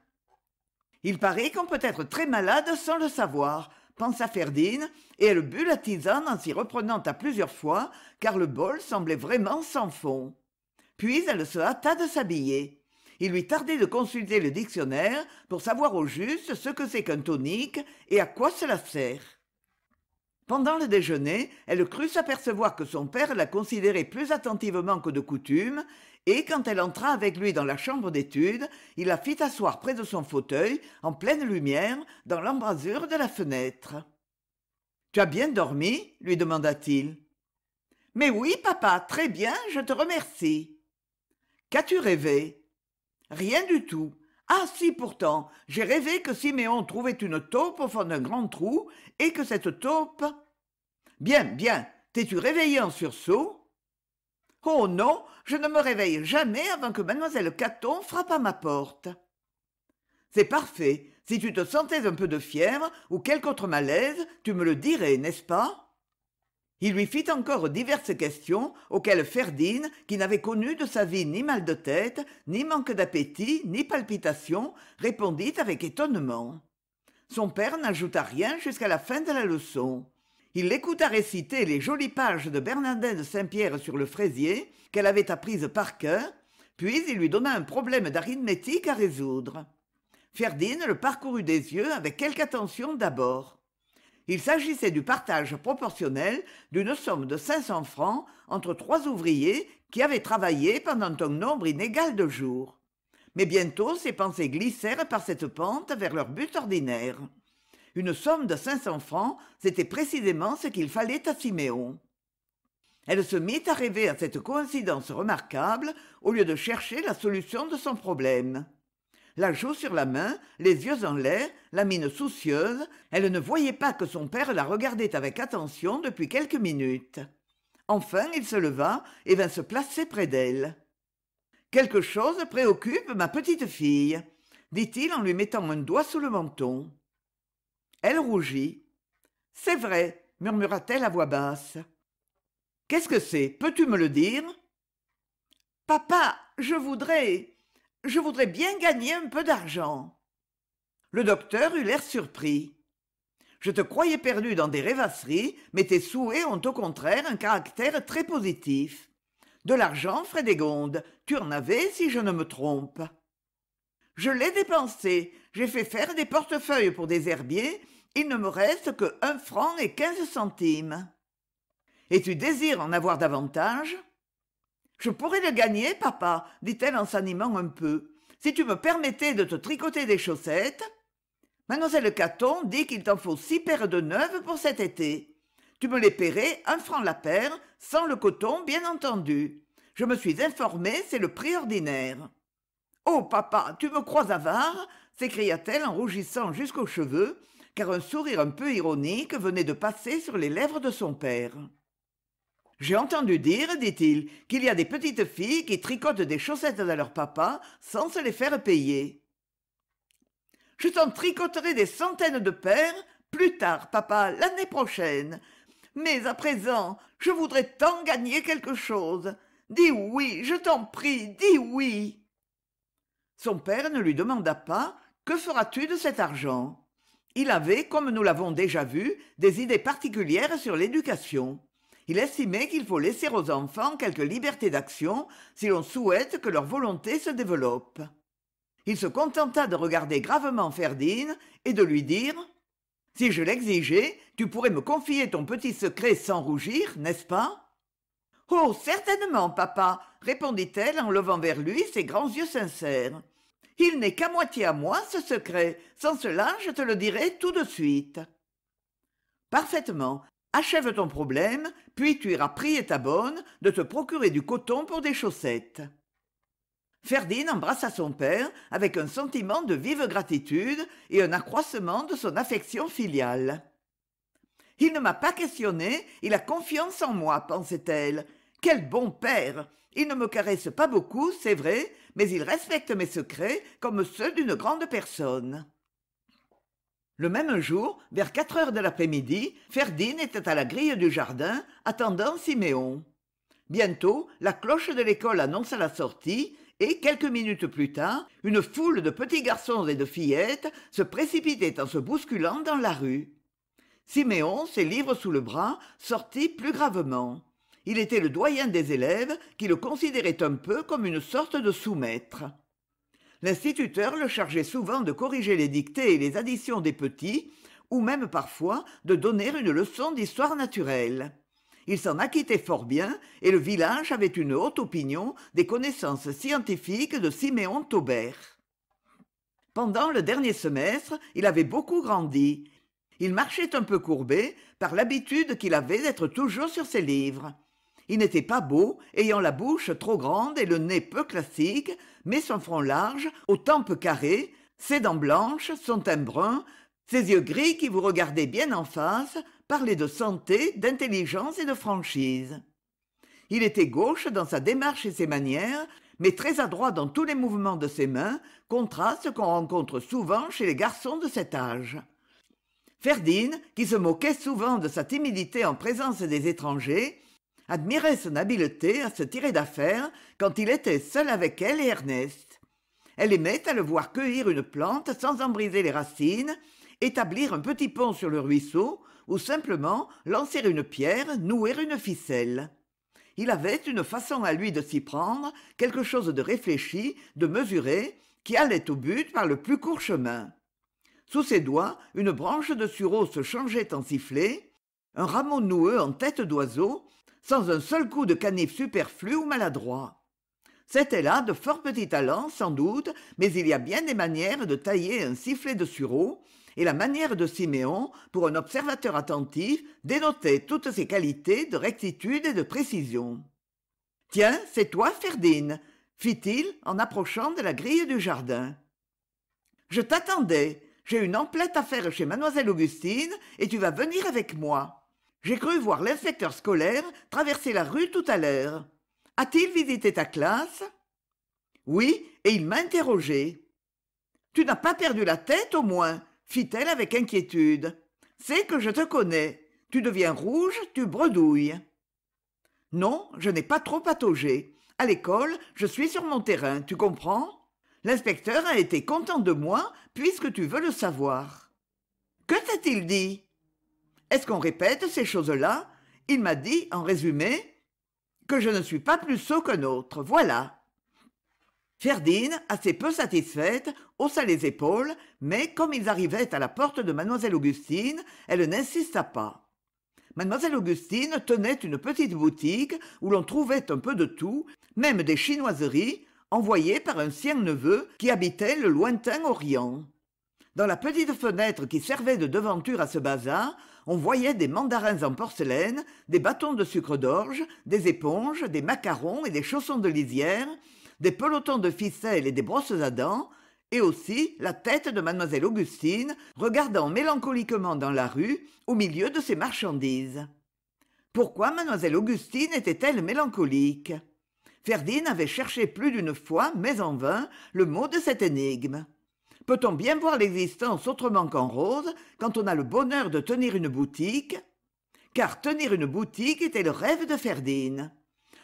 il paraît qu'on peut être très malade sans le savoir pensa Ferdine, et elle but la tisane en s'y reprenant à plusieurs fois, car le bol semblait vraiment sans fond. Puis elle se hâta de s'habiller. Il lui tardait de consulter le dictionnaire pour savoir au juste ce que c'est qu'un tonique et à quoi cela sert pendant le déjeuner elle crut s'apercevoir que son père la considérait plus attentivement que de coutume et quand elle entra avec lui dans la chambre d'études il la fit asseoir près de son fauteuil en pleine lumière dans l'embrasure de la fenêtre tu as bien dormi lui demanda-t-il mais oui papa très bien je te remercie qu'as-tu rêvé rien du tout ah si pourtant, j'ai rêvé que Siméon trouvait une taupe au fond d'un grand trou, et que cette taupe... Bien, bien, t'es-tu réveillé en sursaut Oh non, je ne me réveille jamais avant que mademoiselle Caton frappe à ma porte. C'est parfait, si tu te sentais un peu de fièvre ou quelque autre malaise, tu me le dirais, n'est-ce pas il lui fit encore diverses questions auxquelles ferdinand qui n'avait connu de sa vie ni mal de tête ni manque d'appétit ni palpitations répondit avec étonnement son père n'ajouta rien jusqu'à la fin de la leçon il l'écouta réciter les jolies pages de bernardin de saint-pierre sur le fraisier qu'elle avait apprises par cœur puis il lui donna un problème d'arithmétique à résoudre ferdinand le parcourut des yeux avec quelque attention d'abord il s'agissait du partage proportionnel d'une somme de 500 francs entre trois ouvriers qui avaient travaillé pendant un nombre inégal de jours. Mais bientôt ses pensées glissèrent par cette pente vers leur but ordinaire. Une somme de 500 francs, c'était précisément ce qu'il fallait à Siméon. Elle se mit à rêver à cette coïncidence remarquable au lieu de chercher la solution de son problème la joue sur la main les yeux en l'air la mine soucieuse elle ne voyait pas que son père la regardait avec attention depuis quelques minutes enfin il se leva et vint se placer près d'elle quelque chose préoccupe ma petite fille dit-il en lui mettant un doigt sous le menton elle rougit c'est vrai murmura-t-elle à voix basse qu'est-ce que c'est peux-tu me le dire papa je voudrais je voudrais bien gagner un peu d'argent. Le docteur eut l'air surpris. Je te croyais perdu dans des rêvasseries, mais tes souhaits ont au contraire un caractère très positif. De l'argent, Frédégonde, tu en avais, si je ne me trompe. Je l'ai dépensé, j'ai fait faire des portefeuilles pour des herbiers, il ne me reste que un franc et quinze centimes. Et tu désires en avoir davantage je pourrais le gagner papa dit-elle en s'animant un peu si tu me permettais de te tricoter des chaussettes mademoiselle caton dit qu'il t'en faut six paires de neuves pour cet été tu me les paierais un franc la paire sans le coton bien entendu je me suis informée c'est le prix ordinaire oh papa tu me crois avare s'écria-t-elle en rougissant jusqu'aux cheveux car un sourire un peu ironique venait de passer sur les lèvres de son père j'ai entendu dire dit-il qu'il y a des petites filles qui tricotent des chaussettes à leur papa sans se les faire payer je t'en tricoterai des centaines de paires plus tard papa l'année prochaine mais à présent je voudrais tant gagner quelque chose dis oui je t'en prie dis oui son père ne lui demanda pas que feras-tu de cet argent il avait comme nous l'avons déjà vu des idées particulières sur l'éducation il estimait qu'il faut laisser aux enfants quelque liberté d'action si l'on souhaite que leur volonté se développe. Il se contenta de regarder gravement Ferdine et de lui dire Si je l'exigeais, tu pourrais me confier ton petit secret sans rougir, n'est-ce pas Oh, certainement, papa, répondit-elle en levant vers lui ses grands yeux sincères. Il n'est qu'à moitié à moi, ce secret. Sans cela, je te le dirai tout de suite. Parfaitement achève ton problème puis tu iras prier ta bonne de te procurer du coton pour des chaussettes ferdinand embrassa son père avec un sentiment de vive gratitude et un accroissement de son affection filiale il ne m'a pas questionné il a confiance en moi pensait-elle quel bon père il ne me caresse pas beaucoup c'est vrai mais il respecte mes secrets comme ceux d'une grande personne le même jour vers quatre heures de l'après-midi Ferdin était à la grille du jardin attendant siméon bientôt la cloche de l'école annonça la sortie et quelques minutes plus tard une foule de petits garçons et de fillettes se précipitait en se bousculant dans la rue siméon ses livres sous le bras sortit plus gravement il était le doyen des élèves qui le considérait un peu comme une sorte de sous-maître l'instituteur le chargeait souvent de corriger les dictées et les additions des petits ou même parfois de donner une leçon d'histoire naturelle il s'en acquittait fort bien et le village avait une haute opinion des connaissances scientifiques de siméon taubert pendant le dernier semestre il avait beaucoup grandi il marchait un peu courbé par l'habitude qu'il avait d'être toujours sur ses livres il n'était pas beau ayant la bouche trop grande et le nez peu classique mais son front large aux tempes carrées ses dents blanches son teint brun ses yeux gris qui vous regardaient bien en face parlaient de santé d'intelligence et de franchise il était gauche dans sa démarche et ses manières mais très adroit dans tous les mouvements de ses mains contraste qu'on rencontre souvent chez les garçons de cet âge ferdinand qui se moquait souvent de sa timidité en présence des étrangers admirait son habileté à se tirer d'affaire quand il était seul avec elle et Ernest. Elle aimait à le voir cueillir une plante sans en briser les racines, établir un petit pont sur le ruisseau, ou simplement lancer une pierre, nouer une ficelle. Il avait une façon à lui de s'y prendre, quelque chose de réfléchi, de mesuré, qui allait au but par le plus court chemin. Sous ses doigts, une branche de sureau se changeait en sifflet, un rameau noueux en tête d'oiseau sans un seul coup de canif superflu ou maladroit c'était là de fort petits talents sans doute mais il y a bien des manières de tailler un sifflet de sureau et la manière de siméon pour un observateur attentif dénotait toutes ses qualités de rectitude et de précision tiens c'est toi ferdine fit-il en approchant de la grille du jardin je t'attendais j'ai une emplette à faire chez mademoiselle augustine et tu vas venir avec moi j'ai cru voir l'inspecteur scolaire traverser la rue tout à l'heure a-t-il visité ta classe oui et il m'a interrogé. »« tu n'as pas perdu la tête au moins fit-elle avec inquiétude c'est que je te connais tu deviens rouge tu bredouilles non je n'ai pas trop pataugé à l'école je suis sur mon terrain tu comprends l'inspecteur a été content de moi puisque tu veux le savoir que t'a-t-il dit est-ce qu'on répète ces choses-là il m'a dit en résumé que je ne suis pas plus sot qu'un autre voilà Ferdine, assez peu satisfaite, haussa les épaules, mais comme ils arrivaient à la porte de mademoiselle Augustine, elle n'insista pas. Mademoiselle Augustine tenait une petite boutique où l'on trouvait un peu de tout, même des chinoiseries, envoyées par un sien neveu qui habitait le lointain Orient dans la petite fenêtre qui servait de devanture à ce bazar on voyait des mandarins en porcelaine des bâtons de sucre d'orge des éponges des macarons et des chaussons de lisière des pelotons de ficelles et des brosses à dents et aussi la tête de mademoiselle augustine regardant mélancoliquement dans la rue au milieu de ses marchandises pourquoi mademoiselle augustine était-elle mélancolique ferdinand avait cherché plus d'une fois mais en vain le mot de cette énigme peut-on bien voir l'existence autrement qu'en rose quand on a le bonheur de tenir une boutique Car tenir une boutique était le rêve de Ferdine.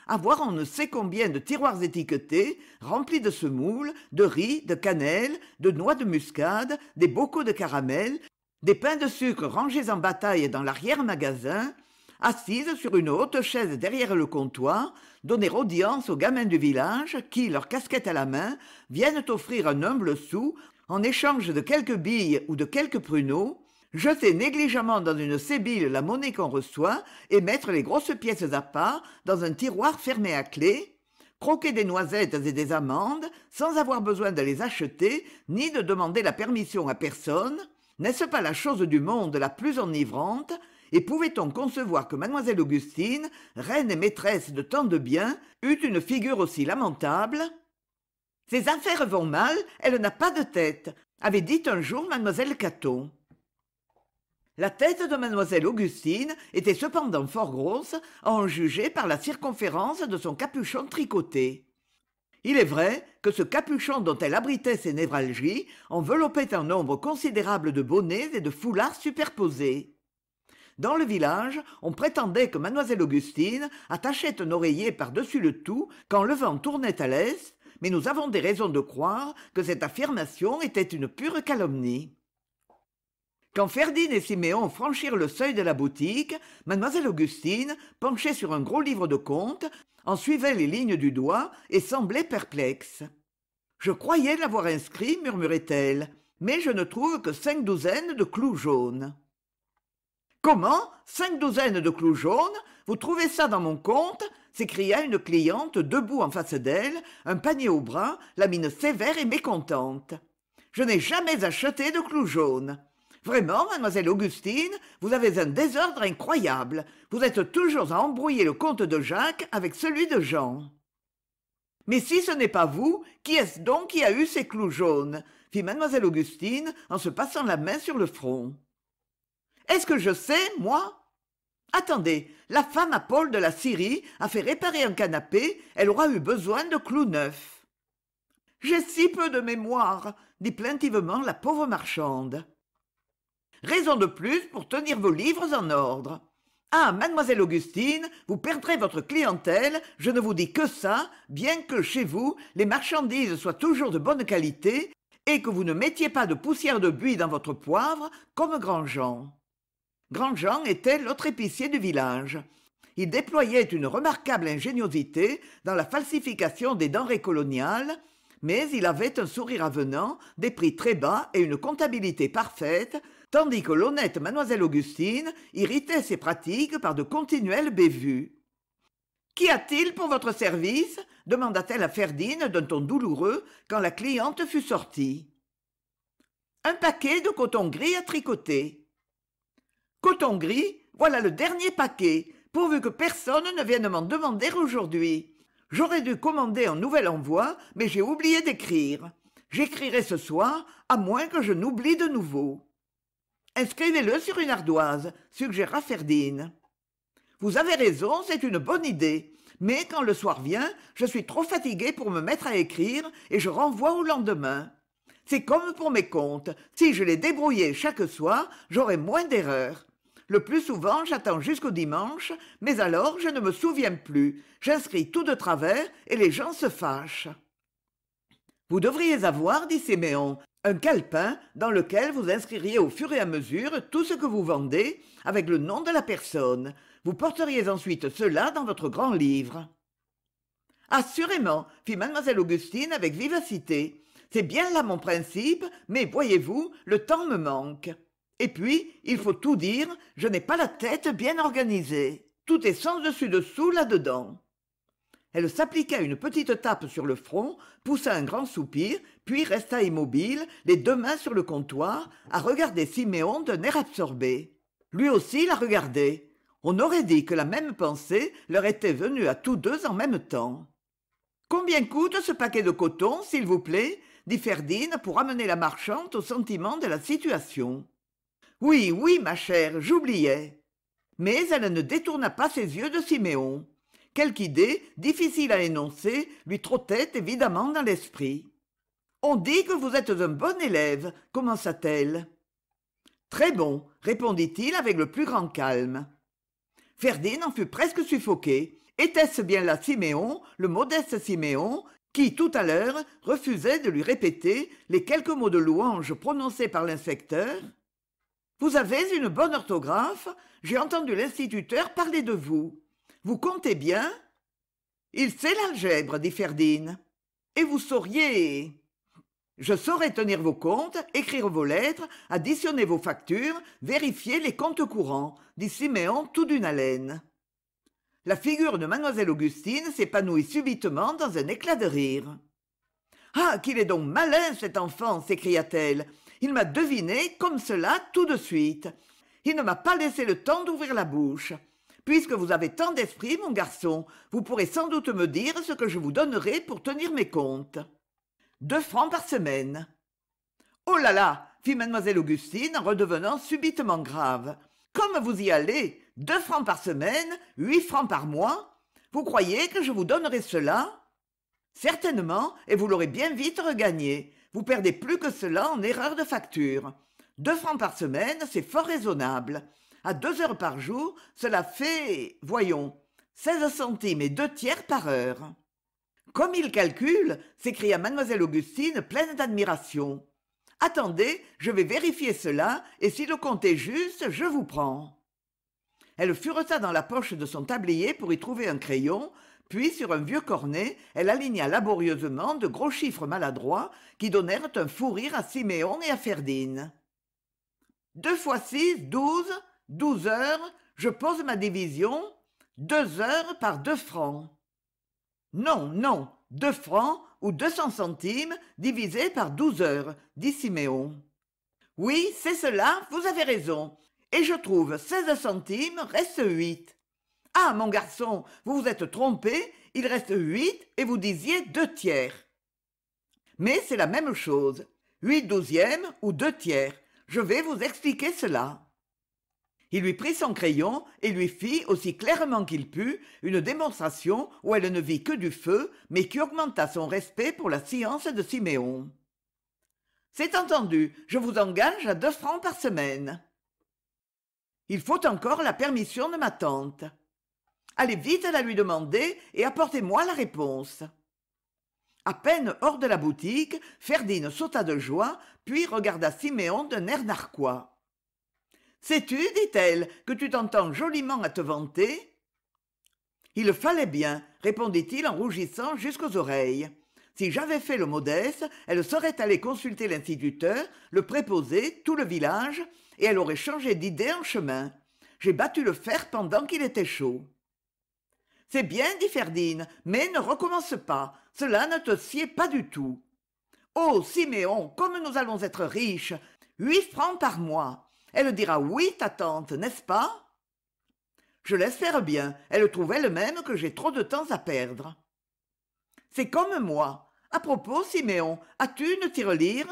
Avoir on ne sait combien de tiroirs étiquetés, remplis de semoule, de riz, de cannelle, de noix de muscade, des bocaux de caramel, des pains de sucre rangés en bataille dans l'arrière-magasin, assises sur une haute chaise derrière le comptoir, donner audience aux gamins du village qui, leur casquette à la main, viennent offrir un humble sou en échange de quelques billes ou de quelques pruneaux jeter négligemment dans une sébile la monnaie qu'on reçoit et mettre les grosses pièces à part dans un tiroir fermé à clef, croquer des noisettes et des amandes sans avoir besoin de les acheter ni de demander la permission à personne, n'est-ce pas la chose du monde la plus enivrante et pouvait-on concevoir que mademoiselle Augustine, reine et maîtresse de tant de biens, eût une figure aussi lamentable ses affaires vont mal elle n'a pas de tête avait dit un jour mlle caton la tête de Mademoiselle augustine était cependant fort grosse à en juger par la circonférence de son capuchon tricoté il est vrai que ce capuchon dont elle abritait ses névralgies enveloppait un nombre considérable de bonnets et de foulards superposés dans le village on prétendait que mlle augustine attachait un oreiller par-dessus le tout quand le vent tournait à l'est mais nous avons des raisons de croire que cette affirmation était une pure calomnie quand ferdinand et siméon franchirent le seuil de la boutique Mademoiselle augustine penchée sur un gros livre de comptes en suivait les lignes du doigt et semblait perplexe je croyais l'avoir inscrit murmurait-elle mais je ne trouve que cinq douzaines de clous jaunes comment cinq douzaines de clous jaunes vous trouvez ça dans mon compte s'écria une cliente debout en face d'elle un panier au bras la mine sévère et mécontente je n'ai jamais acheté de clous jaunes vraiment mademoiselle augustine vous avez un désordre incroyable vous êtes toujours à embrouiller le compte de jacques avec celui de jean mais si ce n'est pas vous qui est-ce donc qui a eu ces clous jaunes fit mademoiselle augustine en se passant la main sur le front est-ce que je sais moi attendez la femme à paul de la Syrie a fait réparer un canapé elle aura eu besoin de clous neufs j'ai si peu de mémoire dit plaintivement la pauvre marchande raison de plus pour tenir vos livres en ordre ah mademoiselle augustine vous perdrez votre clientèle je ne vous dis que ça bien que chez vous les marchandises soient toujours de bonne qualité et que vous ne mettiez pas de poussière de buis dans votre poivre comme grandjean grandjean était l'autre épicier du village il déployait une remarquable ingéniosité dans la falsification des denrées coloniales mais il avait un sourire avenant des prix très bas et une comptabilité parfaite tandis que l'honnête mademoiselle augustine irritait ses pratiques par de continuelles bévues qu'y a-t-il pour votre service demanda-t-elle à ferdine d'un ton douloureux quand la cliente fut sortie un paquet de coton gris à tricoter coton gris voilà le dernier paquet pourvu que personne ne vienne m'en demander aujourd'hui j'aurais dû commander un nouvel envoi mais j'ai oublié d'écrire j'écrirai ce soir à moins que je n'oublie de nouveau inscrivez le sur une ardoise suggéra ferdinand vous avez raison c'est une bonne idée mais quand le soir vient je suis trop fatigué pour me mettre à écrire et je renvoie au lendemain c'est comme pour mes comptes si je les débrouillais chaque soir j'aurais moins d'erreurs le plus souvent j'attends jusqu'au dimanche mais alors je ne me souviens plus j'inscris tout de travers et les gens se fâchent vous devriez avoir dit séméon un calepin dans lequel vous inscririez au fur et à mesure tout ce que vous vendez avec le nom de la personne vous porteriez ensuite cela dans votre grand livre assurément fit mademoiselle augustine avec vivacité c'est bien là mon principe mais voyez-vous le temps me manque et puis il faut tout dire je n'ai pas la tête bien organisée tout est sens dessus dessous là-dedans elle s'appliqua une petite tape sur le front poussa un grand soupir puis resta immobile les deux mains sur le comptoir à regarder siméon d'un air absorbé lui aussi la regardait on aurait dit que la même pensée leur était venue à tous deux en même temps combien coûte ce paquet de coton s'il vous plaît dit ferdinand pour amener la marchande au sentiment de la situation oui oui ma chère j'oubliais mais elle ne détourna pas ses yeux de siméon quelque idée difficile à énoncer lui trottait évidemment dans l'esprit on dit que vous êtes un bon élève commença-t-elle très bon répondit-il avec le plus grand calme ferdinand en fut presque suffoqué était-ce bien là siméon le modeste siméon qui tout à l'heure refusait de lui répéter les quelques mots de louange prononcés par l'inspecteur vous avez une bonne orthographe j'ai entendu l'instituteur parler de vous vous comptez bien il sait l'algèbre dit ferdinand et vous sauriez je saurais tenir vos comptes écrire vos lettres additionner vos factures vérifier les comptes courants dit siméon tout d'une haleine la figure de Mademoiselle augustine s'épanouit subitement dans un éclat de rire ah qu'il est donc malin cet enfant s'écria-t-elle il m'a deviné comme cela tout de suite. Il ne m'a pas laissé le temps d'ouvrir la bouche. Puisque vous avez tant d'esprit, mon garçon, vous pourrez sans doute me dire ce que je vous donnerai pour tenir mes comptes. Deux francs par semaine. Oh là là fit mademoiselle Augustine en redevenant subitement grave. Comme vous y allez, deux francs par semaine, huit francs par mois, vous croyez que je vous donnerai cela Certainement, et vous l'aurez bien vite regagné vous perdez plus que cela en erreur de facture deux francs par semaine c'est fort raisonnable à deux heures par jour cela fait voyons seize centimes et deux tiers par heure comme il calcule s'écria mademoiselle augustine pleine d'admiration attendez je vais vérifier cela et si le compte est juste je vous prends elle fureta dans la poche de son tablier pour y trouver un crayon puis sur un vieux cornet elle aligna laborieusement de gros chiffres maladroits qui donnèrent un fou rire à siméon et à Ferdine. deux fois six douze douze heures je pose ma division deux heures par deux francs non non deux francs ou deux cents centimes divisés par douze heures dit siméon oui c'est cela vous avez raison et je trouve seize centimes reste huit ah, mon garçon, vous vous êtes trompé, il reste huit et vous disiez deux tiers. Mais c'est la même chose. Huit douzièmes ou deux tiers. Je vais vous expliquer cela. Il lui prit son crayon et lui fit, aussi clairement qu'il put, une démonstration où elle ne vit que du feu, mais qui augmenta son respect pour la science de Siméon. C'est entendu, je vous engage à deux francs par semaine. Il faut encore la permission de ma tante allez vite la lui demander et apportez-moi la réponse À peine hors de la boutique Ferdine sauta de joie puis regarda siméon d'un air narquois sais-tu dit-elle que tu t'entends joliment à te vanter il fallait bien répondit-il en rougissant jusqu'aux oreilles si j'avais fait le modeste elle serait allée consulter l'instituteur le préposé tout le village et elle aurait changé d'idée en chemin j'ai battu le fer pendant qu'il était chaud c'est bien dit ferdinand mais ne recommence pas cela ne te sied pas du tout oh siméon comme nous allons être riches huit francs par mois elle dira oui ta tante n'est-ce pas je l'espère bien elle trouve elle-même que j'ai trop de temps à perdre c'est comme moi à propos siméon as-tu une tirelire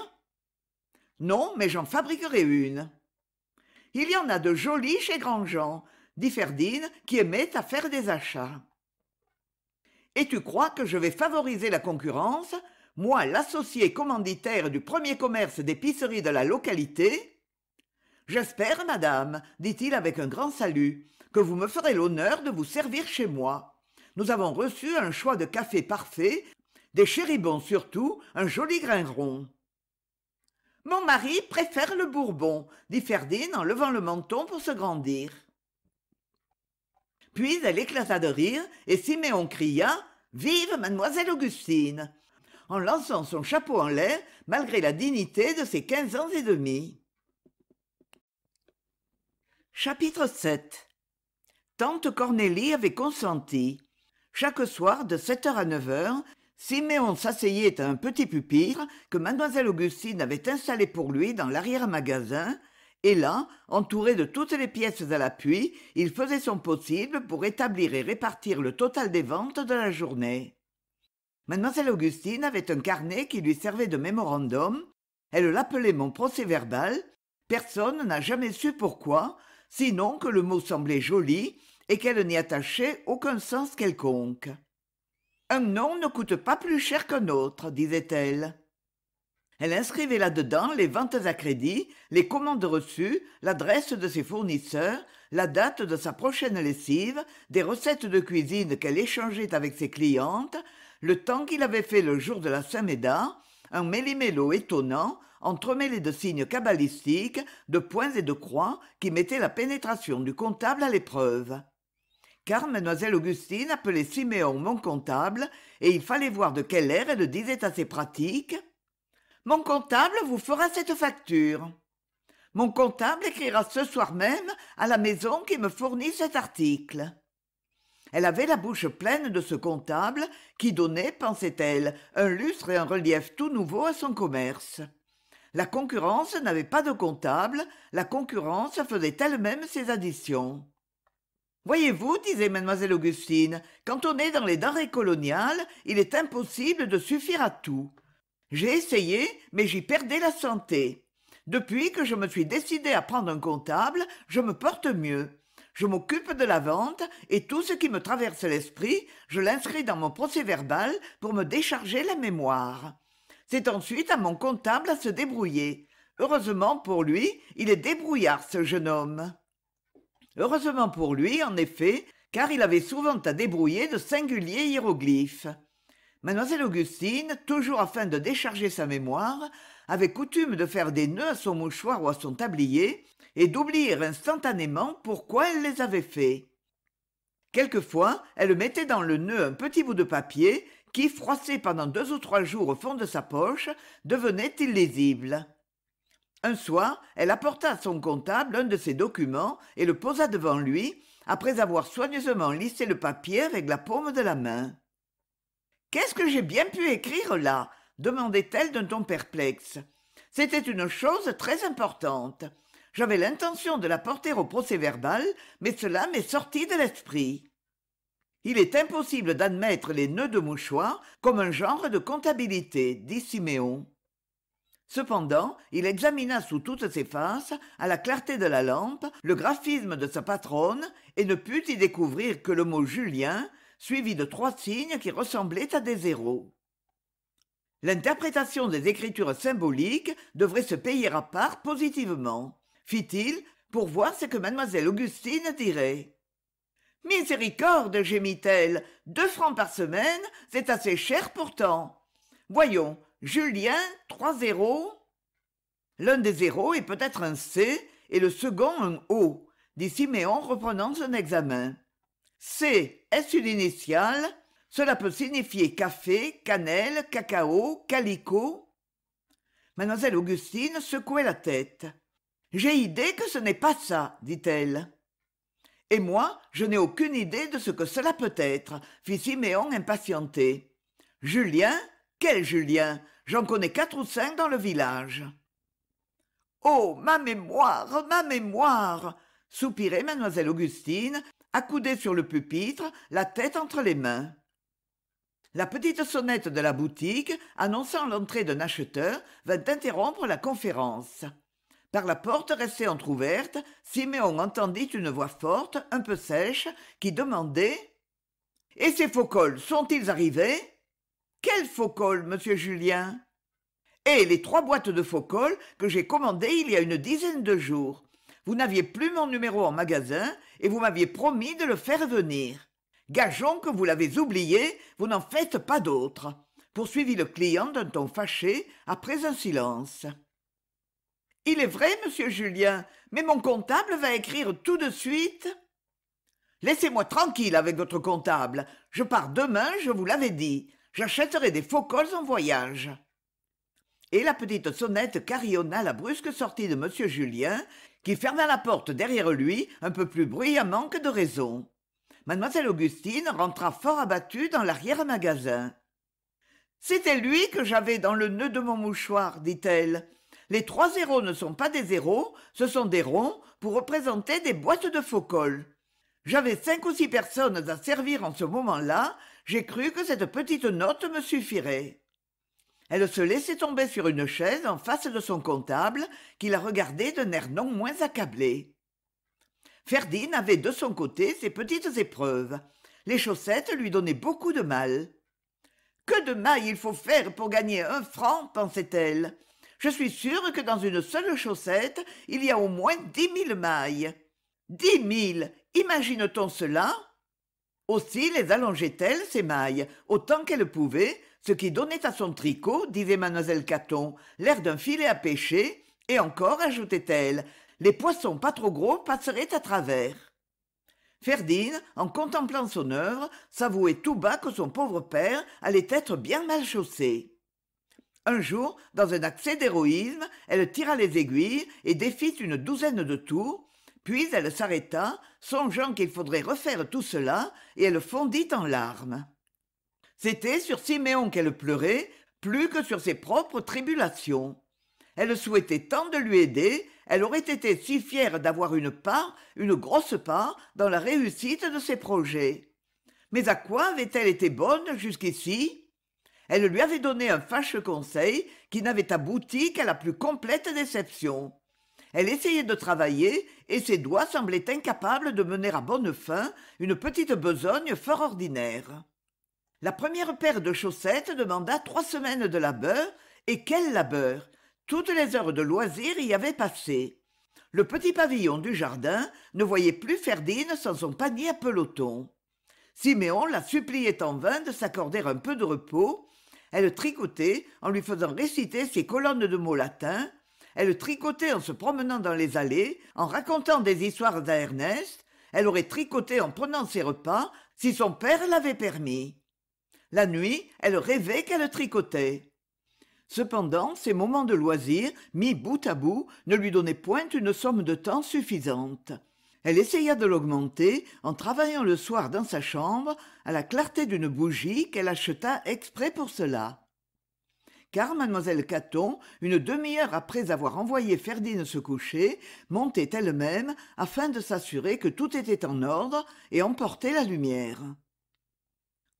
non mais j'en fabriquerai une il y en a de jolies chez grandjean dit ferdinand qui aimait à faire des achats et tu crois que je vais favoriser la concurrence moi l'associé commanditaire du premier commerce d'épicerie de la localité j'espère madame dit-il avec un grand salut que vous me ferez l'honneur de vous servir chez moi nous avons reçu un choix de café parfait des chéribons surtout un joli grain rond mon mari préfère le bourbon dit ferdine en levant le menton pour se grandir puis elle éclata de rire et siméon cria vive mademoiselle augustine en lançant son chapeau en l'air malgré la dignité de ses quinze ans et demi chapitre vii tante cornélie avait consenti chaque soir de sept heures à neuf heures siméon s'asseyait à un petit pupitre que mademoiselle augustine avait installé pour lui dans l'arrière-magasin et là, entouré de toutes les pièces à l'appui, il faisait son possible pour établir et répartir le total des ventes de la journée. Mademoiselle Augustine avait un carnet qui lui servait de mémorandum, elle l'appelait mon procès-verbal, personne n'a jamais su pourquoi, sinon que le mot semblait joli et qu'elle n'y attachait aucun sens quelconque. Un nom ne coûte pas plus cher qu'un autre, disait-elle. Elle inscrivait là-dedans les ventes à crédit, les commandes reçues, l'adresse de ses fournisseurs, la date de sa prochaine lessive, des recettes de cuisine qu'elle échangeait avec ses clientes, le temps qu'il avait fait le jour de la Saint-Médard, un mélimélo mélo étonnant, entremêlé de signes cabalistiques, de points et de croix qui mettaient la pénétration du comptable à l'épreuve. Car mademoiselle Augustine appelait Siméon mon comptable, et il fallait voir de quel air elle disait à ses pratiques mon comptable vous fera cette facture. Mon comptable écrira ce soir même à la maison qui me fournit cet article. Elle avait la bouche pleine de ce comptable qui donnait, pensait-elle, un lustre et un relief tout nouveau à son commerce. La concurrence n'avait pas de comptable, la concurrence faisait elle-même ses additions. Voyez-vous, disait mademoiselle Augustine, quand on est dans les denrées coloniales, il est impossible de suffire à tout j'ai essayé mais j'y perdais la santé depuis que je me suis décidé à prendre un comptable je me porte mieux je m'occupe de la vente et tout ce qui me traverse l'esprit je l'inscris dans mon procès-verbal pour me décharger la mémoire c'est ensuite à mon comptable à se débrouiller heureusement pour lui il est débrouillard ce jeune homme heureusement pour lui en effet car il avait souvent à débrouiller de singuliers hiéroglyphes Mademoiselle augustine toujours afin de décharger sa mémoire avait coutume de faire des nœuds à son mouchoir ou à son tablier et d'oublier instantanément pourquoi elle les avait faits quelquefois elle mettait dans le nœud un petit bout de papier qui froissé pendant deux ou trois jours au fond de sa poche devenait illisible un soir elle apporta à son comptable un de ses documents et le posa devant lui après avoir soigneusement lissé le papier avec la paume de la main qu'est-ce que j'ai bien pu écrire là demandait-elle d'un ton perplexe c'était une chose très importante j'avais l'intention de la porter au procès-verbal mais cela m'est sorti de l'esprit il est impossible d'admettre les nœuds de mouchoir comme un genre de comptabilité dit siméon cependant il examina sous toutes ses faces à la clarté de la lampe le graphisme de sa patronne et ne put y découvrir que le mot julien suivi de trois signes qui ressemblaient à des zéros l'interprétation des écritures symboliques devrait se payer à part positivement fit-il pour voir ce que mademoiselle augustine dirait miséricorde gémit-elle deux francs par semaine c'est assez cher pourtant voyons julien trois zéros l'un des zéros est peut-être un c et le second un o dit siméon reprenant son examen C est une initiale Cela peut signifier café, cannelle, cacao, calicot Mademoiselle Augustine secouait la tête. J'ai idée que ce n'est pas ça, dit-elle. Et moi, je n'ai aucune idée de ce que cela peut être, fit Siméon impatienté. Julien Quel Julien J'en connais quatre ou cinq dans le village. Oh, ma mémoire, ma mémoire soupirait mademoiselle Augustine, accoudé sur le pupitre la tête entre les mains la petite sonnette de la boutique annonçant l'entrée d'un acheteur vint interrompre la conférence par la porte restée entr'ouverte siméon entendit une voix forte un peu sèche qui demandait et ces faux-cols sont-ils arrivés quels faux-cols monsieur julien et eh, les trois boîtes de faux-cols que j'ai commandées il y a une dizaine de jours vous n'aviez plus mon numéro en magasin et vous m'aviez promis de le faire venir gageons que vous l'avez oublié vous n'en faites pas d'autre poursuivit le client d'un ton fâché après un silence il est vrai monsieur julien mais mon comptable va écrire tout de suite laissez-moi tranquille avec votre comptable je pars demain je vous l'avais dit j'achèterai des faux cols en voyage et la petite sonnette carillonna la brusque sortie de monsieur julien qui ferma la porte derrière lui un peu plus bruyamment que de raison Mademoiselle augustine rentra fort abattue dans larrière magasin c'était lui que j'avais dans le nœud de mon mouchoir dit-elle les trois zéros ne sont pas des zéros ce sont des ronds pour représenter des boîtes de faux cols j'avais cinq ou six personnes à servir en ce moment-là j'ai cru que cette petite note me suffirait elle se laissait tomber sur une chaise en face de son comptable qui la regardait d'un air non moins accablé Ferdine avait de son côté ses petites épreuves les chaussettes lui donnaient beaucoup de mal que de mailles il faut faire pour gagner un franc pensait-elle je suis sûre que dans une seule chaussette il y a au moins dix mille mailles dix mille imagine t on cela aussi les allongeait elle ces mailles autant qu'elle pouvait ce qui donnait à son tricot disait mademoiselle caton l'air d'un filet à pêcher et encore ajoutait-elle les poissons pas trop gros passeraient à travers ferdinand en contemplant son œuvre s'avouait tout bas que son pauvre père allait être bien mal chaussé un jour dans un accès d'héroïsme elle tira les aiguilles et défit une douzaine de tours puis elle s'arrêta songeant qu'il faudrait refaire tout cela et elle fondit en larmes c'était sur siméon qu'elle pleurait plus que sur ses propres tribulations elle souhaitait tant de lui aider elle aurait été si fière d'avoir une part une grosse part dans la réussite de ses projets mais à quoi avait-elle été bonne jusqu'ici elle lui avait donné un fâcheux conseil qui n'avait abouti qu'à la plus complète déception elle essayait de travailler et ses doigts semblaient incapables de mener à bonne fin une petite besogne fort ordinaire la première paire de chaussettes demanda trois semaines de labeur et quel labeur toutes les heures de loisir y avaient passé le petit pavillon du jardin ne voyait plus Ferdine sans son panier à peloton siméon la suppliait en vain de s'accorder un peu de repos elle tricotait en lui faisant réciter ses colonnes de mots latins elle tricotait en se promenant dans les allées en racontant des histoires à ernest elle aurait tricoté en prenant ses repas si son père l'avait permis la nuit elle rêvait qu'elle tricotait cependant ses moments de loisir mis bout à bout ne lui donnaient point une somme de temps suffisante elle essaya de l'augmenter en travaillant le soir dans sa chambre à la clarté d'une bougie qu'elle acheta exprès pour cela car Mademoiselle caton une demi-heure après avoir envoyé ferdine se coucher montait elle-même afin de s'assurer que tout était en ordre et emportait la lumière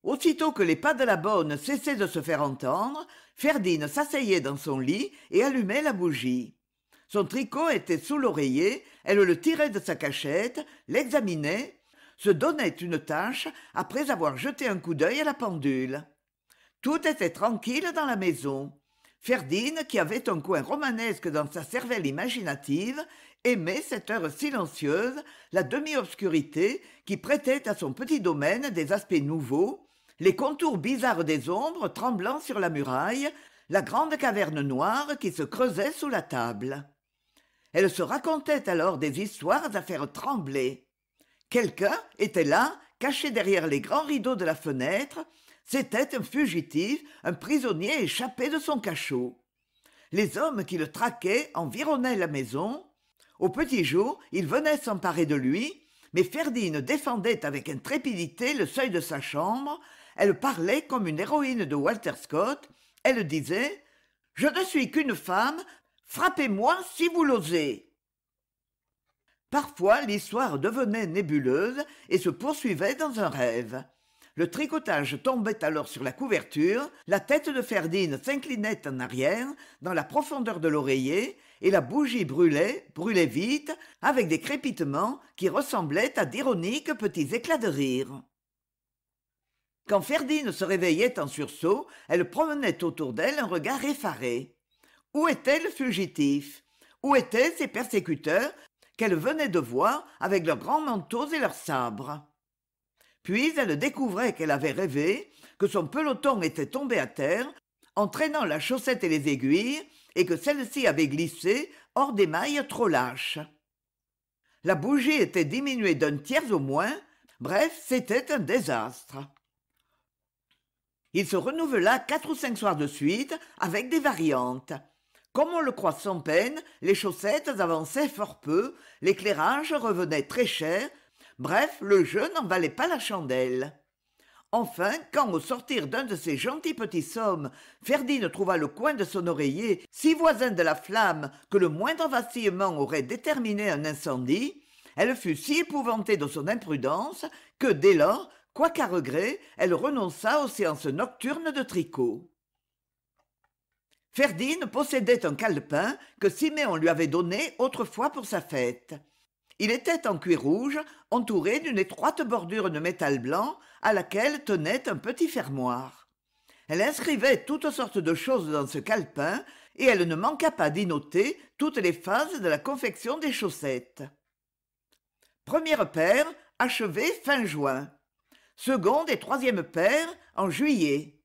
aussitôt que les pas de la bonne cessaient de se faire entendre Ferdine s'asseyait dans son lit et allumait la bougie son tricot était sous l'oreiller elle le tirait de sa cachette l'examinait se donnait une tâche après avoir jeté un coup d'œil à la pendule tout était tranquille dans la maison Ferdine, qui avait un coin romanesque dans sa cervelle imaginative aimait cette heure silencieuse la demi-obscurité qui prêtait à son petit domaine des aspects nouveaux les contours bizarres des ombres tremblant sur la muraille la grande caverne noire qui se creusait sous la table elle se racontait alors des histoires à faire trembler quelqu'un était là caché derrière les grands rideaux de la fenêtre c'était un fugitif un prisonnier échappé de son cachot les hommes qui le traquaient environnaient la maison au petit jour ils venaient s'emparer de lui mais Ferdine défendait avec intrépidité le seuil de sa chambre elle parlait comme une héroïne de walter scott elle disait je ne suis qu'une femme frappez-moi si vous l'osez parfois l'histoire devenait nébuleuse et se poursuivait dans un rêve le tricotage tombait alors sur la couverture, la tête de Ferdine s'inclinait en arrière, dans la profondeur de l'oreiller, et la bougie brûlait, brûlait vite, avec des crépitements qui ressemblaient à d'ironiques petits éclats de rire quand Ferdine se réveillait en sursaut elle promenait autour d'elle un regard effaré où était le fugitif où étaient ses persécuteurs qu'elle venait de voir avec leurs grands manteaux et leurs sabres puis elle découvrait qu'elle avait rêvé que son peloton était tombé à terre entraînant la chaussette et les aiguilles et que celle-ci avait glissé hors des mailles trop lâches la bougie était diminuée d'un tiers au moins bref c'était un désastre il se renouvela quatre ou cinq soirs de suite avec des variantes comme on le croit sans peine les chaussettes avançaient fort peu l'éclairage revenait très cher bref le jeu n'en valait pas la chandelle enfin quand au sortir d'un de ces gentils petits sommes Ferdine trouva le coin de son oreiller si voisin de la flamme que le moindre vacillement aurait déterminé un incendie elle fut si épouvantée de son imprudence que dès lors à regret elle renonça aux séances nocturnes de tricot Ferdine possédait un calepin que siméon lui avait donné autrefois pour sa fête il était en cuir rouge entouré d'une étroite bordure de métal blanc à laquelle tenait un petit fermoir elle inscrivait toutes sortes de choses dans ce calepin et elle ne manqua pas d'y noter toutes les phases de la confection des chaussettes première paire achevée fin juin seconde et troisième paire en juillet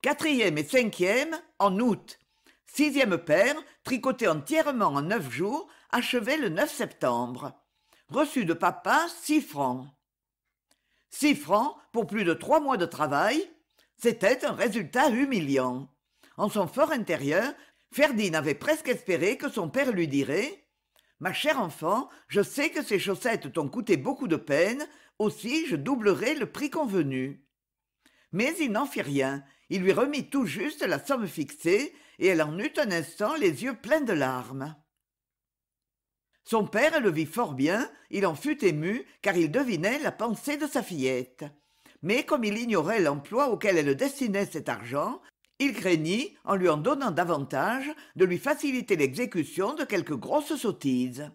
quatrième et cinquième en août sixième paire tricotée entièrement en neuf jours achevée le 9 septembre reçu de papa six francs six francs pour plus de trois mois de travail c'était un résultat humiliant en son fort intérieur ferdinand avait presque espéré que son père lui dirait ma chère enfant je sais que ces chaussettes t'ont coûté beaucoup de peine aussi je doublerai le prix convenu mais il n'en fit rien il lui remit tout juste la somme fixée et elle en eut un instant les yeux pleins de larmes son père le vit fort bien il en fut ému car il devinait la pensée de sa fillette mais comme il ignorait l'emploi auquel elle destinait cet argent il craignit en lui en donnant davantage de lui faciliter l'exécution de quelque grosse sottise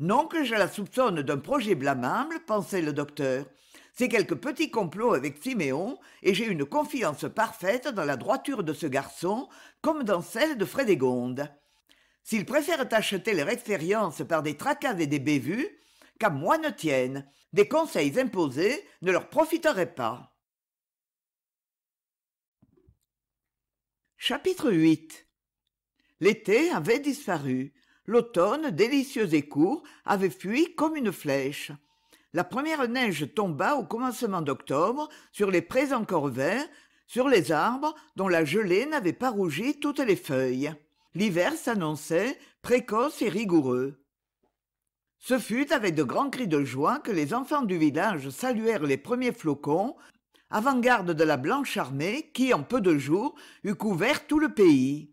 non que je la soupçonne d'un projet blâmable pensait le docteur c'est quelque petit complot avec siméon et j'ai une confiance parfaite dans la droiture de ce garçon comme dans celle de frédégonde s'ils préfèrent acheter leur expérience par des tracas et des bévues qu'à moi ne tienne. des conseils imposés ne leur profiteraient pas chapitre viii l'été avait disparu l'automne délicieux et court avait fui comme une flèche la première neige tomba au commencement d'octobre sur les prés encore verts sur les arbres dont la gelée n'avait pas rougi toutes les feuilles l'hiver s'annonçait précoce et rigoureux ce fut avec de grands cris de joie que les enfants du village saluèrent les premiers flocons avant-garde de la blanche armée qui en peu de jours eut couvert tout le pays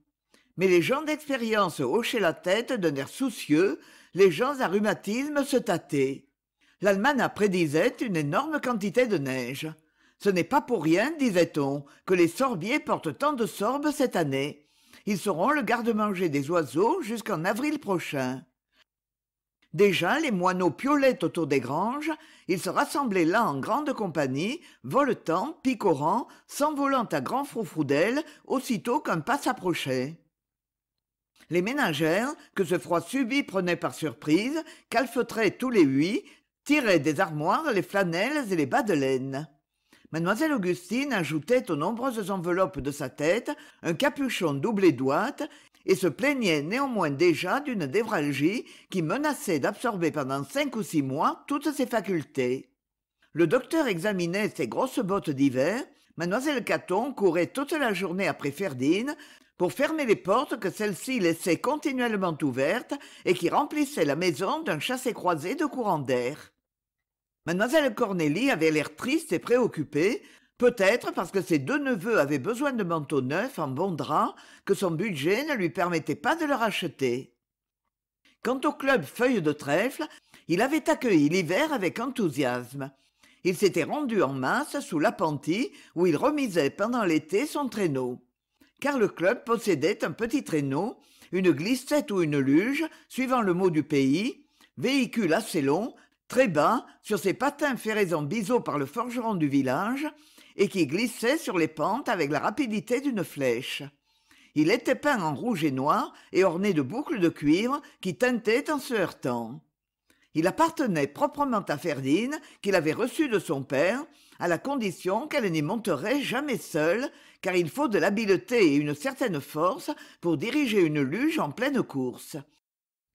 mais les gens d'expérience hochaient la tête d'un air soucieux, les gens à rhumatisme se tâtaient. L'almanach prédisait une énorme quantité de neige. Ce n'est pas pour rien, disait-on, que les sorbiers portent tant de sorbes cette année. Ils seront le garde-manger des oiseaux jusqu'en avril prochain. Déjà, les moineaux piolaient autour des granges, ils se rassemblaient là en grande compagnie, voletant, picorant, s'envolant à grands froufrous d'ailes aussitôt qu'un pas s'approchait les ménagères que ce froid subit prenait par surprise calfeutraient tous les huit, tiraient des armoires les flanelles et les bas de laine mademoiselle augustine ajoutait aux nombreuses enveloppes de sa tête un capuchon doublé d'ouate et se plaignait néanmoins déjà d'une névralgie qui menaçait d'absorber pendant cinq ou six mois toutes ses facultés le docteur examinait ses grosses bottes d'hiver mademoiselle caton courait toute la journée après Ferdine pour fermer les portes que celle-ci laissait continuellement ouvertes et qui remplissaient la maison d'un chassé-croisé de courants d'air. Mademoiselle Cornélie avait l'air triste et préoccupée, peut-être parce que ses deux neveux avaient besoin de manteaux neufs en bon drap que son budget ne lui permettait pas de leur acheter. Quant au club Feuille de Trèfle, il avait accueilli l'hiver avec enthousiasme. Il s'était rendu en masse sous l'appentis où il remisait pendant l'été son traîneau car le club possédait un petit traîneau une glissette ou une luge suivant le mot du pays véhicule assez long très bas sur ses patins ferrés en biseau par le forgeron du village et qui glissait sur les pentes avec la rapidité d'une flèche il était peint en rouge et noir et orné de boucles de cuivre qui tintaient en se heurtant il appartenait proprement à Ferdine, qu'il avait reçu de son père à la condition qu'elle n'y monterait jamais seule car il faut de l'habileté et une certaine force pour diriger une luge en pleine course.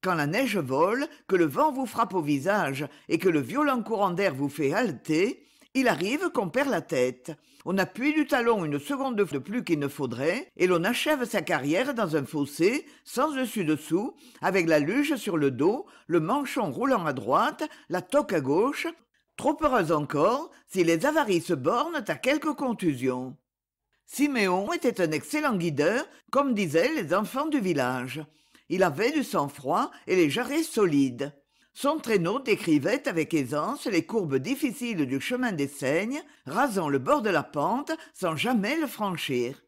Quand la neige vole, que le vent vous frappe au visage et que le violent courant d'air vous fait haleter, il arrive qu'on perd la tête. On appuie du talon une seconde de plus qu'il ne faudrait, et l'on achève sa carrière dans un fossé, sans dessus-dessous, avec la luge sur le dos, le manchon roulant à droite, la toque à gauche, trop heureuse encore si les avaries se bornent à quelques contusions siméon était un excellent guideur comme disaient les enfants du village il avait du sang-froid et les jarrets solides son traîneau décrivait avec aisance les courbes difficiles du chemin des seignes rasant le bord de la pente sans jamais le franchir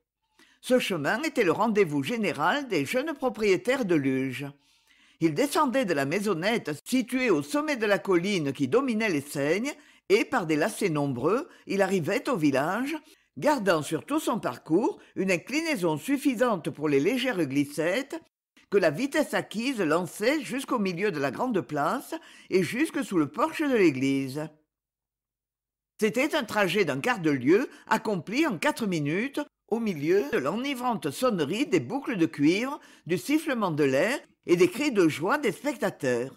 ce chemin était le rendez-vous général des jeunes propriétaires de luges il descendait de la maisonnette située au sommet de la colline qui dominait les seignes et par des lacets nombreux il arrivait au village gardant sur tout son parcours une inclinaison suffisante pour les légères glissettes que la vitesse acquise lançait jusqu'au milieu de la grande place et jusque sous le porche de l'église. C'était un trajet d'un quart de lieue accompli en quatre minutes au milieu de l'enivrante sonnerie des boucles de cuivre, du sifflement de l'air et des cris de joie des spectateurs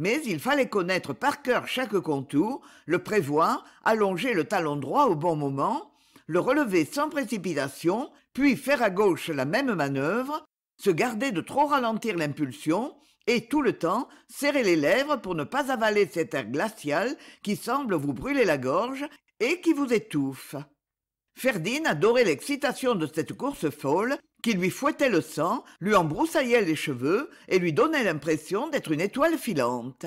mais il fallait connaître par cœur chaque contour, le prévoir, allonger le talon droit au bon moment, le relever sans précipitation, puis faire à gauche la même manœuvre, se garder de trop ralentir l'impulsion, et tout le temps serrer les lèvres pour ne pas avaler cet air glacial qui semble vous brûler la gorge et qui vous étouffe. Ferdinand adorait l'excitation de cette course folle qui lui fouettait le sang, lui embroussaillait les cheveux et lui donnait l'impression d'être une étoile filante.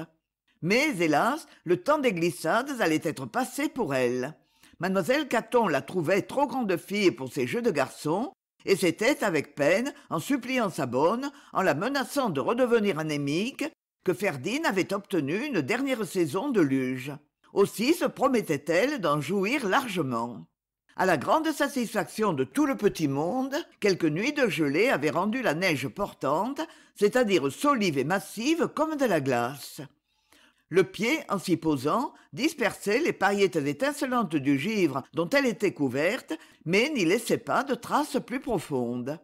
Mais hélas, le temps des glissades allait être passé pour elle mademoiselle caton la trouvait trop grande fille pour ses jeux de garçon et c'était avec peine en suppliant sa bonne en la menaçant de redevenir anémique que Ferdin avait obtenu une dernière saison de luge aussi se promettait elle d'en jouir largement à la grande satisfaction de tout le petit monde quelques nuits de gelée avaient rendu la neige portante c'est-à-dire solive et massive comme de la glace le pied en s'y posant dispersait les paillettes étincelantes du givre dont elle était couverte mais n'y laissait pas de traces plus profondes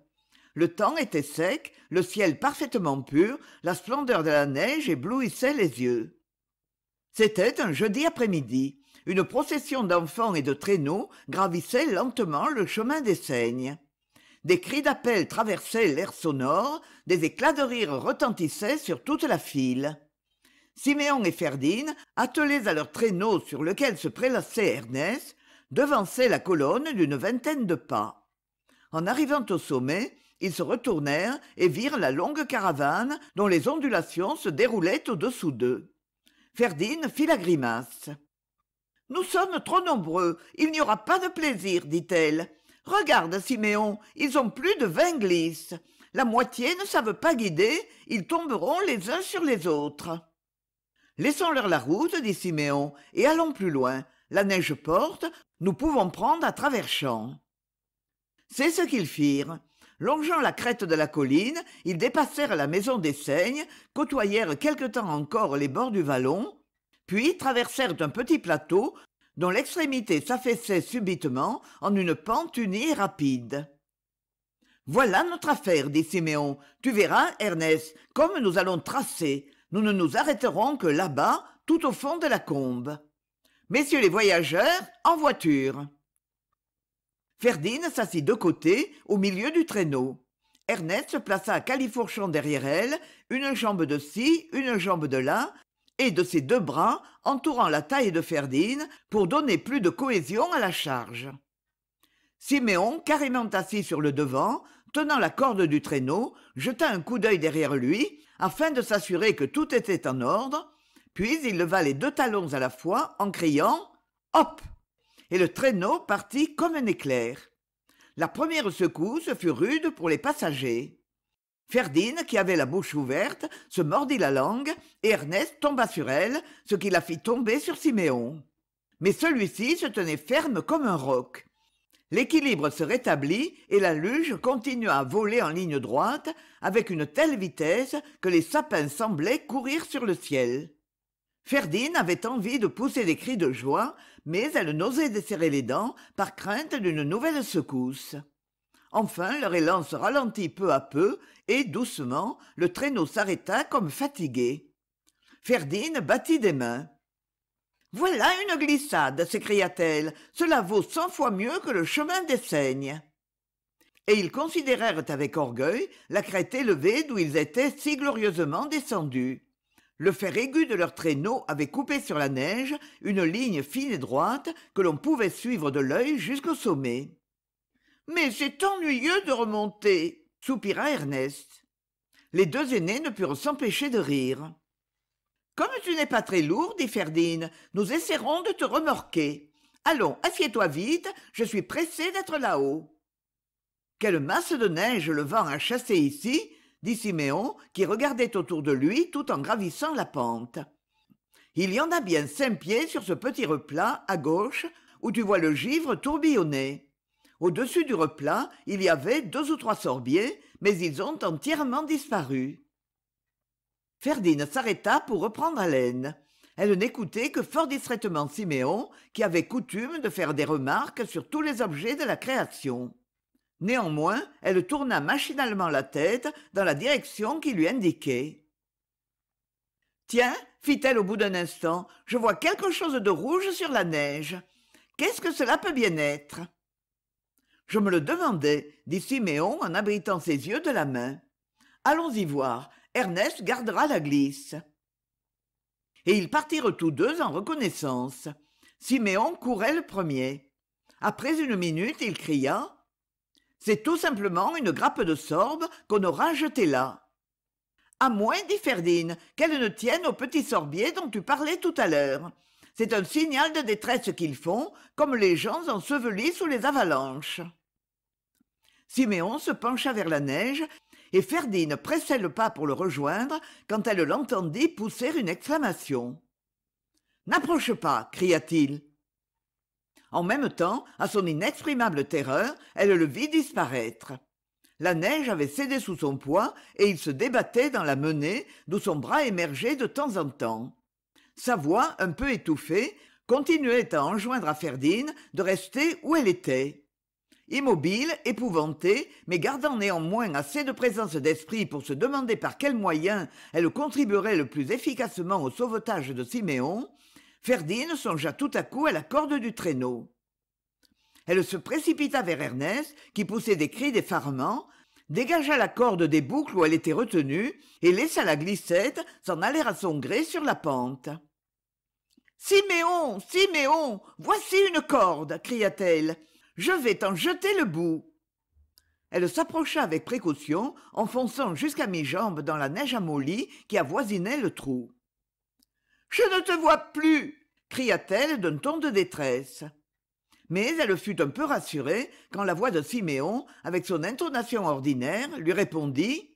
le temps était sec le ciel parfaitement pur la splendeur de la neige éblouissait les yeux c'était un jeudi après-midi une procession d'enfants et de traîneaux gravissait lentement le chemin des saignes. Des cris d'appel traversaient l'air sonore, des éclats de rire retentissaient sur toute la file siméon et Ferdine, attelés à leur traîneau sur lequel se prélassait ernest devançaient la colonne d'une vingtaine de pas en arrivant au sommet ils se retournèrent et virent la longue caravane dont les ondulations se déroulaient au-dessous d'eux Ferdine fit la grimace nous sommes trop nombreux il n'y aura pas de plaisir dit-elle regarde siméon ils ont plus de vingt glisses la moitié ne savent pas guider ils tomberont les uns sur les autres laissons-leur la route dit siméon et allons plus loin la neige porte nous pouvons prendre à travers champs c'est ce qu'ils firent longeant la crête de la colline ils dépassèrent la maison des saignes côtoyèrent quelque temps encore les bords du vallon puis traversèrent un petit plateau dont l'extrémité s'affaissait subitement en une pente unie et rapide voilà notre affaire dit siméon tu verras ernest comme nous allons tracer nous ne nous arrêterons que là-bas tout au fond de la combe messieurs les voyageurs en voiture Ferdine s'assit de côté au milieu du traîneau ernest se plaça à califourchon derrière elle une jambe de ci une jambe de là et de ses deux bras entourant la taille de Ferdine, pour donner plus de cohésion à la charge siméon carrément assis sur le devant tenant la corde du traîneau jeta un coup d'œil derrière lui afin de s'assurer que tout était en ordre, puis il leva les deux talons à la fois en criant Hop et le traîneau partit comme un éclair. La première secousse fut rude pour les passagers. Ferdine, qui avait la bouche ouverte, se mordit la langue et Ernest tomba sur elle, ce qui la fit tomber sur Siméon. Mais celui-ci se tenait ferme comme un roc l'équilibre se rétablit et la luge continua à voler en ligne droite avec une telle vitesse que les sapins semblaient courir sur le ciel Ferdine avait envie de pousser des cris de joie mais elle n'osait desserrer les dents par crainte d'une nouvelle secousse enfin leur élan se ralentit peu à peu et doucement le traîneau s'arrêta comme fatigué Ferdine battit des mains voilà une glissade s'écria-t-elle cela vaut cent fois mieux que le chemin des saignes et ils considérèrent avec orgueil la crête élevée d'où ils étaient si glorieusement descendus le fer aigu de leur traîneau avait coupé sur la neige une ligne fine et droite que l'on pouvait suivre de l'œil jusqu'au sommet mais c'est ennuyeux de remonter soupira ernest les deux aînés ne purent s'empêcher de rire comme tu n'es pas très lourd, » dit Ferdin, « nous essaierons de te remorquer allons assieds-toi vite je suis pressé d'être là-haut quelle masse de neige le vent a chassée ici dit siméon qui regardait autour de lui tout en gravissant la pente il y en a bien cinq pieds sur ce petit replat à gauche où tu vois le givre tourbillonner au-dessus du replat il y avait deux ou trois sorbiers mais ils ont entièrement disparu Ferdine s'arrêta pour reprendre haleine elle n'écoutait que fort distraitement siméon qui avait coutume de faire des remarques sur tous les objets de la création néanmoins elle tourna machinalement la tête dans la direction qui lui indiquait tiens fit-elle au bout d'un instant je vois quelque chose de rouge sur la neige qu'est-ce que cela peut bien être je me le demandais dit siméon en abritant ses yeux de la main allons y voir Ernest gardera la glisse. Et ils partirent tous deux en reconnaissance. Siméon courait le premier. Après une minute, il cria C'est tout simplement une grappe de sorbe qu'on aura jetée là. À moins, dit Ferdine, qu'elle ne tienne au petit sorbier dont tu parlais tout à l'heure. C'est un signal de détresse qu'ils font, comme les gens ensevelis sous les avalanches. Siméon se pencha vers la neige et Ferdinand pressait le pas pour le rejoindre quand elle l'entendit pousser une exclamation n'approche pas cria-t-il en même temps à son inexprimable terreur elle le vit disparaître la neige avait cédé sous son poids et il se débattait dans la menée d'où son bras émergeait de temps en temps sa voix un peu étouffée continuait à enjoindre à ferdinand de rester où elle était Immobile, épouvantée, mais gardant néanmoins assez de présence d'esprit pour se demander par quels moyens elle contribuerait le plus efficacement au sauvetage de Siméon, Ferdine songea tout à coup à la corde du traîneau. Elle se précipita vers Ernest, qui poussait des cris d'effarement, dégagea la corde des boucles où elle était retenue et laissa la glissette s'en aller à son gré sur la pente. Siméon, Siméon, voici une corde, cria-t-elle je vais t'en jeter le bout elle s'approcha avec précaution enfonçant jusqu'à mi-jambe dans la neige amolie qui avoisinait le trou je ne te vois plus cria-t-elle d'un ton de détresse mais elle fut un peu rassurée quand la voix de siméon avec son intonation ordinaire lui répondit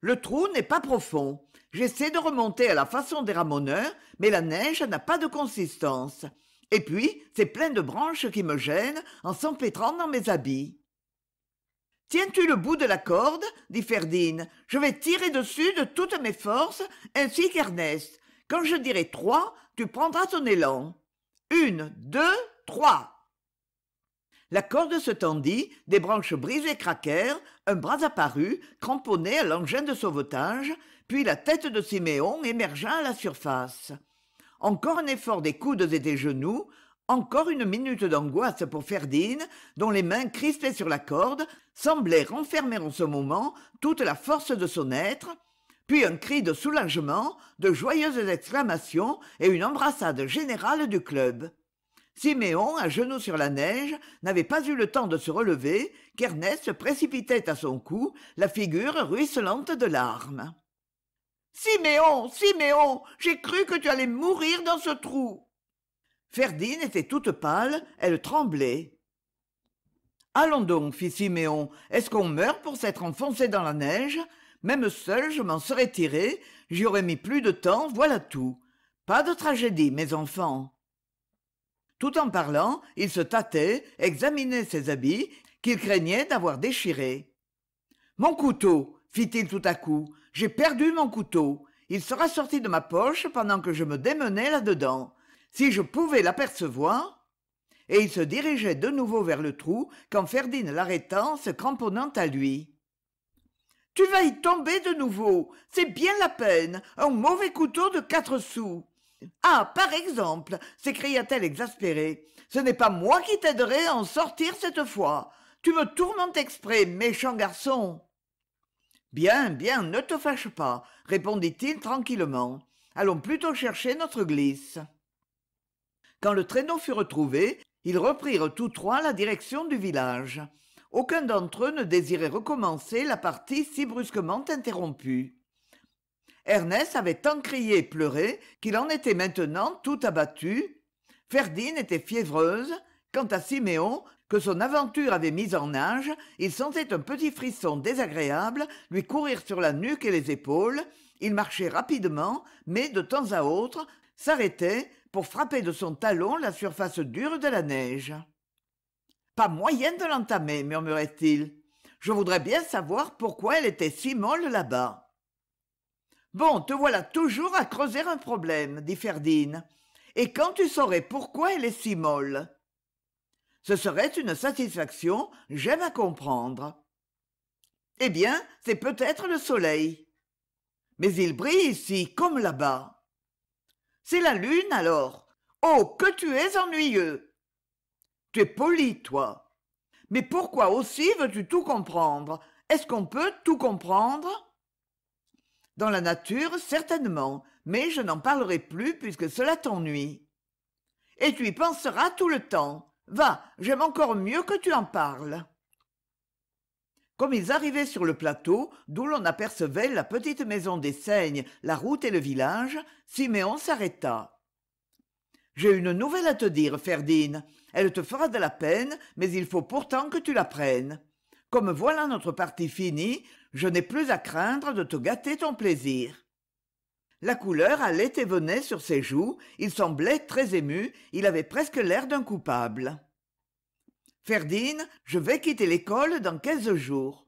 le trou n'est pas profond j'essaie de remonter à la façon des ramoneurs mais la neige n'a pas de consistance et puis c'est plein de branches qui me gênent en s'empêtrant dans mes habits tiens-tu le bout de la corde dit ferdinand je vais tirer dessus de toutes mes forces ainsi qu'ernest quand je dirai trois tu prendras ton élan une deux trois la corde se tendit, des branches brisées craquèrent, un bras apparut, cramponné à l'engin de sauvetage, puis la tête de Siméon émergea à la surface encore un effort des coudes et des genoux encore une minute d'angoisse pour ferdinand dont les mains crispées sur la corde semblaient renfermer en ce moment toute la force de son être puis un cri de soulagement de joyeuses exclamations et une embrassade générale du club siméon à genoux sur la neige n'avait pas eu le temps de se relever qu'ernest précipitait à son cou la figure ruisselante de larmes Siméon, Siméon, j'ai cru que tu allais mourir dans ce trou. Ferdine était toute pâle, elle tremblait. Allons donc, fit Siméon, est-ce qu'on meurt pour s'être enfoncé dans la neige Même seul, je m'en serais tiré, j'y aurais mis plus de temps, voilà tout. Pas de tragédie, mes enfants. Tout en parlant, il se tâtait, examinait ses habits, qu'il craignait d'avoir déchirés. Mon couteau, fit-il tout à coup, j'ai perdu mon couteau il sera sorti de ma poche pendant que je me démenais là-dedans si je pouvais l'apercevoir et il se dirigeait de nouveau vers le trou quand ferdinand l'arrêta se cramponnant à lui tu vas y tomber de nouveau c'est bien la peine un mauvais couteau de quatre sous ah par exemple s'écria-t-elle exaspérée ce n'est pas moi qui t'aiderai à en sortir cette fois tu me tourmentes exprès méchant garçon bien bien ne te fâche pas répondit-il tranquillement allons plutôt chercher notre glisse quand le traîneau fut retrouvé ils reprirent tous trois la direction du village aucun d'entre eux ne désirait recommencer la partie si brusquement interrompue ernest avait tant crié et pleuré qu'il en était maintenant tout abattu Ferdin était fiévreuse quant à siméon que son aventure avait mis en nage il sentait un petit frisson désagréable lui courir sur la nuque et les épaules il marchait rapidement mais de temps à autre s'arrêtait pour frapper de son talon la surface dure de la neige pas moyen de l'entamer murmurait-il je voudrais bien savoir pourquoi elle était si molle là-bas bon te voilà toujours à creuser un problème dit ferdinand et quand tu saurais pourquoi elle est si molle ce serait une satisfaction j'aime à comprendre eh bien c'est peut-être le soleil mais il brille ici comme là-bas c'est la lune alors oh que tu es ennuyeux tu es poli toi mais pourquoi aussi veux-tu tout comprendre est-ce qu'on peut tout comprendre dans la nature certainement mais je n'en parlerai plus puisque cela t'ennuie et tu y penseras tout le temps va j'aime encore mieux que tu en parles comme ils arrivaient sur le plateau d'où l'on apercevait la petite maison des saignes la route et le village siméon s'arrêta j'ai une nouvelle à te dire Ferdine. elle te fera de la peine mais il faut pourtant que tu la prennes comme voilà notre partie finie je n'ai plus à craindre de te gâter ton plaisir la couleur allait et venait sur ses joues il semblait très ému il avait presque l'air d'un coupable ferdinand je vais quitter l'école dans quinze jours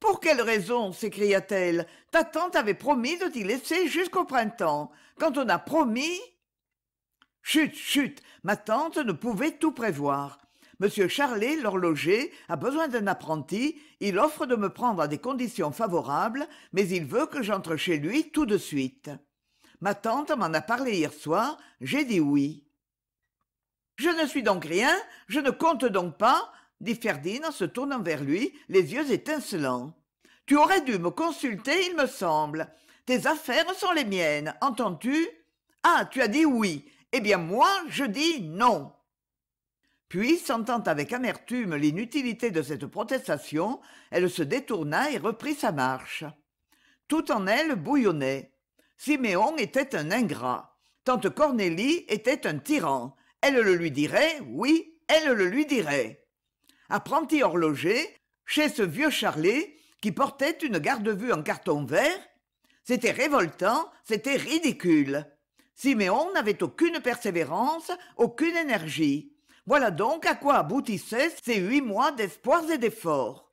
pour quelle raison s'écria-t-elle ta tante avait promis de t'y laisser jusqu'au printemps quand on a promis chut chut ma tante ne pouvait tout prévoir « Monsieur charlet l'horloger a besoin d'un apprenti il offre de me prendre à des conditions favorables mais il veut que j'entre chez lui tout de suite ma tante m'en a parlé hier soir j'ai dit oui je ne suis donc rien je ne compte donc pas dit ferdinand en se tournant vers lui les yeux étincelants tu aurais dû me consulter il me semble tes affaires sont les miennes entends-tu ah tu as dit oui eh bien moi je dis non puis, sentant avec amertume l'inutilité de cette protestation, elle se détourna et reprit sa marche. Tout en elle bouillonnait. Siméon était un ingrat. Tante Cornélie était un tyran. Elle le lui dirait, oui, elle le lui dirait. Apprenti horloger, chez ce vieux Charlet, qui portait une garde-vue en carton vert, c'était révoltant, c'était ridicule. Siméon n'avait aucune persévérance, aucune énergie. Voilà donc à quoi aboutissaient ces huit mois d'espoirs et d'efforts.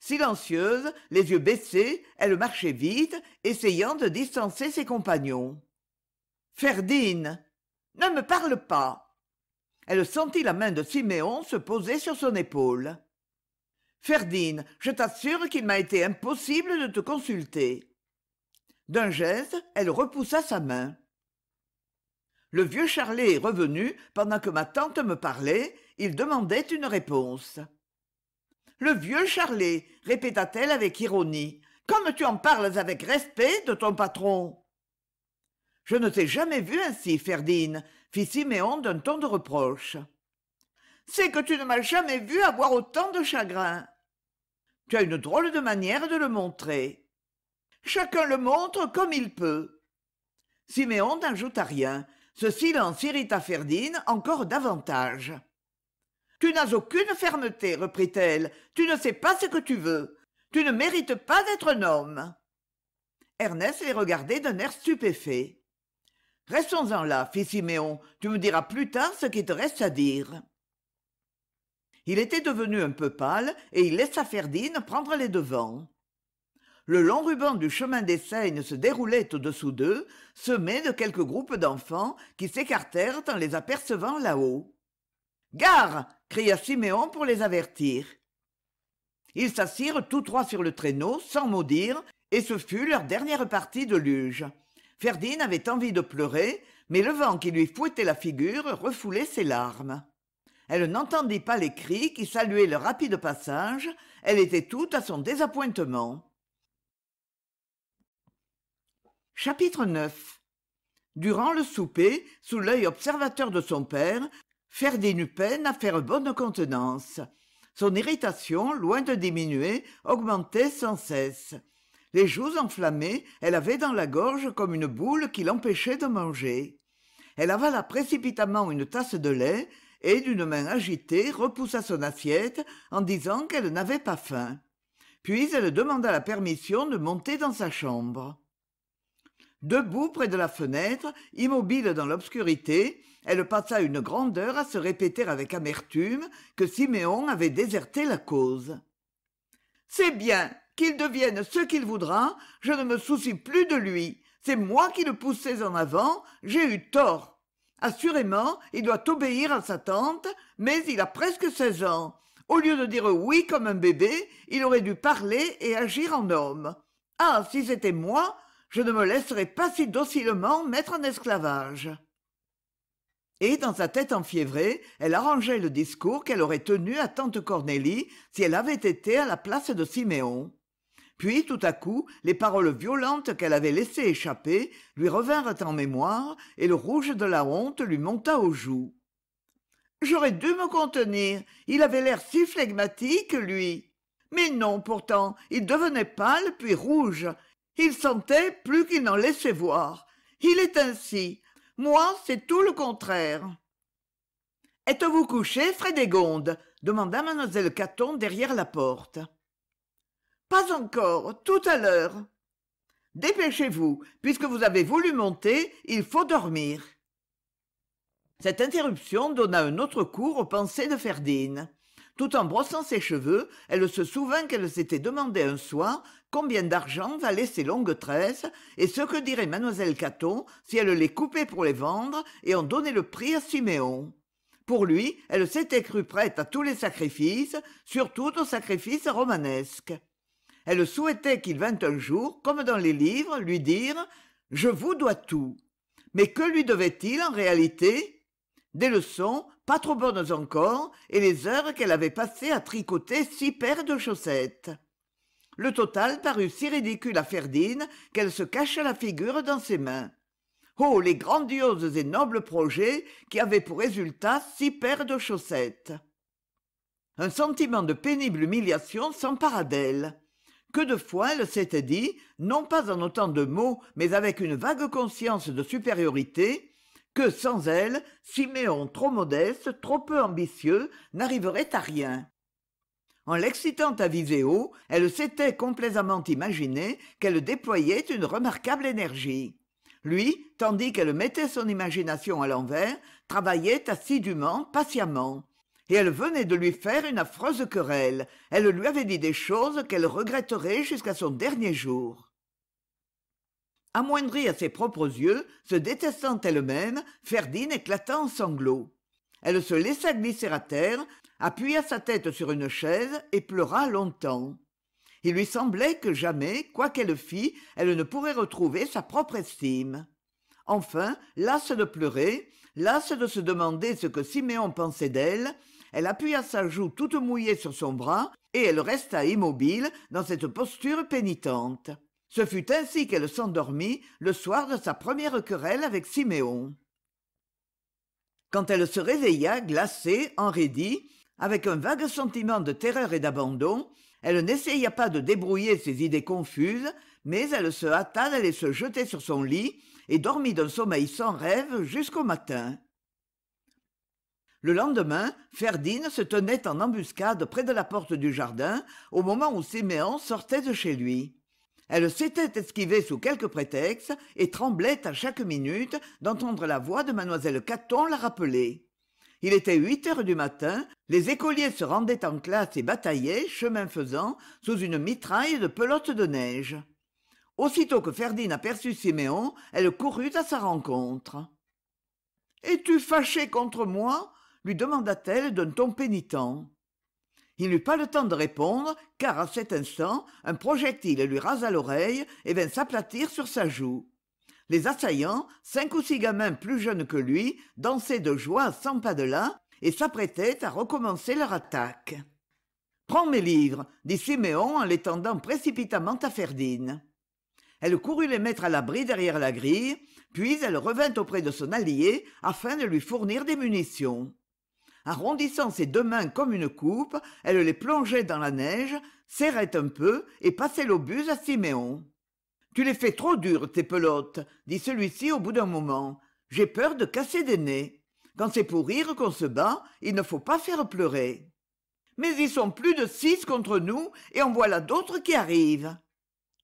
Silencieuse, les yeux baissés, elle marchait vite, essayant de distancer ses compagnons. Ferdine Ne me parle pas Elle sentit la main de Siméon se poser sur son épaule. Ferdine, je t'assure qu'il m'a été impossible de te consulter. D'un geste, elle repoussa sa main le vieux charlet est revenu pendant que ma tante me parlait il demandait une réponse le vieux charlet répéta-t-elle avec ironie comme tu en parles avec respect de ton patron je ne t'ai jamais vu ainsi ferdine fit siméon d'un ton de reproche c'est que tu ne m'as jamais vu avoir autant de chagrin tu as une drôle de manière de le montrer chacun le montre comme il peut siméon n'ajouta rien ce silence irrita Ferdine encore davantage tu n'as aucune fermeté reprit-elle tu ne sais pas ce que tu veux tu ne mérites pas d'être un homme ernest les regardait d'un air stupéfait restons en là fit siméon tu me diras plus tard ce qui te reste à dire il était devenu un peu pâle et il laissa Ferdine prendre les devants le long ruban du chemin des seignes se déroulait au-dessous d'eux semé de quelques groupes d'enfants qui s'écartèrent en les apercevant là-haut gare cria siméon pour les avertir ils s'assirent tous trois sur le traîneau sans mot dire et ce fut leur dernière partie de luge ferdinand avait envie de pleurer mais le vent qui lui fouettait la figure refoulait ses larmes elle n'entendit pas les cris qui saluaient leur rapide passage elle était toute à son désappointement chapitre 9 durant le souper sous l'œil observateur de son père ferdinand eut peine à faire bonne contenance son irritation loin de diminuer augmentait sans cesse les joues enflammées elle avait dans la gorge comme une boule qui l'empêchait de manger elle avala précipitamment une tasse de lait et d'une main agitée repoussa son assiette en disant qu'elle n'avait pas faim puis elle demanda la permission de monter dans sa chambre debout près de la fenêtre immobile dans l'obscurité elle passa une grande heure à se répéter avec amertume que siméon avait déserté la cause c'est bien qu'il devienne ce qu'il voudra je ne me soucie plus de lui c'est moi qui le poussais en avant j'ai eu tort assurément il doit obéir à sa tante mais il a presque seize ans au lieu de dire oui comme un bébé il aurait dû parler et agir en homme ah si c'était moi je ne me laisserai pas si docilement mettre en esclavage. Et dans sa tête enfiévrée, elle arrangeait le discours qu'elle aurait tenu à tante Cornélie si elle avait été à la place de Siméon. Puis tout à coup, les paroles violentes qu'elle avait laissées échapper lui revinrent en mémoire et le rouge de la honte lui monta aux joues. J'aurais dû me contenir, il avait l'air si flegmatique, lui. Mais non, pourtant, il devenait pâle puis rouge, il sentait plus qu'il n'en laissait voir. Il est ainsi. Moi, c'est tout le contraire. Êtes-vous couché, Frédégonde demanda mademoiselle Caton derrière la porte. Pas encore, tout à l'heure. Dépêchez-vous, puisque vous avez voulu monter, il faut dormir. Cette interruption donna un autre cours aux pensées de Ferdine. Tout en brossant ses cheveux, elle se souvint qu'elle s'était demandé un soir combien d'argent valaient ces longues tresses et ce que dirait mlle caton si elle les coupait pour les vendre et en donnait le prix à siméon pour lui elle s'était crue prête à tous les sacrifices surtout aux sacrifices romanesques elle souhaitait qu'il vînt un jour comme dans les livres lui dire je vous dois tout mais que lui devait-il en réalité des leçons pas trop bonnes encore et les heures qu'elle avait passées à tricoter six paires de chaussettes le total parut si ridicule à Ferdine qu'elle se cacha la figure dans ses mains oh les grandioses et nobles projets qui avaient pour résultat six paires de chaussettes un sentiment de pénible humiliation s'empara d'elle que de fois elle s'était dit non pas en autant de mots mais avec une vague conscience de supériorité que sans elle siméon trop modeste trop peu ambitieux n'arriverait à rien en l'excitant à viser haut elle s'était complaisamment imaginée qu'elle déployait une remarquable énergie lui tandis qu'elle mettait son imagination à l'envers travaillait assidûment patiemment et elle venait de lui faire une affreuse querelle elle lui avait dit des choses qu'elle regretterait jusqu'à son dernier jour amoindrie à ses propres yeux se détestant elle-même Ferdine éclata en sanglots elle se laissa glisser à terre appuya sa tête sur une chaise et pleura longtemps il lui semblait que jamais quoi qu'elle fît elle ne pourrait retrouver sa propre estime enfin lasse de pleurer lasse de se demander ce que siméon pensait d'elle elle appuya sa joue toute mouillée sur son bras et elle resta immobile dans cette posture pénitente ce fut ainsi qu'elle s'endormit le soir de sa première querelle avec siméon quand elle se réveilla glacée enraidie avec un vague sentiment de terreur et d'abandon elle n'essaya pas de débrouiller ses idées confuses mais elle se hâta d'aller se jeter sur son lit et dormit d'un sommeil sans rêve jusqu'au matin le lendemain Ferdine se tenait en embuscade près de la porte du jardin au moment où séméon sortait de chez lui elle s'était esquivée sous quelque prétexte et tremblait à chaque minute d'entendre la voix de Mademoiselle caton la rappeler il était huit heures du matin les écoliers se rendaient en classe et bataillaient chemin faisant sous une mitraille de pelotes de neige aussitôt que ferdinand aperçut siméon elle courut à sa rencontre es-tu fâché contre moi lui demanda-t-elle d'un ton pénitent il n'eut pas le temps de répondre car à cet instant un projectile lui rasa l'oreille et vint s'aplatir sur sa joue les assaillants cinq ou six gamins plus jeunes que lui dansaient de joie à cent pas de là et s'apprêtaient à recommencer leur attaque prends mes livres dit siméon en les tendant précipitamment à Ferdine. elle courut les mettre à l'abri derrière la grille puis elle revint auprès de son allié afin de lui fournir des munitions arrondissant ses deux mains comme une coupe elle les plongeait dans la neige serrait un peu et passait l'obus à siméon tu les fais trop dures tes pelotes dit celui-ci au bout d'un moment j'ai peur de casser des nez quand c'est pour rire qu'on se bat il ne faut pas faire pleurer mais ils sont plus de six contre nous et en voilà d'autres qui arrivent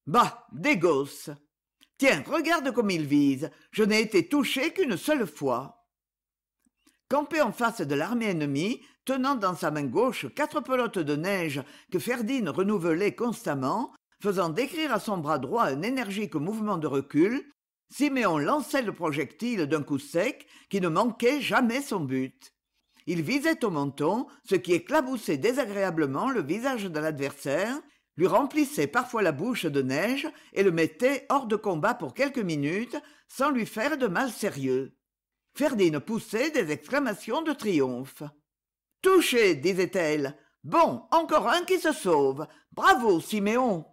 bah des gosses tiens regarde comme ils visent je n'ai été touché qu'une seule fois campé en face de l'armée ennemie tenant dans sa main gauche quatre pelotes de neige que ferdinand renouvelait constamment faisant décrire à son bras droit un énergique mouvement de recul siméon lançait le projectile d'un coup sec qui ne manquait jamais son but il visait au menton ce qui éclaboussait désagréablement le visage de l'adversaire lui remplissait parfois la bouche de neige et le mettait hors de combat pour quelques minutes sans lui faire de mal sérieux ferdine poussait des exclamations de triomphe touché disait-elle bon encore un qui se sauve bravo siméon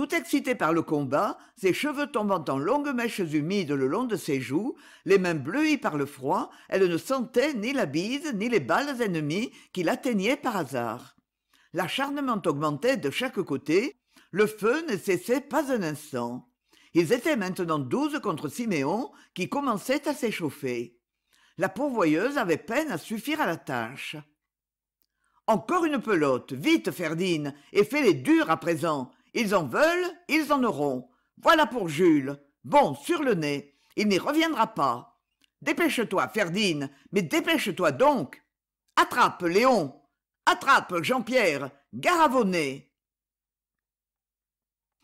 tout excité par le combat ses cheveux tombant en longues mèches humides le long de ses joues les mains bleuies par le froid elle ne sentait ni la bise ni les balles ennemies qui l'atteignaient par hasard l'acharnement augmentait de chaque côté le feu ne cessait pas un instant ils étaient maintenant douze contre siméon qui commençait à s'échauffer la pourvoyeuse avait peine à suffire à la tâche encore une pelote vite ferdine et fais-les durs à présent ils en veulent ils en auront voilà pour jules bon sur le nez il n'y reviendra pas dépêche-toi ferdine mais dépêche-toi donc attrape léon attrape jean-pierre gare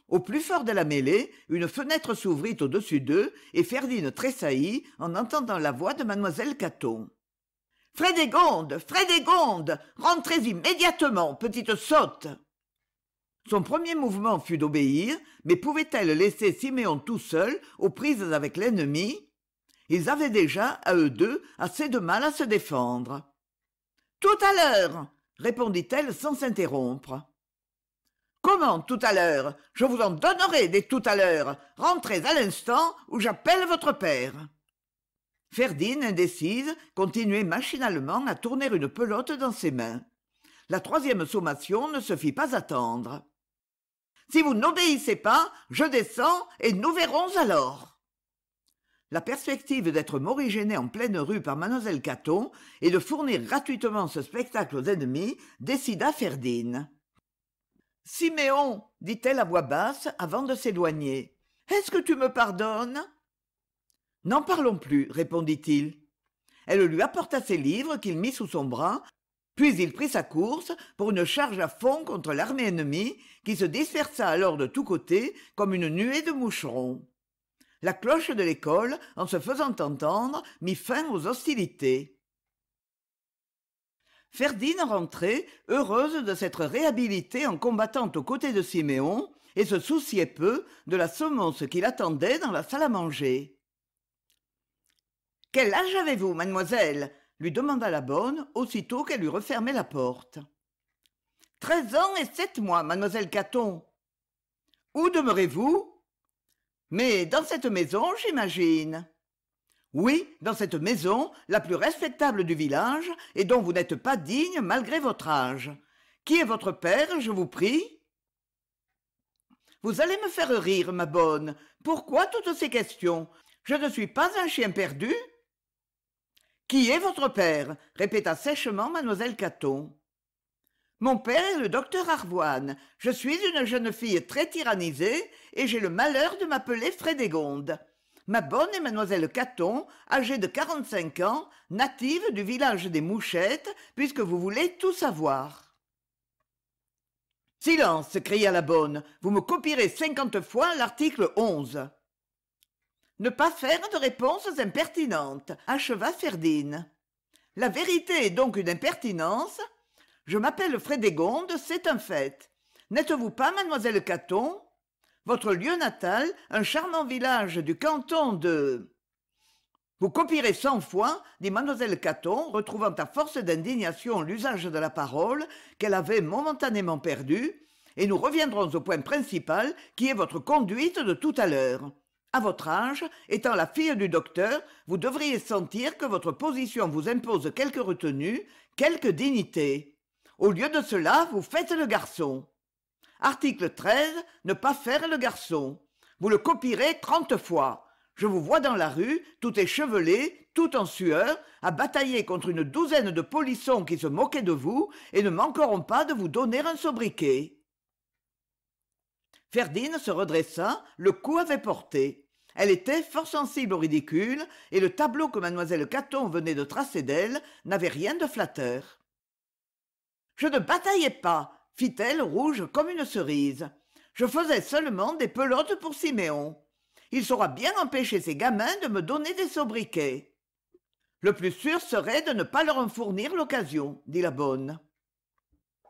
au plus fort de la mêlée une fenêtre s'ouvrit au-dessus d'eux et ferdine tressaillit en entendant la voix de mademoiselle caton frédégonde frédégonde rentrez immédiatement petite sotte son premier mouvement fut d'obéir mais pouvait-elle laisser siméon tout seul aux prises avec l'ennemi ils avaient déjà à eux deux assez de mal à se défendre tout à l'heure répondit-elle sans s'interrompre comment tout à l'heure je vous en donnerai des tout à l'heure rentrez à l'instant ou j'appelle votre père ferdine indécise continuait machinalement à tourner une pelote dans ses mains la troisième sommation ne se fit pas attendre si vous n'obéissez pas je descends et nous verrons alors la perspective d'être morigéné en pleine rue par mlle caton et de fournir gratuitement ce spectacle aux ennemis décida Ferdine. siméon dit-elle à voix basse avant de s'éloigner est-ce que tu me pardonnes n'en parlons plus répondit-il elle lui apporta ses livres qu'il mit sous son bras puis il prit sa course pour une charge à fond contre l'armée ennemie qui se dispersa alors de tous côtés comme une nuée de moucherons la cloche de l'école en se faisant entendre mit fin aux hostilités ferdine rentrait heureuse de s'être réhabilitée en combattant aux côtés de siméon et se souciait peu de la semence qui l'attendait dans la salle à manger quel âge avez-vous mademoiselle lui demanda la bonne aussitôt qu'elle lui refermait la porte Treize ans et sept mois, mademoiselle Caton. Où demeurez-vous Mais dans cette maison, j'imagine. Oui, dans cette maison, la plus respectable du village, et dont vous n'êtes pas digne malgré votre âge. Qui est votre père, je vous prie Vous allez me faire rire, ma bonne. Pourquoi toutes ces questions Je ne suis pas un chien perdu Qui est votre père répéta sèchement mademoiselle Caton mon père est le docteur Arvoine. Je suis une jeune fille très tyrannisée et j'ai le malheur de m'appeler Frédégonde. Ma bonne est mademoiselle Caton, âgée de quarante-cinq ans, native du village des Mouchettes, puisque vous voulez tout savoir. Silence, cria la bonne, vous me copierez cinquante fois l'article onze. Ne pas faire de réponses impertinentes, acheva Ferdine. La vérité est donc une impertinence, je m'appelle frédégonde c'est un fait n'êtes-vous pas mademoiselle caton votre lieu natal un charmant village du canton de vous copierez cent fois dit mademoiselle caton retrouvant à force d'indignation l'usage de la parole qu'elle avait momentanément perdue, et nous reviendrons au point principal qui est votre conduite de tout à l'heure à votre âge étant la fille du docteur vous devriez sentir que votre position vous impose quelque retenue quelque dignité au lieu de cela, vous faites le garçon. Article 13. Ne pas faire le garçon. Vous le copierez trente fois. Je vous vois dans la rue, tout échevelé, tout en sueur, à batailler contre une douzaine de polissons qui se moquaient de vous et ne manqueront pas de vous donner un sobriquet. Ferdine se redressa, le coup avait porté. Elle était fort sensible au ridicule, et le tableau que mademoiselle Caton venait de tracer d'elle n'avait rien de flatteur je ne bataillais pas fit-elle rouge comme une cerise je faisais seulement des pelotes pour siméon il saura bien empêcher ses gamins de me donner des sobriquets le plus sûr serait de ne pas leur en fournir l'occasion dit la bonne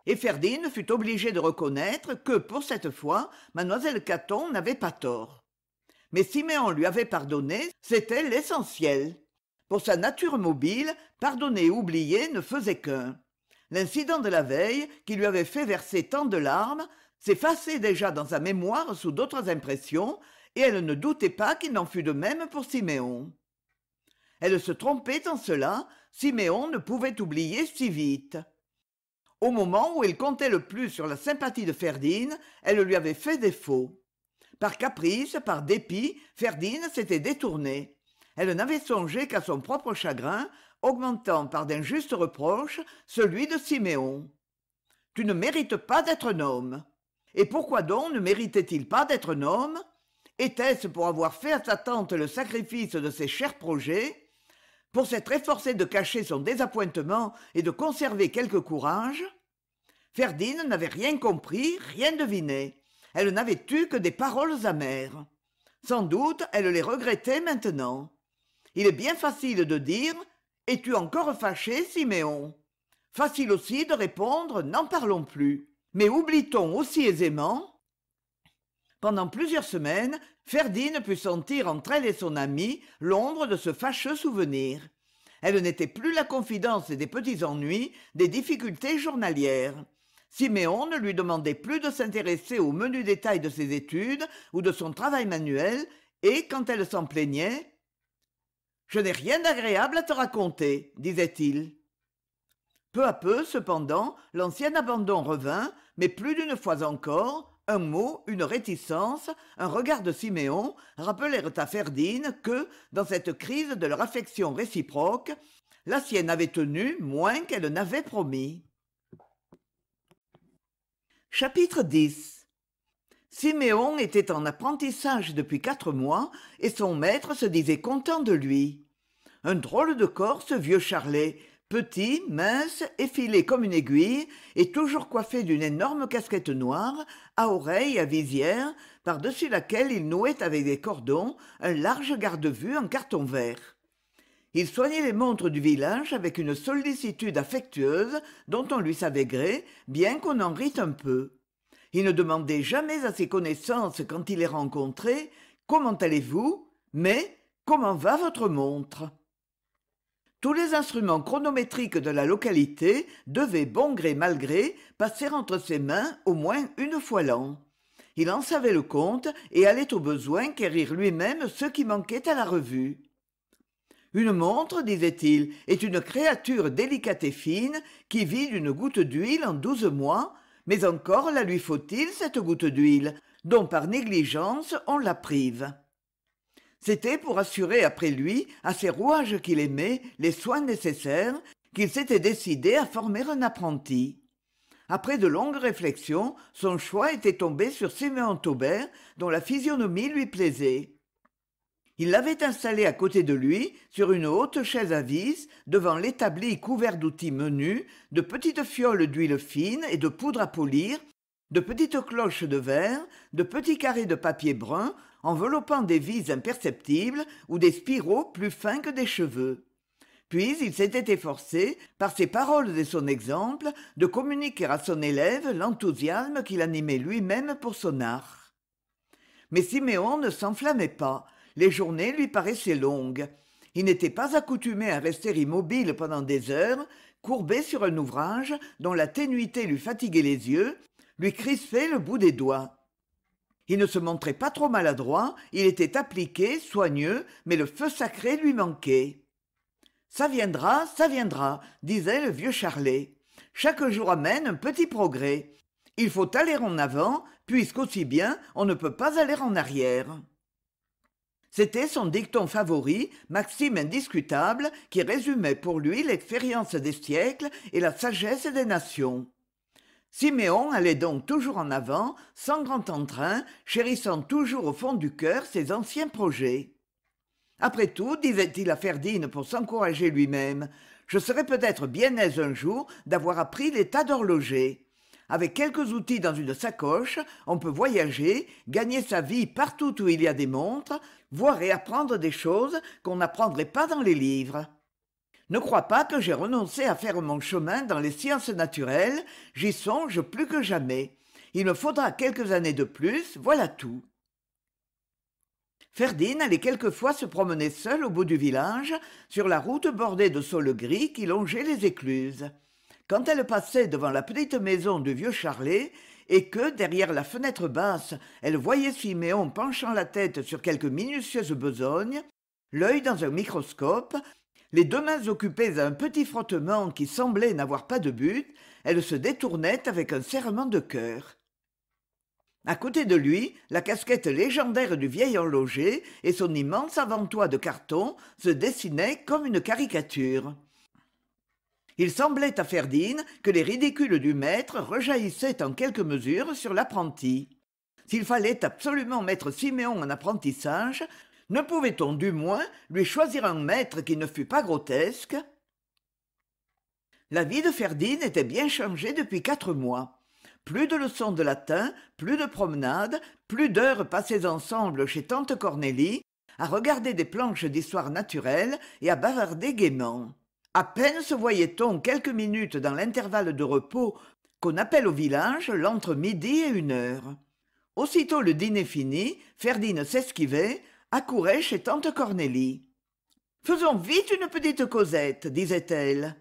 et Ferdine fut obligée de reconnaître que pour cette fois mademoiselle caton n'avait pas tort mais siméon lui avait pardonné c'était l'essentiel pour sa nature mobile pardonner ou oublier ne faisait qu'un l'incident de la veille qui lui avait fait verser tant de larmes s'effaçait déjà dans sa mémoire sous d'autres impressions et elle ne doutait pas qu'il n'en fût de même pour siméon elle se trompait en cela siméon ne pouvait oublier si vite au moment où il comptait le plus sur la sympathie de ferdine elle lui avait fait défaut par caprice par dépit ferdine s'était détournée elle n'avait songé qu'à son propre chagrin augmentant par d'injustes reproches celui de siméon tu ne mérites pas d'être un homme et pourquoi donc ne méritait-il pas d'être un homme était-ce pour avoir fait à sa tante le sacrifice de ses chers projets pour s'être efforcé de cacher son désappointement et de conserver quelque courage ferdine n'avait rien compris rien deviné elle n'avait eu que des paroles amères sans doute elle les regrettait maintenant il est bien facile de dire es-tu encore fâché siméon facile aussi de répondre n'en parlons plus mais oublie t on aussi aisément pendant plusieurs semaines Ferdine put sentir entre elle et son amie l'ombre de ce fâcheux souvenir elle n'était plus la confidence des petits ennuis des difficultés journalières siméon ne lui demandait plus de s'intéresser aux menus détails de ses études ou de son travail manuel et quand elle s'en plaignait je n'ai rien d'agréable à te raconter disait-il peu à peu cependant l'ancien abandon revint mais plus d'une fois encore un mot une réticence un regard de siméon rappelèrent à Ferdine que dans cette crise de leur affection réciproque la sienne avait tenu moins qu'elle n'avait promis chapitre 10 siméon était en apprentissage depuis quatre mois et son maître se disait content de lui un drôle de corps ce vieux charlet petit mince effilé comme une aiguille et toujours coiffé d'une énorme casquette noire à oreilles à visière par-dessus laquelle il nouait avec des cordons un large garde-vue en carton vert il soignait les montres du village avec une sollicitude affectueuse dont on lui savait gré bien qu'on en rît un peu il ne demandait jamais à ses connaissances quand il les rencontrait comment allez-vous mais comment va votre montre tous les instruments chronométriques de la localité devaient bon gré mal gré passer entre ses mains au moins une fois l'an il en savait le compte et allait au besoin quérir lui-même ce qui manquait à la revue une montre disait-il est une créature délicate et fine qui vit d'une goutte d'huile en douze mois mais encore la lui faut-il cette goutte d'huile dont par négligence on la prive c'était pour assurer après lui à ses rouages qu'il aimait les soins nécessaires qu'il s'était décidé à former un apprenti après de longues réflexions son choix était tombé sur siméon taubert dont la physionomie lui plaisait il l'avait installé à côté de lui sur une haute chaise à vis devant l'établi couvert d'outils menus de petites fioles d'huile fine et de poudre à polir de petites cloches de verre de petits carrés de papier brun enveloppant des vis imperceptibles ou des spiraux plus fins que des cheveux puis il s'était efforcé par ses paroles et son exemple de communiquer à son élève l'enthousiasme qu'il animait lui-même pour son art mais siméon ne s'enflammait pas les journées lui paraissaient longues il n'était pas accoutumé à rester immobile pendant des heures courbé sur un ouvrage dont la ténuité lui fatiguait les yeux lui crispait le bout des doigts il ne se montrait pas trop maladroit il était appliqué soigneux mais le feu sacré lui manquait ça viendra ça viendra disait le vieux charlet chaque jour amène un petit progrès il faut aller en avant puisqu'aussi bien on ne peut pas aller en arrière c'était son dicton favori maxime indiscutable qui résumait pour lui l'expérience des siècles et la sagesse des nations siméon allait donc toujours en avant sans grand entrain chérissant toujours au fond du cœur ses anciens projets après tout disait-il à ferdinand pour s'encourager lui-même je serais peut-être bien aise un jour d'avoir appris l'état d'horloger avec quelques outils dans une sacoche, on peut voyager, gagner sa vie partout où il y a des montres, voir et apprendre des choses qu'on n'apprendrait pas dans les livres ne crois pas que j'ai renoncé à faire mon chemin dans les sciences naturelles j'y songe plus que jamais il me faudra quelques années de plus voilà tout Ferdine allait quelquefois se promener seul au bout du village, sur la route bordée de saules gris qui longeait les écluses. Quand elle passait devant la petite maison du vieux Charlet, et que derrière la fenêtre basse elle voyait siméon penchant la tête sur quelque minutieuse besogne l'œil dans un microscope les deux mains occupées à un petit frottement qui semblait n'avoir pas de but elle se détournait avec un serrement de cœur à côté de lui, la casquette légendaire du vieil horloger et son immense avant-toit de carton se dessinaient comme une caricature il semblait à Ferdine que les ridicules du maître rejaillissaient en quelque mesure sur l'apprenti s'il fallait absolument mettre siméon en apprentissage ne pouvait-on du moins lui choisir un maître qui ne fût pas grotesque la vie de Ferdine était bien changée depuis quatre mois plus de leçons de latin plus de promenades plus d'heures passées ensemble chez tante cornélie à regarder des planches d'histoire naturelle et à bavarder gaiement à peine se voyait-on quelques minutes dans l'intervalle de repos qu'on appelle au village l'entre midi et une heure aussitôt le dîner fini Ferdine s'esquivait accourait chez tante cornélie faisons vite une petite causette disait-elle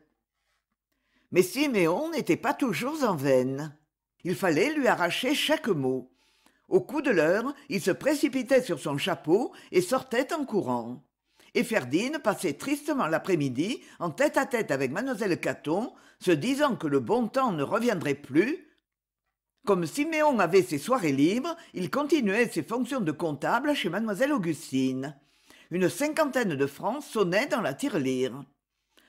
mais siméon n'était pas toujours en veine il fallait lui arracher chaque mot au coup de l'heure il se précipitait sur son chapeau et sortait en courant et passait tristement l'après-midi en tête-à-tête avec mlle caton se disant que le bon temps ne reviendrait plus comme siméon avait ses soirées libres il continuait ses fonctions de comptable chez mlle augustine une cinquantaine de francs sonnaient dans la tirelire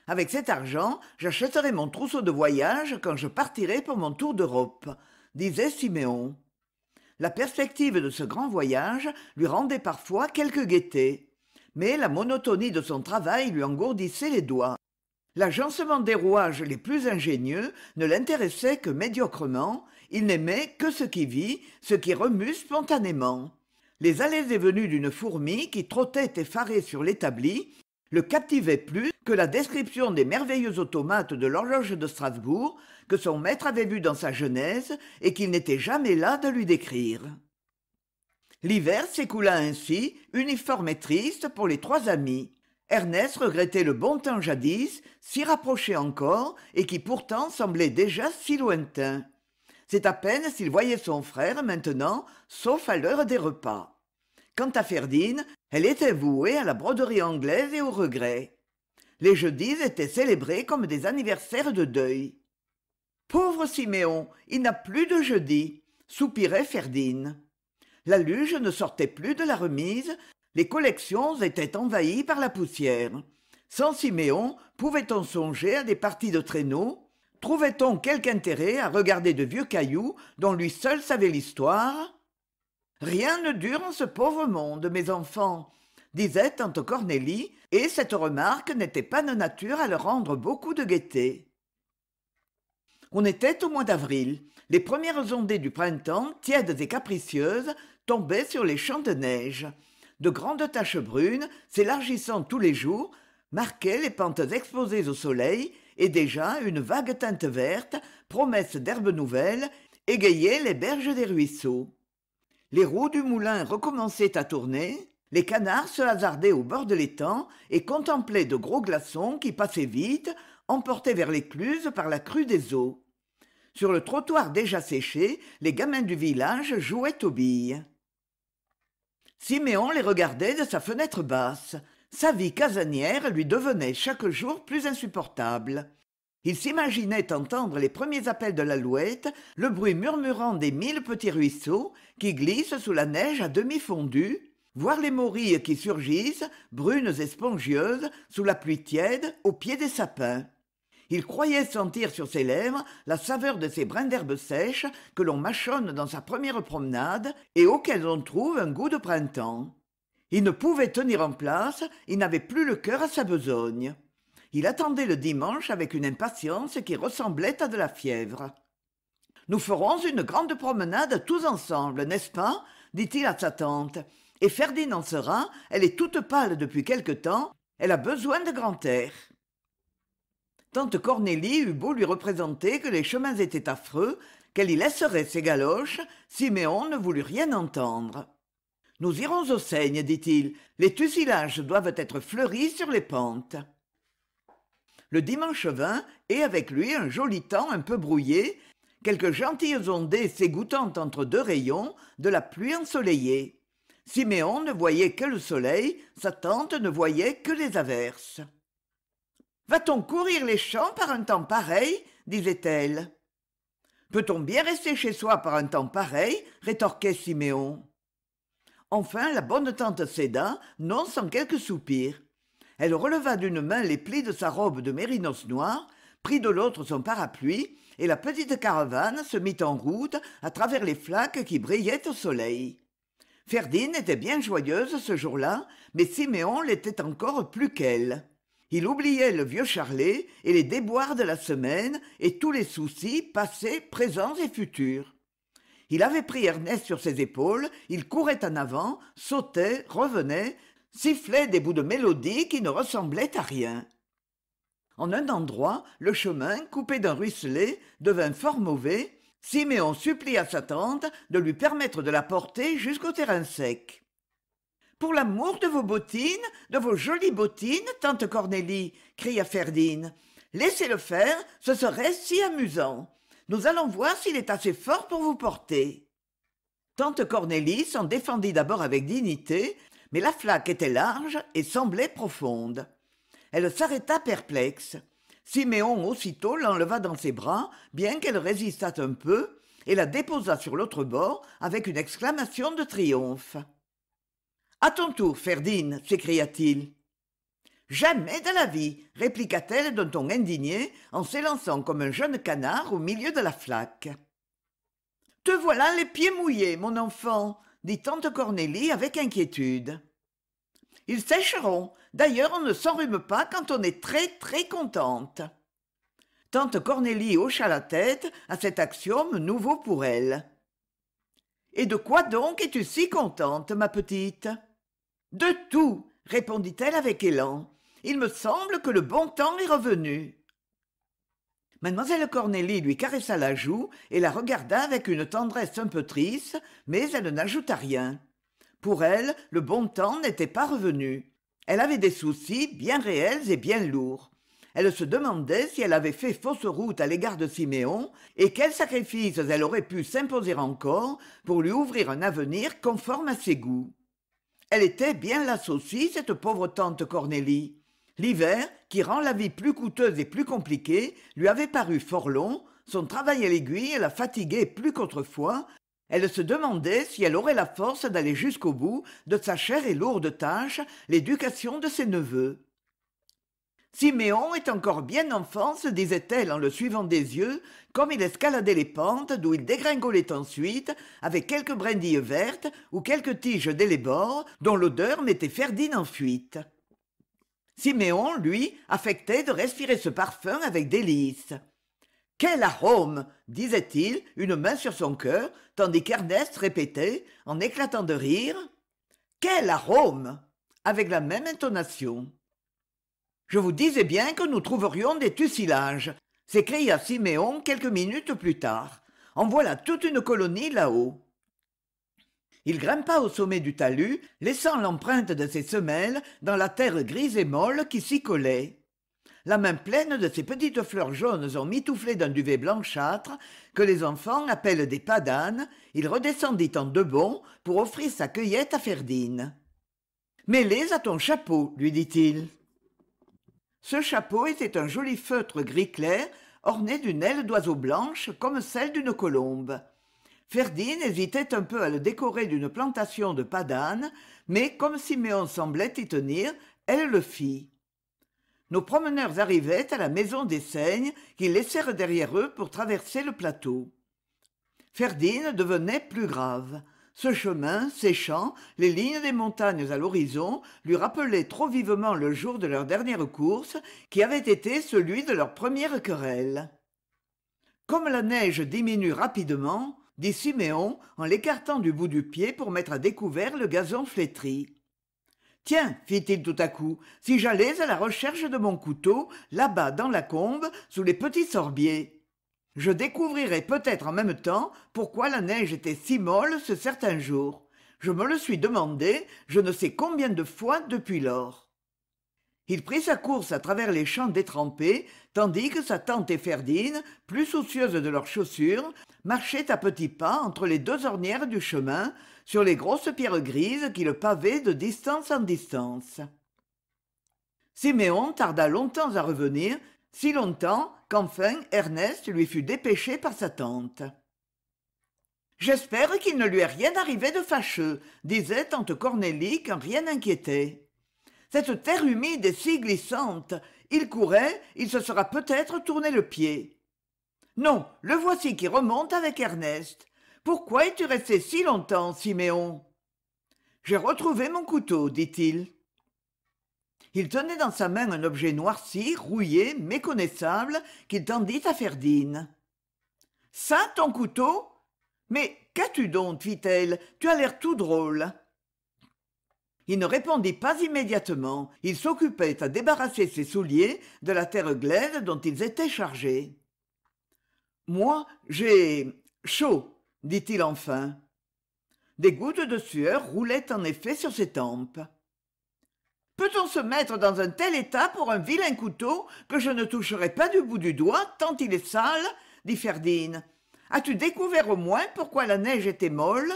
avec cet argent j'achèterai mon trousseau de voyage quand je partirai pour mon tour d'europe disait siméon la perspective de ce grand voyage lui rendait parfois quelque gaieté mais la monotonie de son travail lui engourdissait les doigts l'agencement des rouages les plus ingénieux ne l'intéressait que médiocrement il n'aimait que ce qui vit ce qui remue spontanément les allées et venues d'une fourmi qui trottait effarée sur l'établi le captivaient plus que la description des merveilleux automates de l'horloge de strasbourg que son maître avait vus dans sa jeunesse et qu'il n'était jamais là de lui décrire l'hiver s'écoula ainsi uniforme et triste pour les trois amis ernest regrettait le bon temps jadis si rapproché encore et qui pourtant semblait déjà si lointain c'est à peine s'il voyait son frère maintenant sauf à l'heure des repas quant à Ferdine, elle était vouée à la broderie anglaise et au regret les jeudis étaient célébrés comme des anniversaires de deuil pauvre siméon il n'a plus de jeudi soupirait Ferdine la luge ne sortait plus de la remise les collections étaient envahies par la poussière sans siméon pouvait-on songer à des parties de traîneau trouvait-on quelque intérêt à regarder de vieux cailloux dont lui seul savait l'histoire rien ne dure en ce pauvre monde mes enfants disait tante cornélie et cette remarque n'était pas de nature à leur rendre beaucoup de gaieté on était au mois d'avril les premières ondées du printemps tièdes et capricieuses tombaient sur les champs de neige. De grandes taches brunes, s'élargissant tous les jours, marquaient les pentes exposées au soleil, et déjà une vague teinte verte, promesse d'herbes nouvelles, égayait les berges des ruisseaux. Les roues du moulin recommençaient à tourner, les canards se hasardaient au bord de l'étang et contemplaient de gros glaçons qui passaient vite, emportés vers l'écluse par la crue des eaux. Sur le trottoir déjà séché, les gamins du village jouaient aux billes siméon les regardait de sa fenêtre basse sa vie casanière lui devenait chaque jour plus insupportable il s'imaginait entendre les premiers appels de l'alouette le bruit murmurant des mille petits ruisseaux qui glissent sous la neige à demi fondue voir les morilles qui surgissent brunes et spongieuses sous la pluie tiède au pied des sapins il croyait sentir sur ses lèvres la saveur de ces brins d'herbe sèche que l'on mâchonne dans sa première promenade et auxquels on trouve un goût de printemps il ne pouvait tenir en place il n'avait plus le cœur à sa besogne il attendait le dimanche avec une impatience qui ressemblait à de la fièvre nous ferons une grande promenade tous ensemble n'est-ce pas dit-il à sa tante et ferdinand sera elle est toute pâle depuis quelque temps elle a besoin de grand air tante cornélie eut beau lui représenter que les chemins étaient affreux qu'elle y laisserait ses galoches siméon ne voulut rien entendre nous irons au seigne dit-il les tussilages doivent être fleuris sur les pentes le dimanche vint et avec lui un joli temps un peu brouillé quelques gentilles ondées s'égouttant entre deux rayons de la pluie ensoleillée siméon ne voyait que le soleil sa tante ne voyait que les averses va-t-on courir les champs par un temps pareil disait-elle peut-on bien rester chez soi par un temps pareil rétorquait siméon enfin la bonne tante céda non sans quelques soupirs elle releva d'une main les plis de sa robe de mérinos noir prit de l'autre son parapluie et la petite caravane se mit en route à travers les flaques qui brillaient au soleil ferdine était bien joyeuse ce jour-là mais siméon l'était encore plus qu'elle il oubliait le vieux charlet et les déboires de la semaine et tous les soucis passés présents et futurs il avait pris ernest sur ses épaules il courait en avant sautait revenait sifflait des bouts de mélodie qui ne ressemblaient à rien en un endroit le chemin coupé d'un ruisselet devint fort mauvais siméon supplia sa tante de lui permettre de la porter jusqu'au terrain sec pour l'amour de vos bottines de vos jolies bottines tante cornélie cria Ferdine. laissez-le faire ce serait si amusant nous allons voir s'il est assez fort pour vous porter tante cornélie s'en défendit d'abord avec dignité mais la flaque était large et semblait profonde elle s'arrêta perplexe siméon aussitôt l'enleva dans ses bras bien qu'elle résistât un peu et la déposa sur l'autre bord avec une exclamation de triomphe à ton tour Ferdine, s'écria-t-il jamais de la vie répliqua-t-elle d'un ton indigné en s'élançant comme un jeune canard au milieu de la flaque te voilà les pieds mouillés mon enfant dit tante cornélie avec inquiétude ils sécheront d'ailleurs on ne s'enrhume pas quand on est très très contente tante cornélie hocha la tête à cet axiome nouveau pour elle et de quoi donc es-tu si contente ma petite de tout répondit-elle avec élan il me semble que le bon temps est revenu mlle cornélie lui caressa la joue et la regarda avec une tendresse un peu triste mais elle n'ajouta rien pour elle le bon temps n'était pas revenu elle avait des soucis bien réels et bien lourds elle se demandait si elle avait fait fausse route à l'égard de siméon et quels sacrifices elle aurait pu s'imposer encore pour lui ouvrir un avenir conforme à ses goûts elle était bien la saucisse cette pauvre tante cornélie l'hiver qui rend la vie plus coûteuse et plus compliquée lui avait paru fort long son travail à l'aiguille la fatiguait plus qu'autrefois elle se demandait si elle aurait la force d'aller jusqu'au bout de sa chère et lourde tâche l'éducation de ses neveux siméon est encore bien enfant disait-elle en le suivant des yeux comme il escaladait les pentes d'où il dégringolait ensuite avec quelques brindilles vertes ou quelques tiges d'élébore dont l'odeur mettait Ferdine en fuite siméon lui affectait de respirer ce parfum avec délice. « quel arôme disait-il une main sur son cœur tandis qu'ernest répétait en éclatant de rire quel arôme avec la même intonation je vous disais bien que nous trouverions des tussilages s'écria siméon quelques minutes plus tard en voilà toute une colonie là-haut il grimpa au sommet du talus laissant l'empreinte de ses semelles dans la terre grise et molle qui s'y collait la main pleine de ces petites fleurs jaunes emmitouflées d'un duvet blanchâtre que les enfants appellent des pas d'âne il redescendit en deux bonds pour offrir sa cueillette à Ferdine. mets les à ton chapeau lui dit-il ce chapeau était un joli feutre gris clair orné d'une aile d'oiseau blanche comme celle d'une colombe ferdinand hésitait un peu à le décorer d'une plantation de pas mais comme siméon semblait y tenir elle le fit nos promeneurs arrivaient à la maison des saignes qu'ils laissèrent derrière eux pour traverser le plateau ferdinand devenait plus grave ce chemin ces champs les lignes des montagnes à l'horizon lui rappelaient trop vivement le jour de leur dernière course qui avait été celui de leur première querelle comme la neige diminue rapidement dit siméon en l'écartant du bout du pied pour mettre à découvert le gazon flétri tiens fit-il tout à coup si j'allais à la recherche de mon couteau là-bas dans la combe sous les petits sorbiers je découvrirai peut-être en même temps pourquoi la neige était si molle ce certain jour je me le suis demandé je ne sais combien de fois depuis lors il prit sa course à travers les champs détrempés tandis que sa tante et Ferdine, plus soucieuses de leurs chaussures marchaient à petits pas entre les deux ornières du chemin sur les grosses pierres grises qui le pavaient de distance en distance siméon tarda longtemps à revenir si longtemps qu'enfin ernest lui fut dépêché par sa tante j'espère qu'il ne lui est rien arrivé de fâcheux disait tante cornélie quand rien n'inquiétait cette terre humide est si glissante il courait il se sera peut-être tourné le pied non le voici qui remonte avec ernest pourquoi es-tu resté si longtemps siméon j'ai retrouvé mon couteau dit-il il tenait dans sa main un objet noirci rouillé méconnaissable qu'il tendit à Ferdine. ça ton couteau mais qu'as-tu donc fit-elle tu as l'air tout drôle il ne répondit pas immédiatement il s'occupait à débarrasser ses souliers de la terre glaise dont ils étaient chargés moi j'ai chaud dit-il enfin des gouttes de sueur roulaient en effet sur ses tempes peut-on se mettre dans un tel état pour un vilain couteau que je ne toucherai pas du bout du doigt tant il est sale dit ferdinand as-tu découvert au moins pourquoi la neige était molle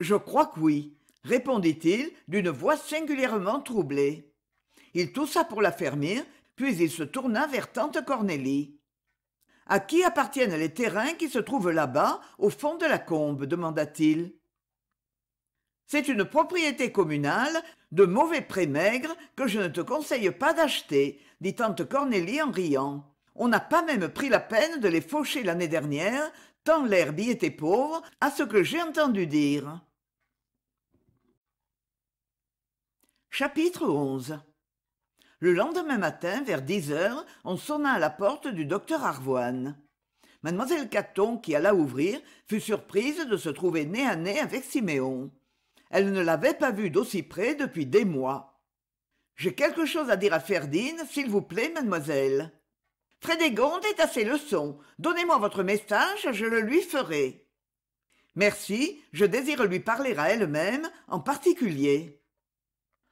je crois que oui répondit-il d'une voix singulièrement troublée il toussa pour la l'affermir puis il se tourna vers tante cornélie à qui appartiennent les terrains qui se trouvent là-bas au fond de la combe demanda-t-il c'est une propriété communale de mauvais pré maigre que je ne te conseille pas d'acheter dit tante cornélie en riant on n'a pas même pris la peine de les faucher l'année dernière tant l'herbe y était pauvre à ce que j'ai entendu dire chapitre xi le lendemain matin vers dix heures on sonna à la porte du docteur arvoine mademoiselle caton qui alla ouvrir fut surprise de se trouver nez à nez avec siméon elle ne l'avait pas vu d'aussi près depuis des mois j'ai quelque chose à dire à Ferdine, s'il vous plaît mademoiselle frédégonde est à ses leçons donnez-moi votre message je le lui ferai merci je désire lui parler à elle-même en particulier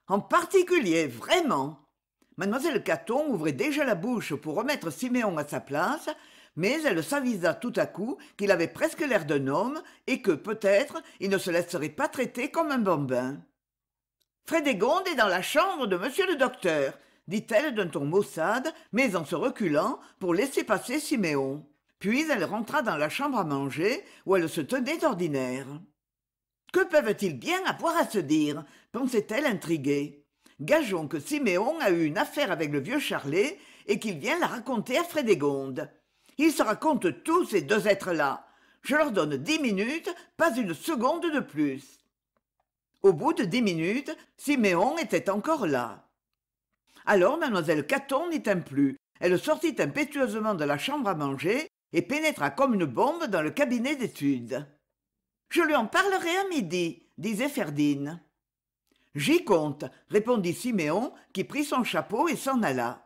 en particulier vraiment mademoiselle caton ouvrait déjà la bouche pour remettre siméon à sa place mais elle s'avisa tout à coup qu'il avait presque l'air d'un homme et que peut-être il ne se laisserait pas traiter comme un bambin frédégonde est dans la chambre de monsieur le docteur dit-elle d'un ton maussade mais en se reculant pour laisser passer siméon puis elle rentra dans la chambre à manger où elle se tenait d'ordinaire que peuvent-ils bien avoir à se dire pensait-elle intriguée gageons que siméon a eu une affaire avec le vieux charlet et qu'il vient la raconter à frédégonde ils se racontent tous ces deux êtres-là je leur donne dix minutes pas une seconde de plus au bout de dix minutes siméon était encore là alors mademoiselle caton n'y tint plus elle sortit impétueusement de la chambre à manger et pénétra comme une bombe dans le cabinet d'études je lui en parlerai à midi disait ferdine j'y compte répondit siméon qui prit son chapeau et s'en alla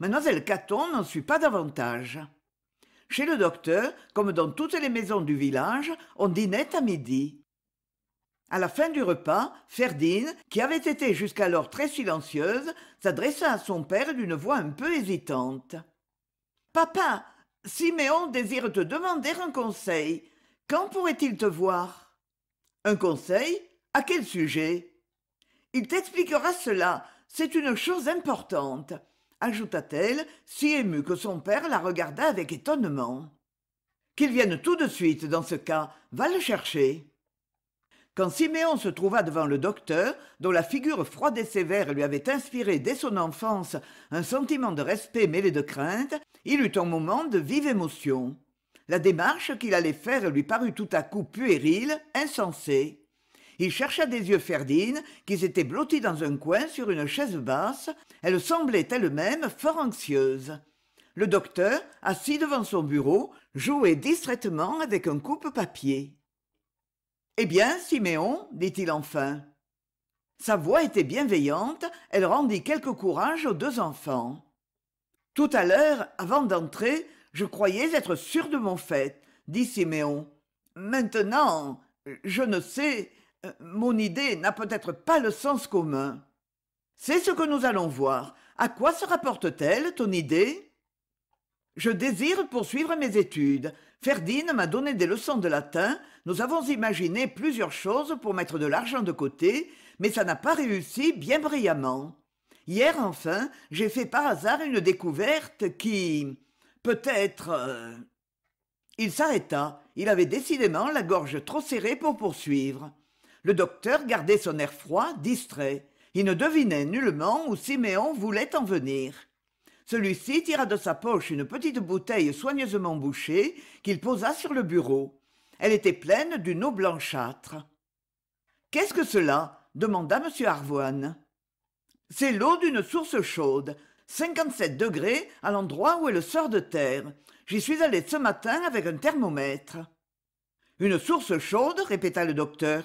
mlle caton n'en suit pas davantage chez le docteur comme dans toutes les maisons du village on dînait à midi À la fin du repas Ferdine, qui avait été jusqu'alors très silencieuse s'adressa à son père d'une voix un peu hésitante papa siméon désire te demander un conseil quand pourrait-il te voir un conseil à quel sujet il t'expliquera cela c'est une chose importante ajouta-t-elle, si émue que son père la regarda avec étonnement. Qu'il vienne tout de suite dans ce cas, va le chercher. Quand Siméon se trouva devant le docteur, dont la figure froide et sévère lui avait inspiré dès son enfance un sentiment de respect mêlé de crainte, il eut un moment de vive émotion. La démarche qu'il allait faire lui parut tout à coup puérile, insensée il chercha des yeux Ferdine, qui s'était blottis dans un coin sur une chaise basse elle semblait elle-même fort anxieuse le docteur assis devant son bureau jouait distraitement avec un coupe-papier eh bien siméon dit-il enfin sa voix était bienveillante elle rendit quelque courage aux deux enfants tout à l'heure avant d'entrer je croyais être sûr de mon fait dit siméon maintenant je ne sais euh, mon idée n'a peut-être pas le sens commun. C'est ce que nous allons voir. À quoi se rapporte-t-elle, ton idée Je désire poursuivre mes études. Ferdine m'a donné des leçons de latin. Nous avons imaginé plusieurs choses pour mettre de l'argent de côté, mais ça n'a pas réussi bien brillamment. Hier, enfin, j'ai fait par hasard une découverte qui... peut-être... Euh, il s'arrêta. Il avait décidément la gorge trop serrée pour poursuivre le docteur gardait son air froid distrait il ne devinait nullement où siméon voulait en venir celui-ci tira de sa poche une petite bouteille soigneusement bouchée qu'il posa sur le bureau elle était pleine d'une eau blanchâtre qu'est-ce que cela demanda m arvoine c'est l'eau d'une source chaude 57 degrés à l'endroit où est le sort de terre j'y suis allé ce matin avec un thermomètre une source chaude répéta le docteur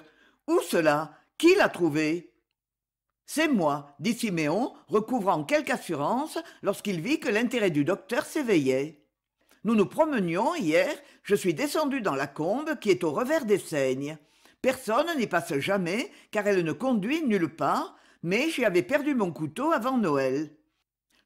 où cela qui l'a trouvé c'est moi dit siméon recouvrant quelque assurance lorsqu'il vit que l'intérêt du docteur s'éveillait nous nous promenions hier je suis descendu dans la combe qui est au revers des seignes personne n'y passe jamais car elle ne conduit nulle part mais j'y avais perdu mon couteau avant noël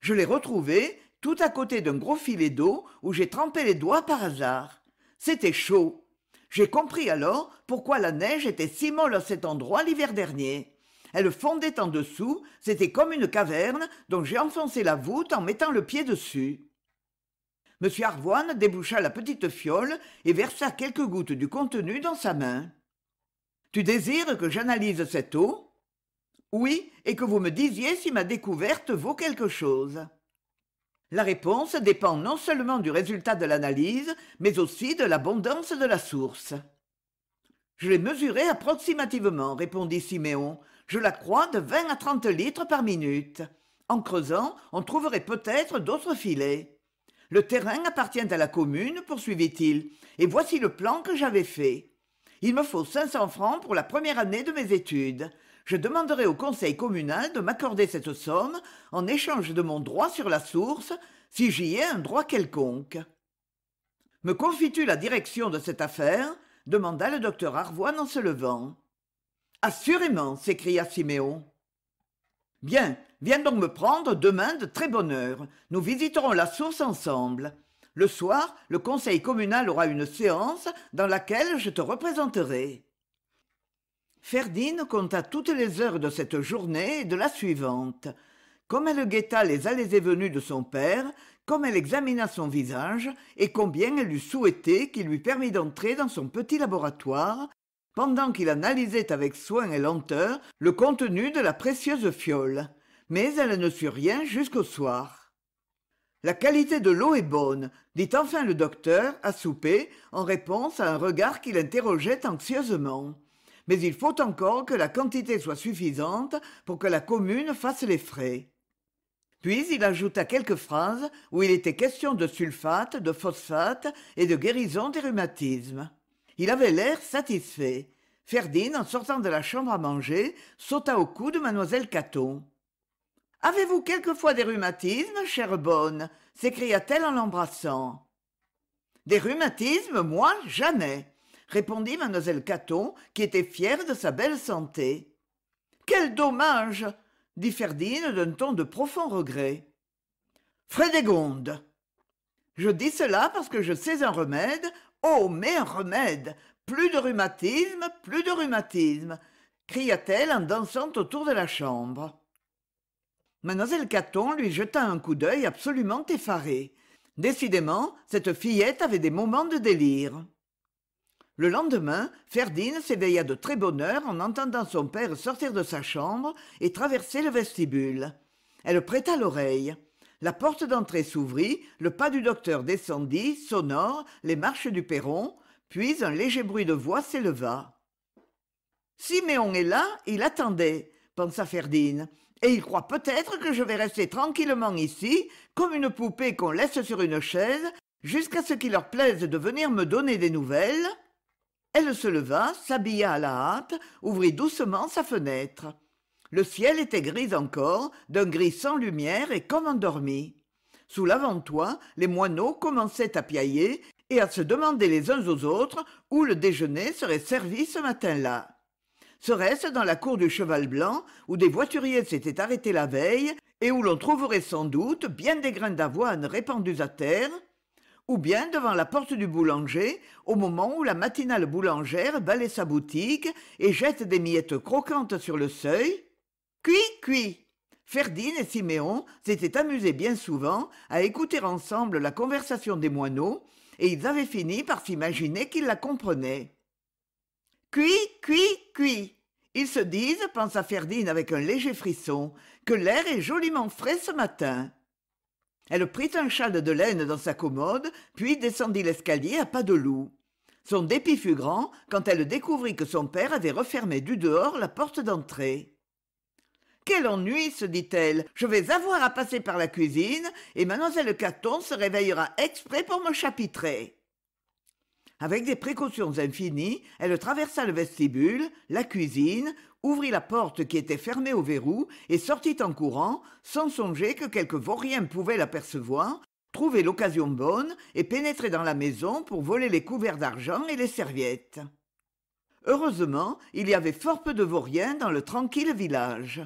je l'ai retrouvé tout à côté d'un gros filet d'eau où j'ai trempé les doigts par hasard c'était chaud j'ai compris alors pourquoi la neige était si molle à cet endroit l'hiver dernier elle fondait en dessous c'était comme une caverne dont j'ai enfoncé la voûte en mettant le pied dessus m arvoine déboucha la petite fiole et versa quelques gouttes du contenu dans sa main tu désires que j'analyse cette eau oui et que vous me disiez si ma découverte vaut quelque chose la réponse dépend non seulement du résultat de l'analyse, mais aussi de l'abondance de la source. Je l'ai mesurée approximativement, répondit Siméon. Je la crois de 20 à 30 litres par minute. En creusant, on trouverait peut-être d'autres filets. Le terrain appartient à la commune, poursuivit-il, et voici le plan que j'avais fait. Il me faut cinq cents francs pour la première année de mes études je demanderai au conseil communal de m'accorder cette somme en échange de mon droit sur la source si j'y ai un droit quelconque me confies tu la direction de cette affaire demanda le docteur arvoine en se levant assurément s'écria siméon bien viens donc me prendre demain de très bonne heure nous visiterons la source ensemble le soir le conseil communal aura une séance dans laquelle je te représenterai Ferdine compta toutes les heures de cette journée et de la suivante comme elle guetta les allées et venues de son père comme elle examina son visage et combien elle eût souhaité qu'il lui permît d'entrer dans son petit laboratoire pendant qu'il analysait avec soin et lenteur le contenu de la précieuse fiole mais elle ne sut rien jusqu'au soir la qualité de l'eau est bonne dit enfin le docteur à souper en réponse à un regard qu'il interrogeait anxieusement mais il faut encore que la quantité soit suffisante pour que la commune fasse les frais. Puis il ajouta quelques phrases où il était question de sulfate, de phosphate et de guérison des rhumatismes. Il avait l'air satisfait. Ferdinand, en sortant de la chambre à manger, sauta au cou de mademoiselle Caton. Avez-vous quelquefois des rhumatismes, chère bonne s'écria-t-elle en l'embrassant. Des rhumatismes, moi, jamais répondit mademoiselle caton qui était fière de sa belle santé quel dommage dit Ferdine d'un ton de profond regret frédégonde je dis cela parce que je sais un remède oh mais un remède plus de rhumatisme plus de rhumatisme cria-t-elle en dansant autour de la chambre Mademoiselle caton lui jeta un coup d'œil absolument effaré décidément cette fillette avait des moments de délire le lendemain Ferdine s'éveilla de très bonne heure en entendant son père sortir de sa chambre et traverser le vestibule elle prêta l'oreille la porte d'entrée s'ouvrit le pas du docteur descendit sonore les marches du perron puis un léger bruit de voix s'éleva siméon est là il attendait pensa Ferdine, et il croit peut-être que je vais rester tranquillement ici comme une poupée qu'on laisse sur une chaise jusqu'à ce qu'il leur plaise de venir me donner des nouvelles elle se leva, s'habilla à la hâte, ouvrit doucement sa fenêtre. Le ciel était gris encore, d'un gris sans lumière et comme endormi. Sous l'avant-toit, les moineaux commençaient à piailler et à se demander les uns aux autres où le déjeuner serait servi ce matin-là. Serait-ce dans la cour du Cheval Blanc, où des voituriers s'étaient arrêtés la veille et où l'on trouverait sans doute bien des grains d'avoine répandus à terre, ou bien devant la porte du boulanger au moment où la matinale boulangère balaie sa boutique et jette des miettes croquantes sur le seuil cui cuit. Ferdinand et Siméon s'étaient amusés bien souvent à écouter ensemble la conversation des moineaux, et ils avaient fini par s'imaginer qu'ils la comprenaient. Cui, cuit, cuit. Ils se disent, pensa Ferdinand avec un léger frisson, que l'air est joliment frais ce matin elle prit un châle de laine dans sa commode puis descendit l'escalier à pas de loup son dépit fut grand quand elle découvrit que son père avait refermé du dehors la porte d'entrée quel ennui se dit-elle je vais avoir à passer par la cuisine et mademoiselle caton se réveillera exprès pour me chapitrer avec des précautions infinies elle traversa le vestibule la cuisine ouvrit la porte qui était fermée au verrou et sortit en courant, sans songer que quelque vaurien pouvait l'apercevoir, trouver l'occasion bonne et pénétrer dans la maison pour voler les couverts d'argent et les serviettes. Heureusement, il y avait fort peu de vauriens dans le tranquille village.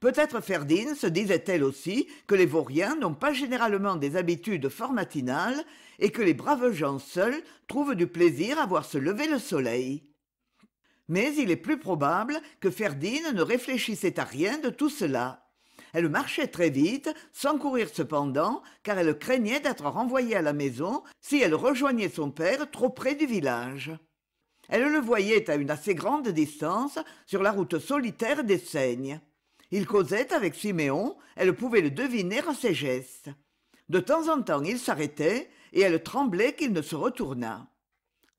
Peut-être Ferdine se disait-elle aussi que les vauriens n'ont pas généralement des habitudes fort matinales et que les braves gens seuls trouvent du plaisir à voir se lever le soleil mais il est plus probable que Ferdine ne réfléchissait à rien de tout cela elle marchait très vite sans courir cependant car elle craignait d'être renvoyée à la maison si elle rejoignait son père trop près du village elle le voyait à une assez grande distance sur la route solitaire des seignes il causait avec siméon elle pouvait le deviner à ses gestes de temps en temps il s'arrêtait et elle tremblait qu'il ne se retournât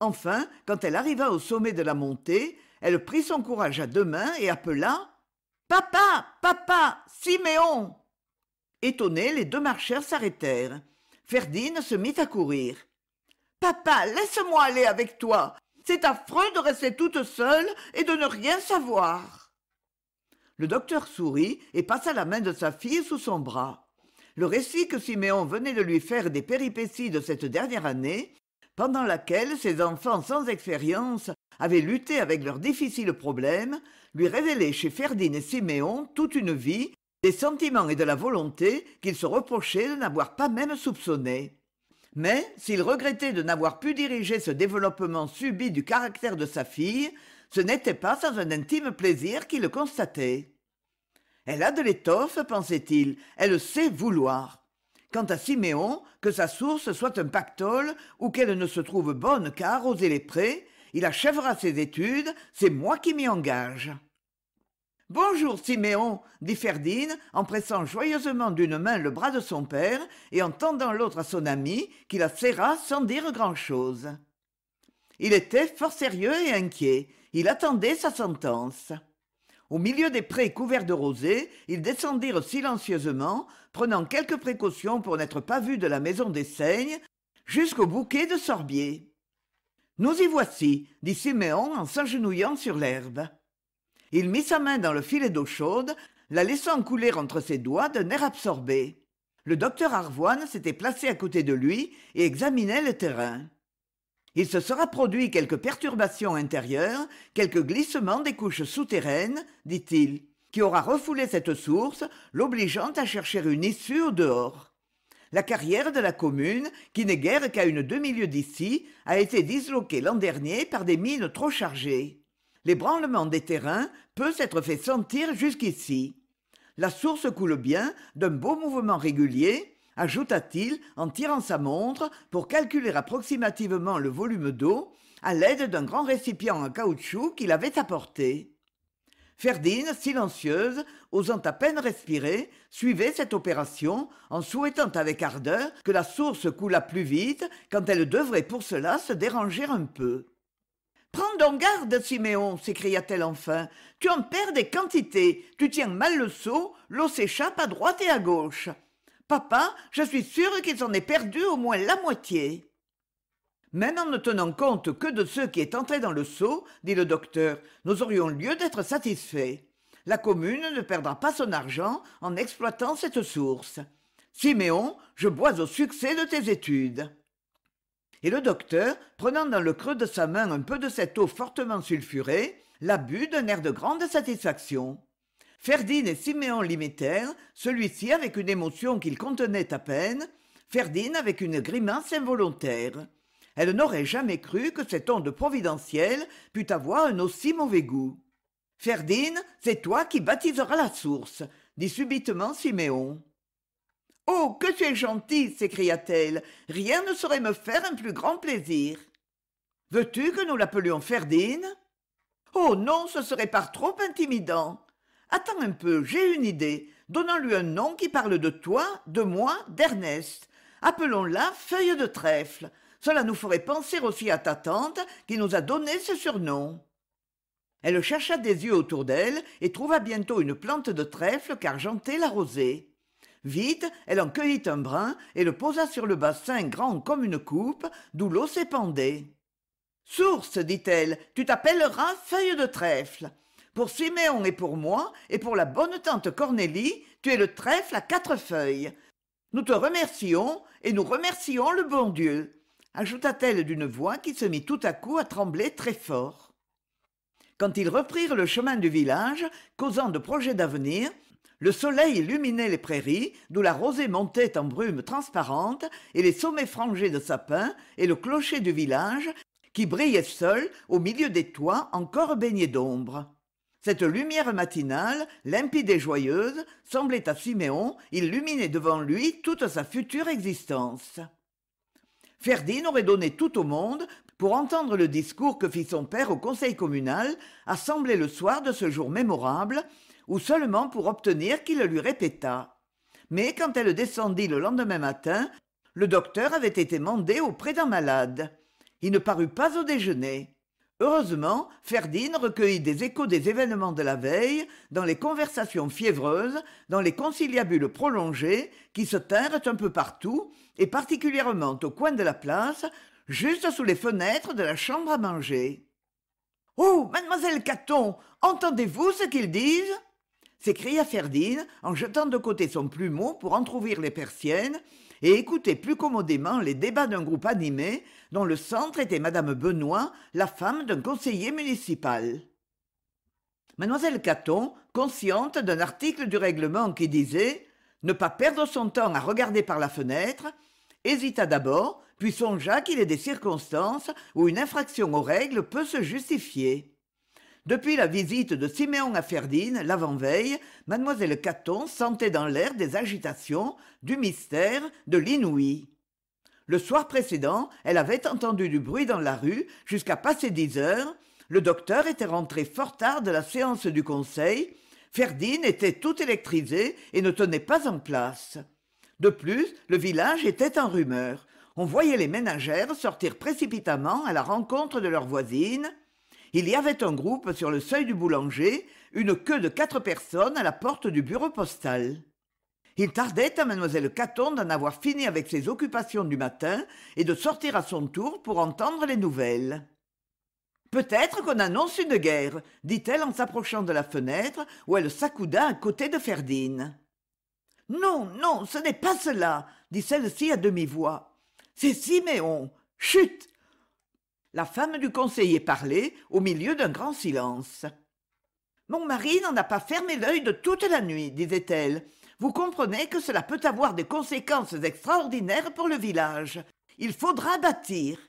enfin quand elle arriva au sommet de la montée elle prit son courage à deux mains et appela papa papa siméon étonnés les deux marcheurs s'arrêtèrent Ferdine se mit à courir papa laisse-moi aller avec toi c'est affreux de rester toute seule et de ne rien savoir le docteur sourit et passa la main de sa fille sous son bras le récit que siméon venait de lui faire des péripéties de cette dernière année pendant laquelle ses enfants sans expérience avaient lutté avec leurs difficiles problèmes lui révélait chez ferdinand et siméon toute une vie des sentiments et de la volonté qu'il se reprochait de n'avoir pas même soupçonné. mais s'il regrettait de n'avoir pu diriger ce développement subit du caractère de sa fille ce n'était pas sans un intime plaisir qu'il le constatait elle a de l'étoffe pensait-il elle sait vouloir quant à Siméon, que sa source soit un pactole ou qu'elle ne se trouve bonne qu'à arroser les prés, il achèvera ses études, c'est moi qui m'y engage. Bonjour, Siméon, dit Ferdin en pressant joyeusement d'une main le bras de son père et en tendant l'autre à son ami, qui la serra sans dire grand-chose. Il était fort sérieux et inquiet. Il attendait sa sentence au milieu des prés couverts de rosée ils descendirent silencieusement prenant quelques précautions pour n'être pas vus de la maison des saignes jusqu'au bouquet de sorbiers nous y voici dit siméon en s'agenouillant sur l'herbe il mit sa main dans le filet d'eau chaude la laissant couler entre ses doigts d'un air absorbé le docteur arvoine s'était placé à côté de lui et examinait le terrain il se sera produit quelque perturbation intérieure quelque glissement des couches souterraines dit-il qui aura refoulé cette source l'obligeant à chercher une issue au dehors la carrière de la commune qui n'est guère qu'à une demi-lieue d'ici a été disloquée l'an dernier par des mines trop chargées l'ébranlement des terrains peut s'être fait sentir jusqu'ici la source coule bien d'un beau mouvement régulier ajouta-t-il en tirant sa montre pour calculer approximativement le volume d'eau à l'aide d'un grand récipient en caoutchouc qu'il avait apporté. Ferdine, silencieuse, osant à peine respirer, suivait cette opération en souhaitant avec ardeur que la source coulât plus vite quand elle devrait pour cela se déranger un peu. Prends donc garde, Siméon, s'écria-t-elle enfin. Tu en perds des quantités, tu tiens mal le seau, l'eau s'échappe à droite et à gauche. Papa, je suis sûr qu'ils en aient perdu au moins la moitié. Même en ne tenant compte que de ceux qui est entré dans le seau, dit le docteur, nous aurions lieu d'être satisfaits. La commune ne perdra pas son argent en exploitant cette source. Siméon, je bois au succès de tes études. Et le docteur, prenant dans le creux de sa main un peu de cette eau fortement sulfurée, la but d'un air de grande satisfaction. Ferdine et siméon l'imitèrent celui-ci avec une émotion qu'il contenait à peine Ferdine avec une grimace involontaire elle n'aurait jamais cru que cette onde providentielle pût avoir un aussi mauvais goût Ferdine, c'est toi qui baptiseras la source dit subitement siméon oh que tu es gentil s'écria-t-elle rien ne saurait me faire un plus grand plaisir veux-tu que nous l'appelions Ferdine oh non ce serait par trop intimidant attends un peu j'ai une idée donnons-lui un nom qui parle de toi de moi d'ernest appelons-la feuille de trèfle cela nous ferait penser aussi à ta tante qui nous a donné ce surnom elle chercha des yeux autour d'elle et trouva bientôt une plante de trèfle qu'argentait la rosée vite elle en cueillit un brin et le posa sur le bassin grand comme une coupe d'où l'eau s'épandait source dit-elle tu t'appelleras feuille de trèfle pour Siméon et pour moi, et pour la bonne tante Cornélie, tu es le trèfle à quatre feuilles. Nous te remercions, et nous remercions le bon Dieu, ajouta-t-elle d'une voix qui se mit tout à coup à trembler très fort. Quand ils reprirent le chemin du village, causant de projets d'avenir, le soleil illuminait les prairies, d'où la rosée montait en brume transparente, et les sommets frangés de sapins, et le clocher du village, qui brillait seul au milieu des toits encore baignés d'ombre cette lumière matinale limpide et joyeuse semblait à siméon illuminer devant lui toute sa future existence ferdinand aurait donné tout au monde pour entendre le discours que fit son père au conseil communal assemblé le soir de ce jour mémorable ou seulement pour obtenir qu'il le lui répétât mais quand elle descendit le lendemain matin le docteur avait été mandé auprès d'un malade il ne parut pas au déjeuner heureusement ferdinand recueillit des échos des événements de la veille dans les conversations fiévreuses dans les conciliabules prolongés qui se tinrent un peu partout et particulièrement au coin de la place juste sous les fenêtres de la chambre à manger oh mademoiselle caton entendez-vous ce qu'ils disent s'écria ferdinand en jetant de côté son plumeau pour entr'ouvrir les persiennes et écoutait plus commodément les débats d'un groupe animé dont le centre était Madame benoît la femme d'un conseiller municipal Mademoiselle caton consciente d'un article du règlement qui disait ne pas perdre son temps à regarder par la fenêtre hésita d'abord puis songea qu'il est des circonstances où une infraction aux règles peut se justifier depuis la visite de siméon à Ferdine l'avant-veille Mademoiselle caton sentait dans l'air des agitations du mystère de l'inouï le soir précédent elle avait entendu du bruit dans la rue jusqu'à passer dix heures le docteur était rentré fort tard de la séance du conseil Ferdine était tout électrisé et ne tenait pas en place de plus le village était en rumeur on voyait les ménagères sortir précipitamment à la rencontre de leurs voisines il y avait un groupe sur le seuil du boulanger une queue de quatre personnes à la porte du bureau postal il tardait à mlle caton d'en avoir fini avec ses occupations du matin et de sortir à son tour pour entendre les nouvelles peut-être qu'on annonce une guerre dit-elle en s'approchant de la fenêtre où elle s'accouda à côté de ferdinand non non ce n'est pas cela dit celle-ci à demi-voix c'est siméon chut la femme du conseiller parlait au milieu d'un grand silence mon mari n'en a pas fermé l'œil de toute la nuit disait-elle vous comprenez que cela peut avoir des conséquences extraordinaires pour le village il faudra bâtir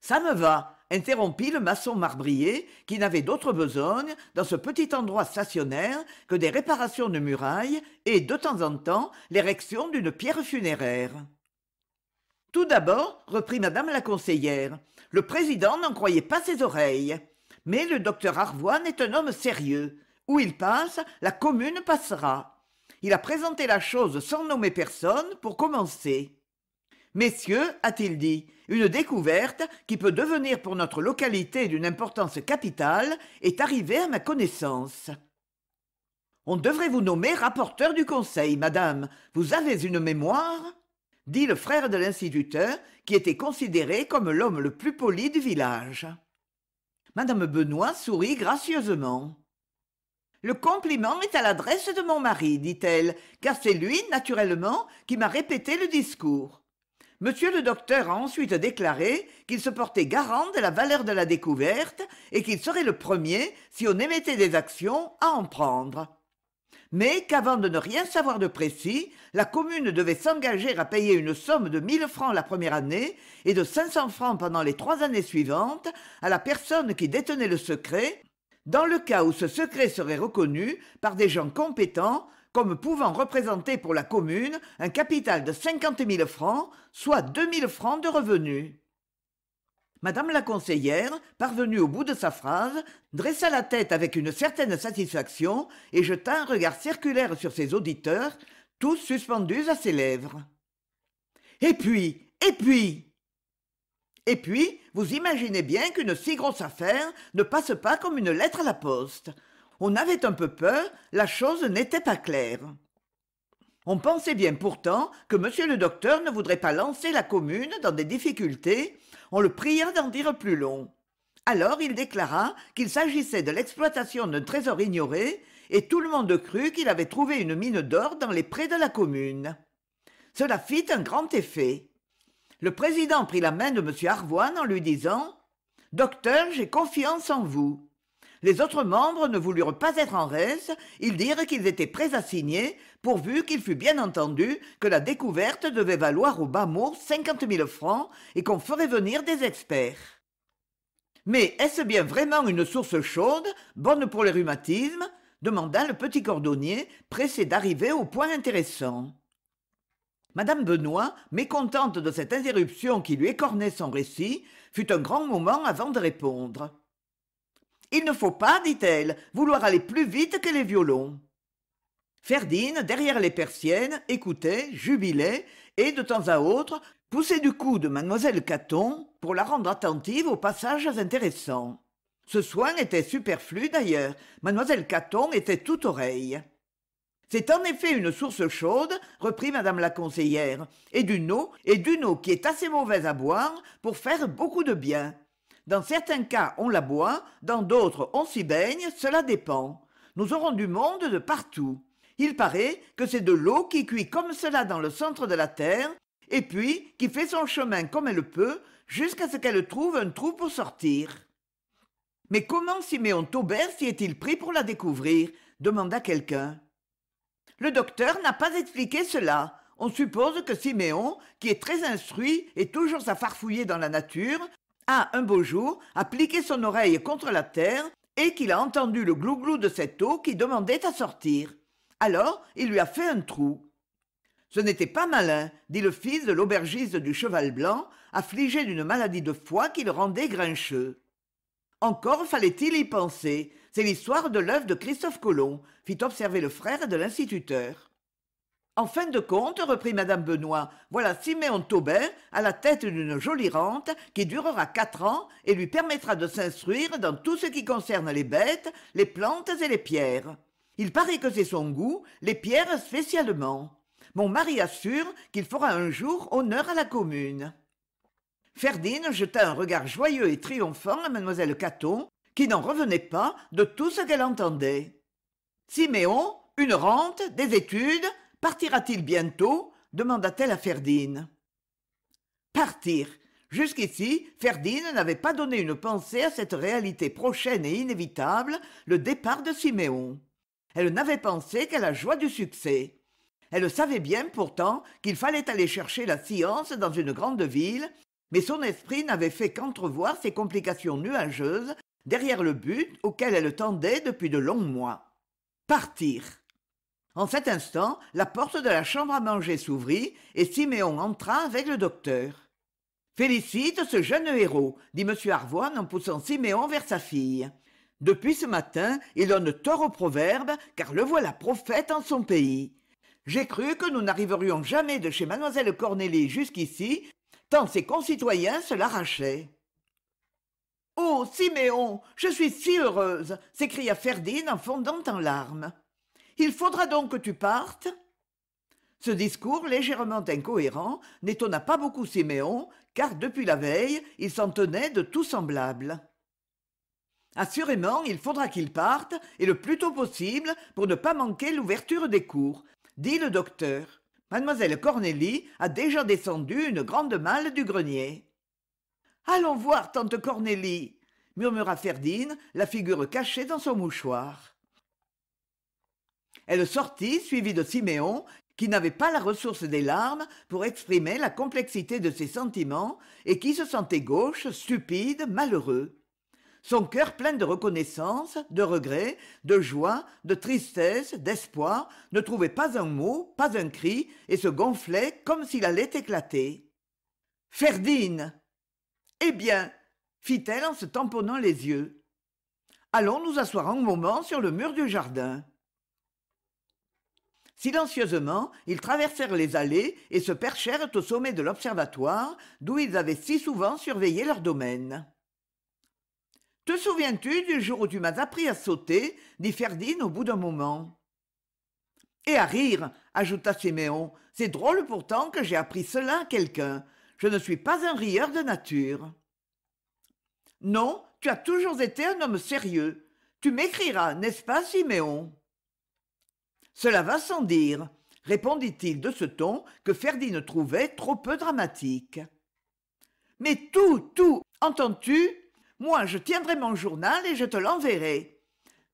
ça me va interrompit le maçon marbrier qui n'avait d'autre besogne dans ce petit endroit stationnaire que des réparations de murailles et de temps en temps l'érection d'une pierre funéraire tout d'abord reprit madame la conseillère le président n'en croyait pas ses oreilles mais le docteur arvoine est un homme sérieux où il passe la commune passera il a présenté la chose sans nommer personne pour commencer messieurs a-t-il dit une découverte qui peut devenir pour notre localité d'une importance capitale est arrivée à ma connaissance on devrait vous nommer rapporteur du conseil madame vous avez une mémoire dit le frère de l'instituteur qui était considéré comme l'homme le plus poli du village Madame benoît sourit gracieusement le compliment est à l'adresse de mon mari dit-elle car c'est lui naturellement qui m'a répété le discours Monsieur le docteur a ensuite déclaré qu'il se portait garant de la valeur de la découverte et qu'il serait le premier si on émettait des actions à en prendre mais qu'avant de ne rien savoir de précis, la commune devait s'engager à payer une somme de 1000 francs la première année et de 500 francs pendant les trois années suivantes à la personne qui détenait le secret, dans le cas où ce secret serait reconnu par des gens compétents comme pouvant représenter pour la commune un capital de 50 000 francs, soit 2 000 francs de revenus. Madame la conseillère parvenue au bout de sa phrase dressa la tête avec une certaine satisfaction et jeta un regard circulaire sur ses auditeurs tous suspendus à ses lèvres et puis et puis et puis vous imaginez bien qu'une si grosse affaire ne passe pas comme une lettre à la poste on avait un peu peur la chose n'était pas claire on pensait bien pourtant que monsieur le docteur ne voudrait pas lancer la commune dans des difficultés on le pria d'en dire plus long alors il déclara qu'il s'agissait de l'exploitation d'un trésor ignoré et tout le monde crut qu'il avait trouvé une mine d'or dans les prés de la commune cela fit un grand effet le président prit la main de m Arvoine en lui disant docteur j'ai confiance en vous les autres membres ne voulurent pas être en reste ils dirent qu'ils étaient prêts à signer pourvu qu'il fût bien entendu que la découverte devait valoir au bas mot cinquante mille francs et qu'on ferait venir des experts mais est-ce bien vraiment une source chaude bonne pour les rhumatismes demanda le petit cordonnier pressé d'arriver au point intéressant Madame Benoît, mécontente de cette interruption qui lui écornait son récit, fut un grand moment avant de répondre il ne faut pas dit-elle vouloir aller plus vite que les violons Ferdine, derrière les persiennes écoutait jubilait et de temps à autre poussait du cou de Mademoiselle caton pour la rendre attentive aux passages intéressants ce soin était superflu d'ailleurs Mademoiselle caton était tout oreille c'est en effet une source chaude reprit Madame la conseillère et d'une eau et d'une eau qui est assez mauvaise à boire pour faire beaucoup de bien dans certains cas, on la boit, dans d'autres, on s'y baigne, cela dépend. Nous aurons du monde de partout. Il paraît que c'est de l'eau qui cuit comme cela dans le centre de la terre, et puis qui fait son chemin comme elle peut, jusqu'à ce qu'elle trouve un trou pour sortir. Mais comment Siméon Taubert s'y est-il pris pour la découvrir demanda quelqu'un. Le docteur n'a pas expliqué cela. On suppose que Siméon, qui est très instruit et toujours à farfouiller dans la nature, a un beau jour appliqué son oreille contre la terre et qu'il a entendu le glouglou de cette eau qui demandait à sortir. Alors il lui a fait un trou. Ce n'était pas malin, dit le fils de l'aubergiste du cheval blanc, affligé d'une maladie de foie qui le rendait grincheux. Encore fallait-il y penser. C'est l'histoire de l'œuvre de Christophe Colomb, fit observer le frère de l'instituteur en fin de compte reprit Madame benoît voilà siméon Taubin à la tête d'une jolie rente qui durera quatre ans et lui permettra de s'instruire dans tout ce qui concerne les bêtes les plantes et les pierres il paraît que c'est son goût les pierres spécialement mon mari assure qu'il fera un jour honneur à la commune ferdinand jeta un regard joyeux et triomphant à Mademoiselle caton qui n'en revenait pas de tout ce qu'elle entendait siméon une rente des études partira-t-il bientôt demanda-t-elle à Ferdine. partir jusqu'ici Ferdine n'avait pas donné une pensée à cette réalité prochaine et inévitable le départ de siméon elle n'avait pensé qu'à la joie du succès elle savait bien pourtant qu'il fallait aller chercher la science dans une grande ville mais son esprit n'avait fait qu'entrevoir ces complications nuageuses derrière le but auquel elle tendait depuis de longs mois partir en cet instant la porte de la chambre à manger s'ouvrit et siméon entra avec le docteur félicite ce jeune héros dit m Arvoine en poussant siméon vers sa fille depuis ce matin il donne tort au proverbe car le voilà prophète en son pays j'ai cru que nous n'arriverions jamais de chez mademoiselle cornélie jusqu'ici tant ses concitoyens se l'arrachaient oh siméon je suis si heureuse s'écria ferdine en fondant en larmes il faudra donc que tu partes ce discours légèrement incohérent n'étonna pas beaucoup siméon car depuis la veille il s'en tenait de tout semblable assurément il faudra qu'il parte et le plus tôt possible pour ne pas manquer l'ouverture des cours dit le docteur mademoiselle cornélie a déjà descendu une grande malle du grenier allons voir tante cornélie murmura ferdine la figure cachée dans son mouchoir elle sortit suivie de siméon qui n'avait pas la ressource des larmes pour exprimer la complexité de ses sentiments et qui se sentait gauche stupide malheureux son cœur plein de reconnaissance de regret, de joie de tristesse d'espoir ne trouvait pas un mot pas un cri et se gonflait comme s'il allait éclater Ferdine, eh bien fit-elle en se tamponnant les yeux allons nous asseoir un moment sur le mur du jardin silencieusement ils traversèrent les allées et se perchèrent au sommet de l'observatoire d'où ils avaient si souvent surveillé leur domaine te souviens-tu du jour où tu m'as appris à sauter dit ferdinand au bout d'un moment et à rire ajouta Siméon. « c'est drôle pourtant que j'ai appris cela à quelqu'un je ne suis pas un rieur de nature non tu as toujours été un homme sérieux tu m'écriras n'est-ce pas siméon cela va sans dire répondit-il de ce ton que Ferdine trouvait trop peu dramatique mais tout tout entends-tu moi je tiendrai mon journal et je te l'enverrai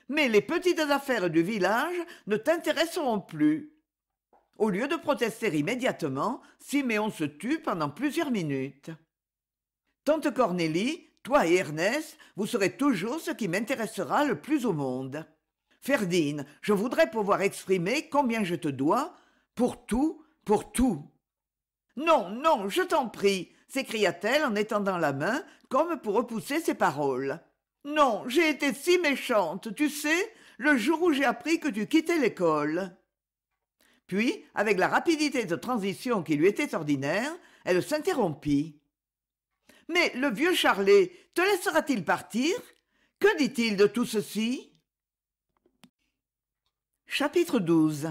mais les petites affaires du village ne t'intéresseront plus au lieu de protester immédiatement siméon se tut pendant plusieurs minutes tante cornélie toi et ernest vous serez toujours ce qui m'intéressera le plus au monde Ferdine, je voudrais pouvoir exprimer combien je te dois pour tout pour tout non non je t'en prie s'écria-t-elle en étendant la main comme pour repousser ses paroles non j'ai été si méchante tu sais le jour où j'ai appris que tu quittais l'école puis avec la rapidité de transition qui lui était ordinaire elle s'interrompit mais le vieux charlet te laissera-t-il partir que dit-il de tout ceci Chapitre XII.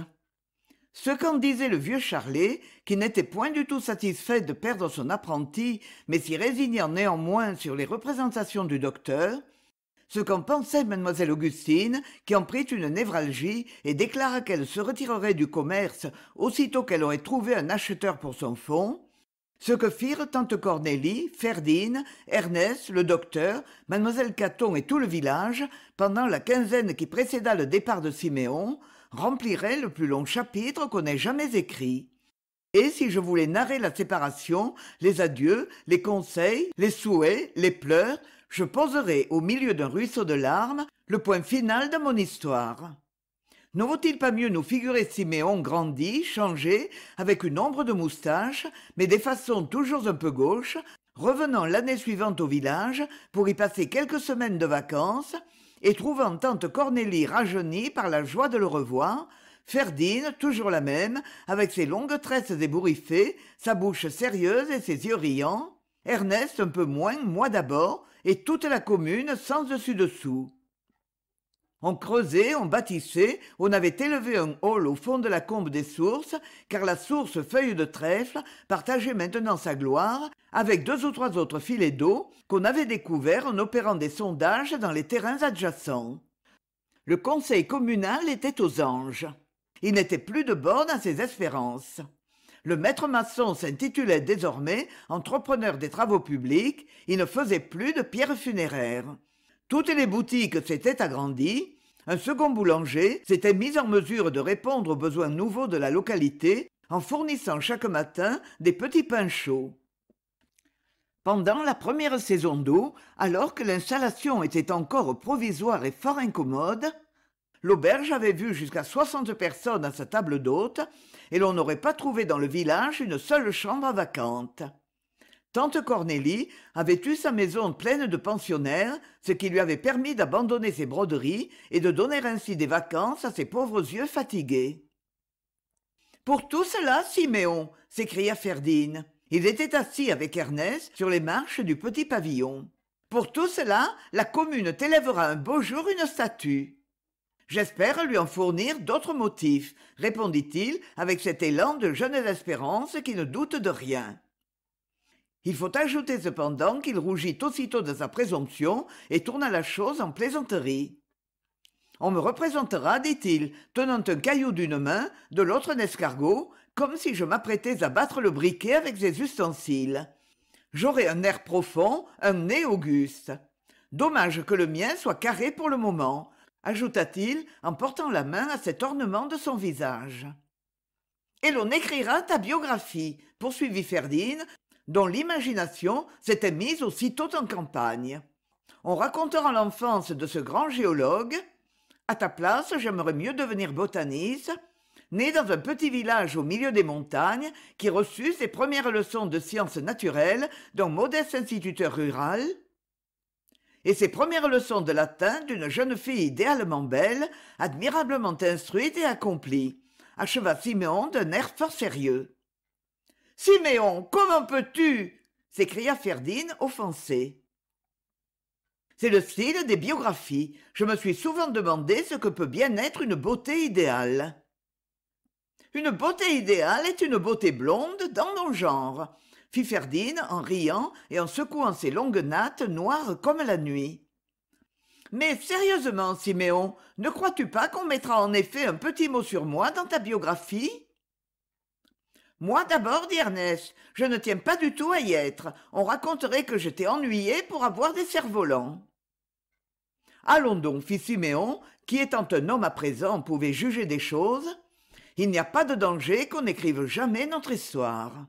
Ce qu'en disait le vieux Charlet, qui n'était point du tout satisfait de perdre son apprenti, mais s'y résignant néanmoins sur les représentations du docteur, ce qu'en pensait mademoiselle Augustine, qui en prit une névralgie et déclara qu'elle se retirerait du commerce aussitôt qu'elle aurait trouvé un acheteur pour son fonds, ce que firent tante Cornélie, Ferdine, Ernest, le docteur, mademoiselle Caton et tout le village pendant la quinzaine qui précéda le départ de Siméon, remplirait le plus long chapitre qu'on ait jamais écrit et si je voulais narrer la séparation les adieux les conseils les souhaits les pleurs je poserais au milieu d'un ruisseau de larmes le point final de mon histoire ne vaut-il pas mieux nous figurer Siméon grandi, changé, avec une ombre de moustache, mais des façons toujours un peu gauches, revenant l'année suivante au village pour y passer quelques semaines de vacances, et trouvant tante cornélie rajeunie par la joie de le revoir Ferdine, toujours la même avec ses longues tresses ébouriffées sa bouche sérieuse et ses yeux riants ernest un peu moins moi d'abord et toute la commune sans dessus dessous on creusait on bâtissait on avait élevé un hall au fond de la combe des sources car la source feuille de trèfle partageait maintenant sa gloire avec deux ou trois autres filets d'eau qu'on avait découverts en opérant des sondages dans les terrains adjacents le conseil communal était aux anges il n'était plus de borne à ses espérances le maître maçon s'intitulait désormais entrepreneur des travaux publics il ne faisait plus de pierres funéraires toutes les boutiques s'étaient agrandies un second boulanger s'était mis en mesure de répondre aux besoins nouveaux de la localité en fournissant chaque matin des petits pains chauds pendant la première saison d'eau alors que l'installation était encore provisoire et fort incommode l'auberge avait vu jusqu'à soixante personnes à sa table d'hôte et l'on n'aurait pas trouvé dans le village une seule chambre vacante tante cornélie avait eu sa maison pleine de pensionnaires ce qui lui avait permis d'abandonner ses broderies et de donner ainsi des vacances à ses pauvres yeux fatigués pour tout cela siméon s'écria ferdinand il était assis avec ernest sur les marches du petit pavillon pour tout cela la commune t'élèvera un beau jour une statue j'espère lui en fournir d'autres motifs répondit-il avec cet élan de jeunes espérance qui ne doute de rien il faut ajouter cependant qu'il rougit aussitôt de sa présomption et tourna la chose en plaisanterie on me représentera dit-il tenant un caillou d'une main de l'autre un escargot comme si je m'apprêtais à battre le briquet avec des ustensiles j'aurai un air profond un nez auguste dommage que le mien soit carré pour le moment ajouta-t-il en portant la main à cet ornement de son visage et l'on écrira ta biographie poursuivit ferdinand dont l'imagination s'était mise aussitôt en campagne on racontera l'enfance de ce grand géologue à ta place j'aimerais mieux devenir botaniste né dans un petit village au milieu des montagnes qui reçut ses premières leçons de sciences naturelles d'un modeste instituteur rural et ses premières leçons de latin d'une jeune fille idéalement belle admirablement instruite et accomplie acheva siméon d'un air fort sérieux siméon comment peux-tu s'écria Ferdine, offensé c'est le style des biographies je me suis souvent demandé ce que peut bien être une beauté idéale une beauté idéale est une beauté blonde dans nos genres fit Ferdine en riant et en secouant ses longues nattes noires comme la nuit mais sérieusement siméon ne crois-tu pas qu'on mettra en effet un petit mot sur moi dans ta biographie moi d'abord, dit Ernest, je ne tiens pas du tout à y être. On raconterait que j'étais ennuyé pour avoir des cerfs-volants. Allons donc, fit Siméon, qui étant un homme à présent pouvait juger des choses. Il n'y a pas de danger qu'on n'écrive jamais notre histoire.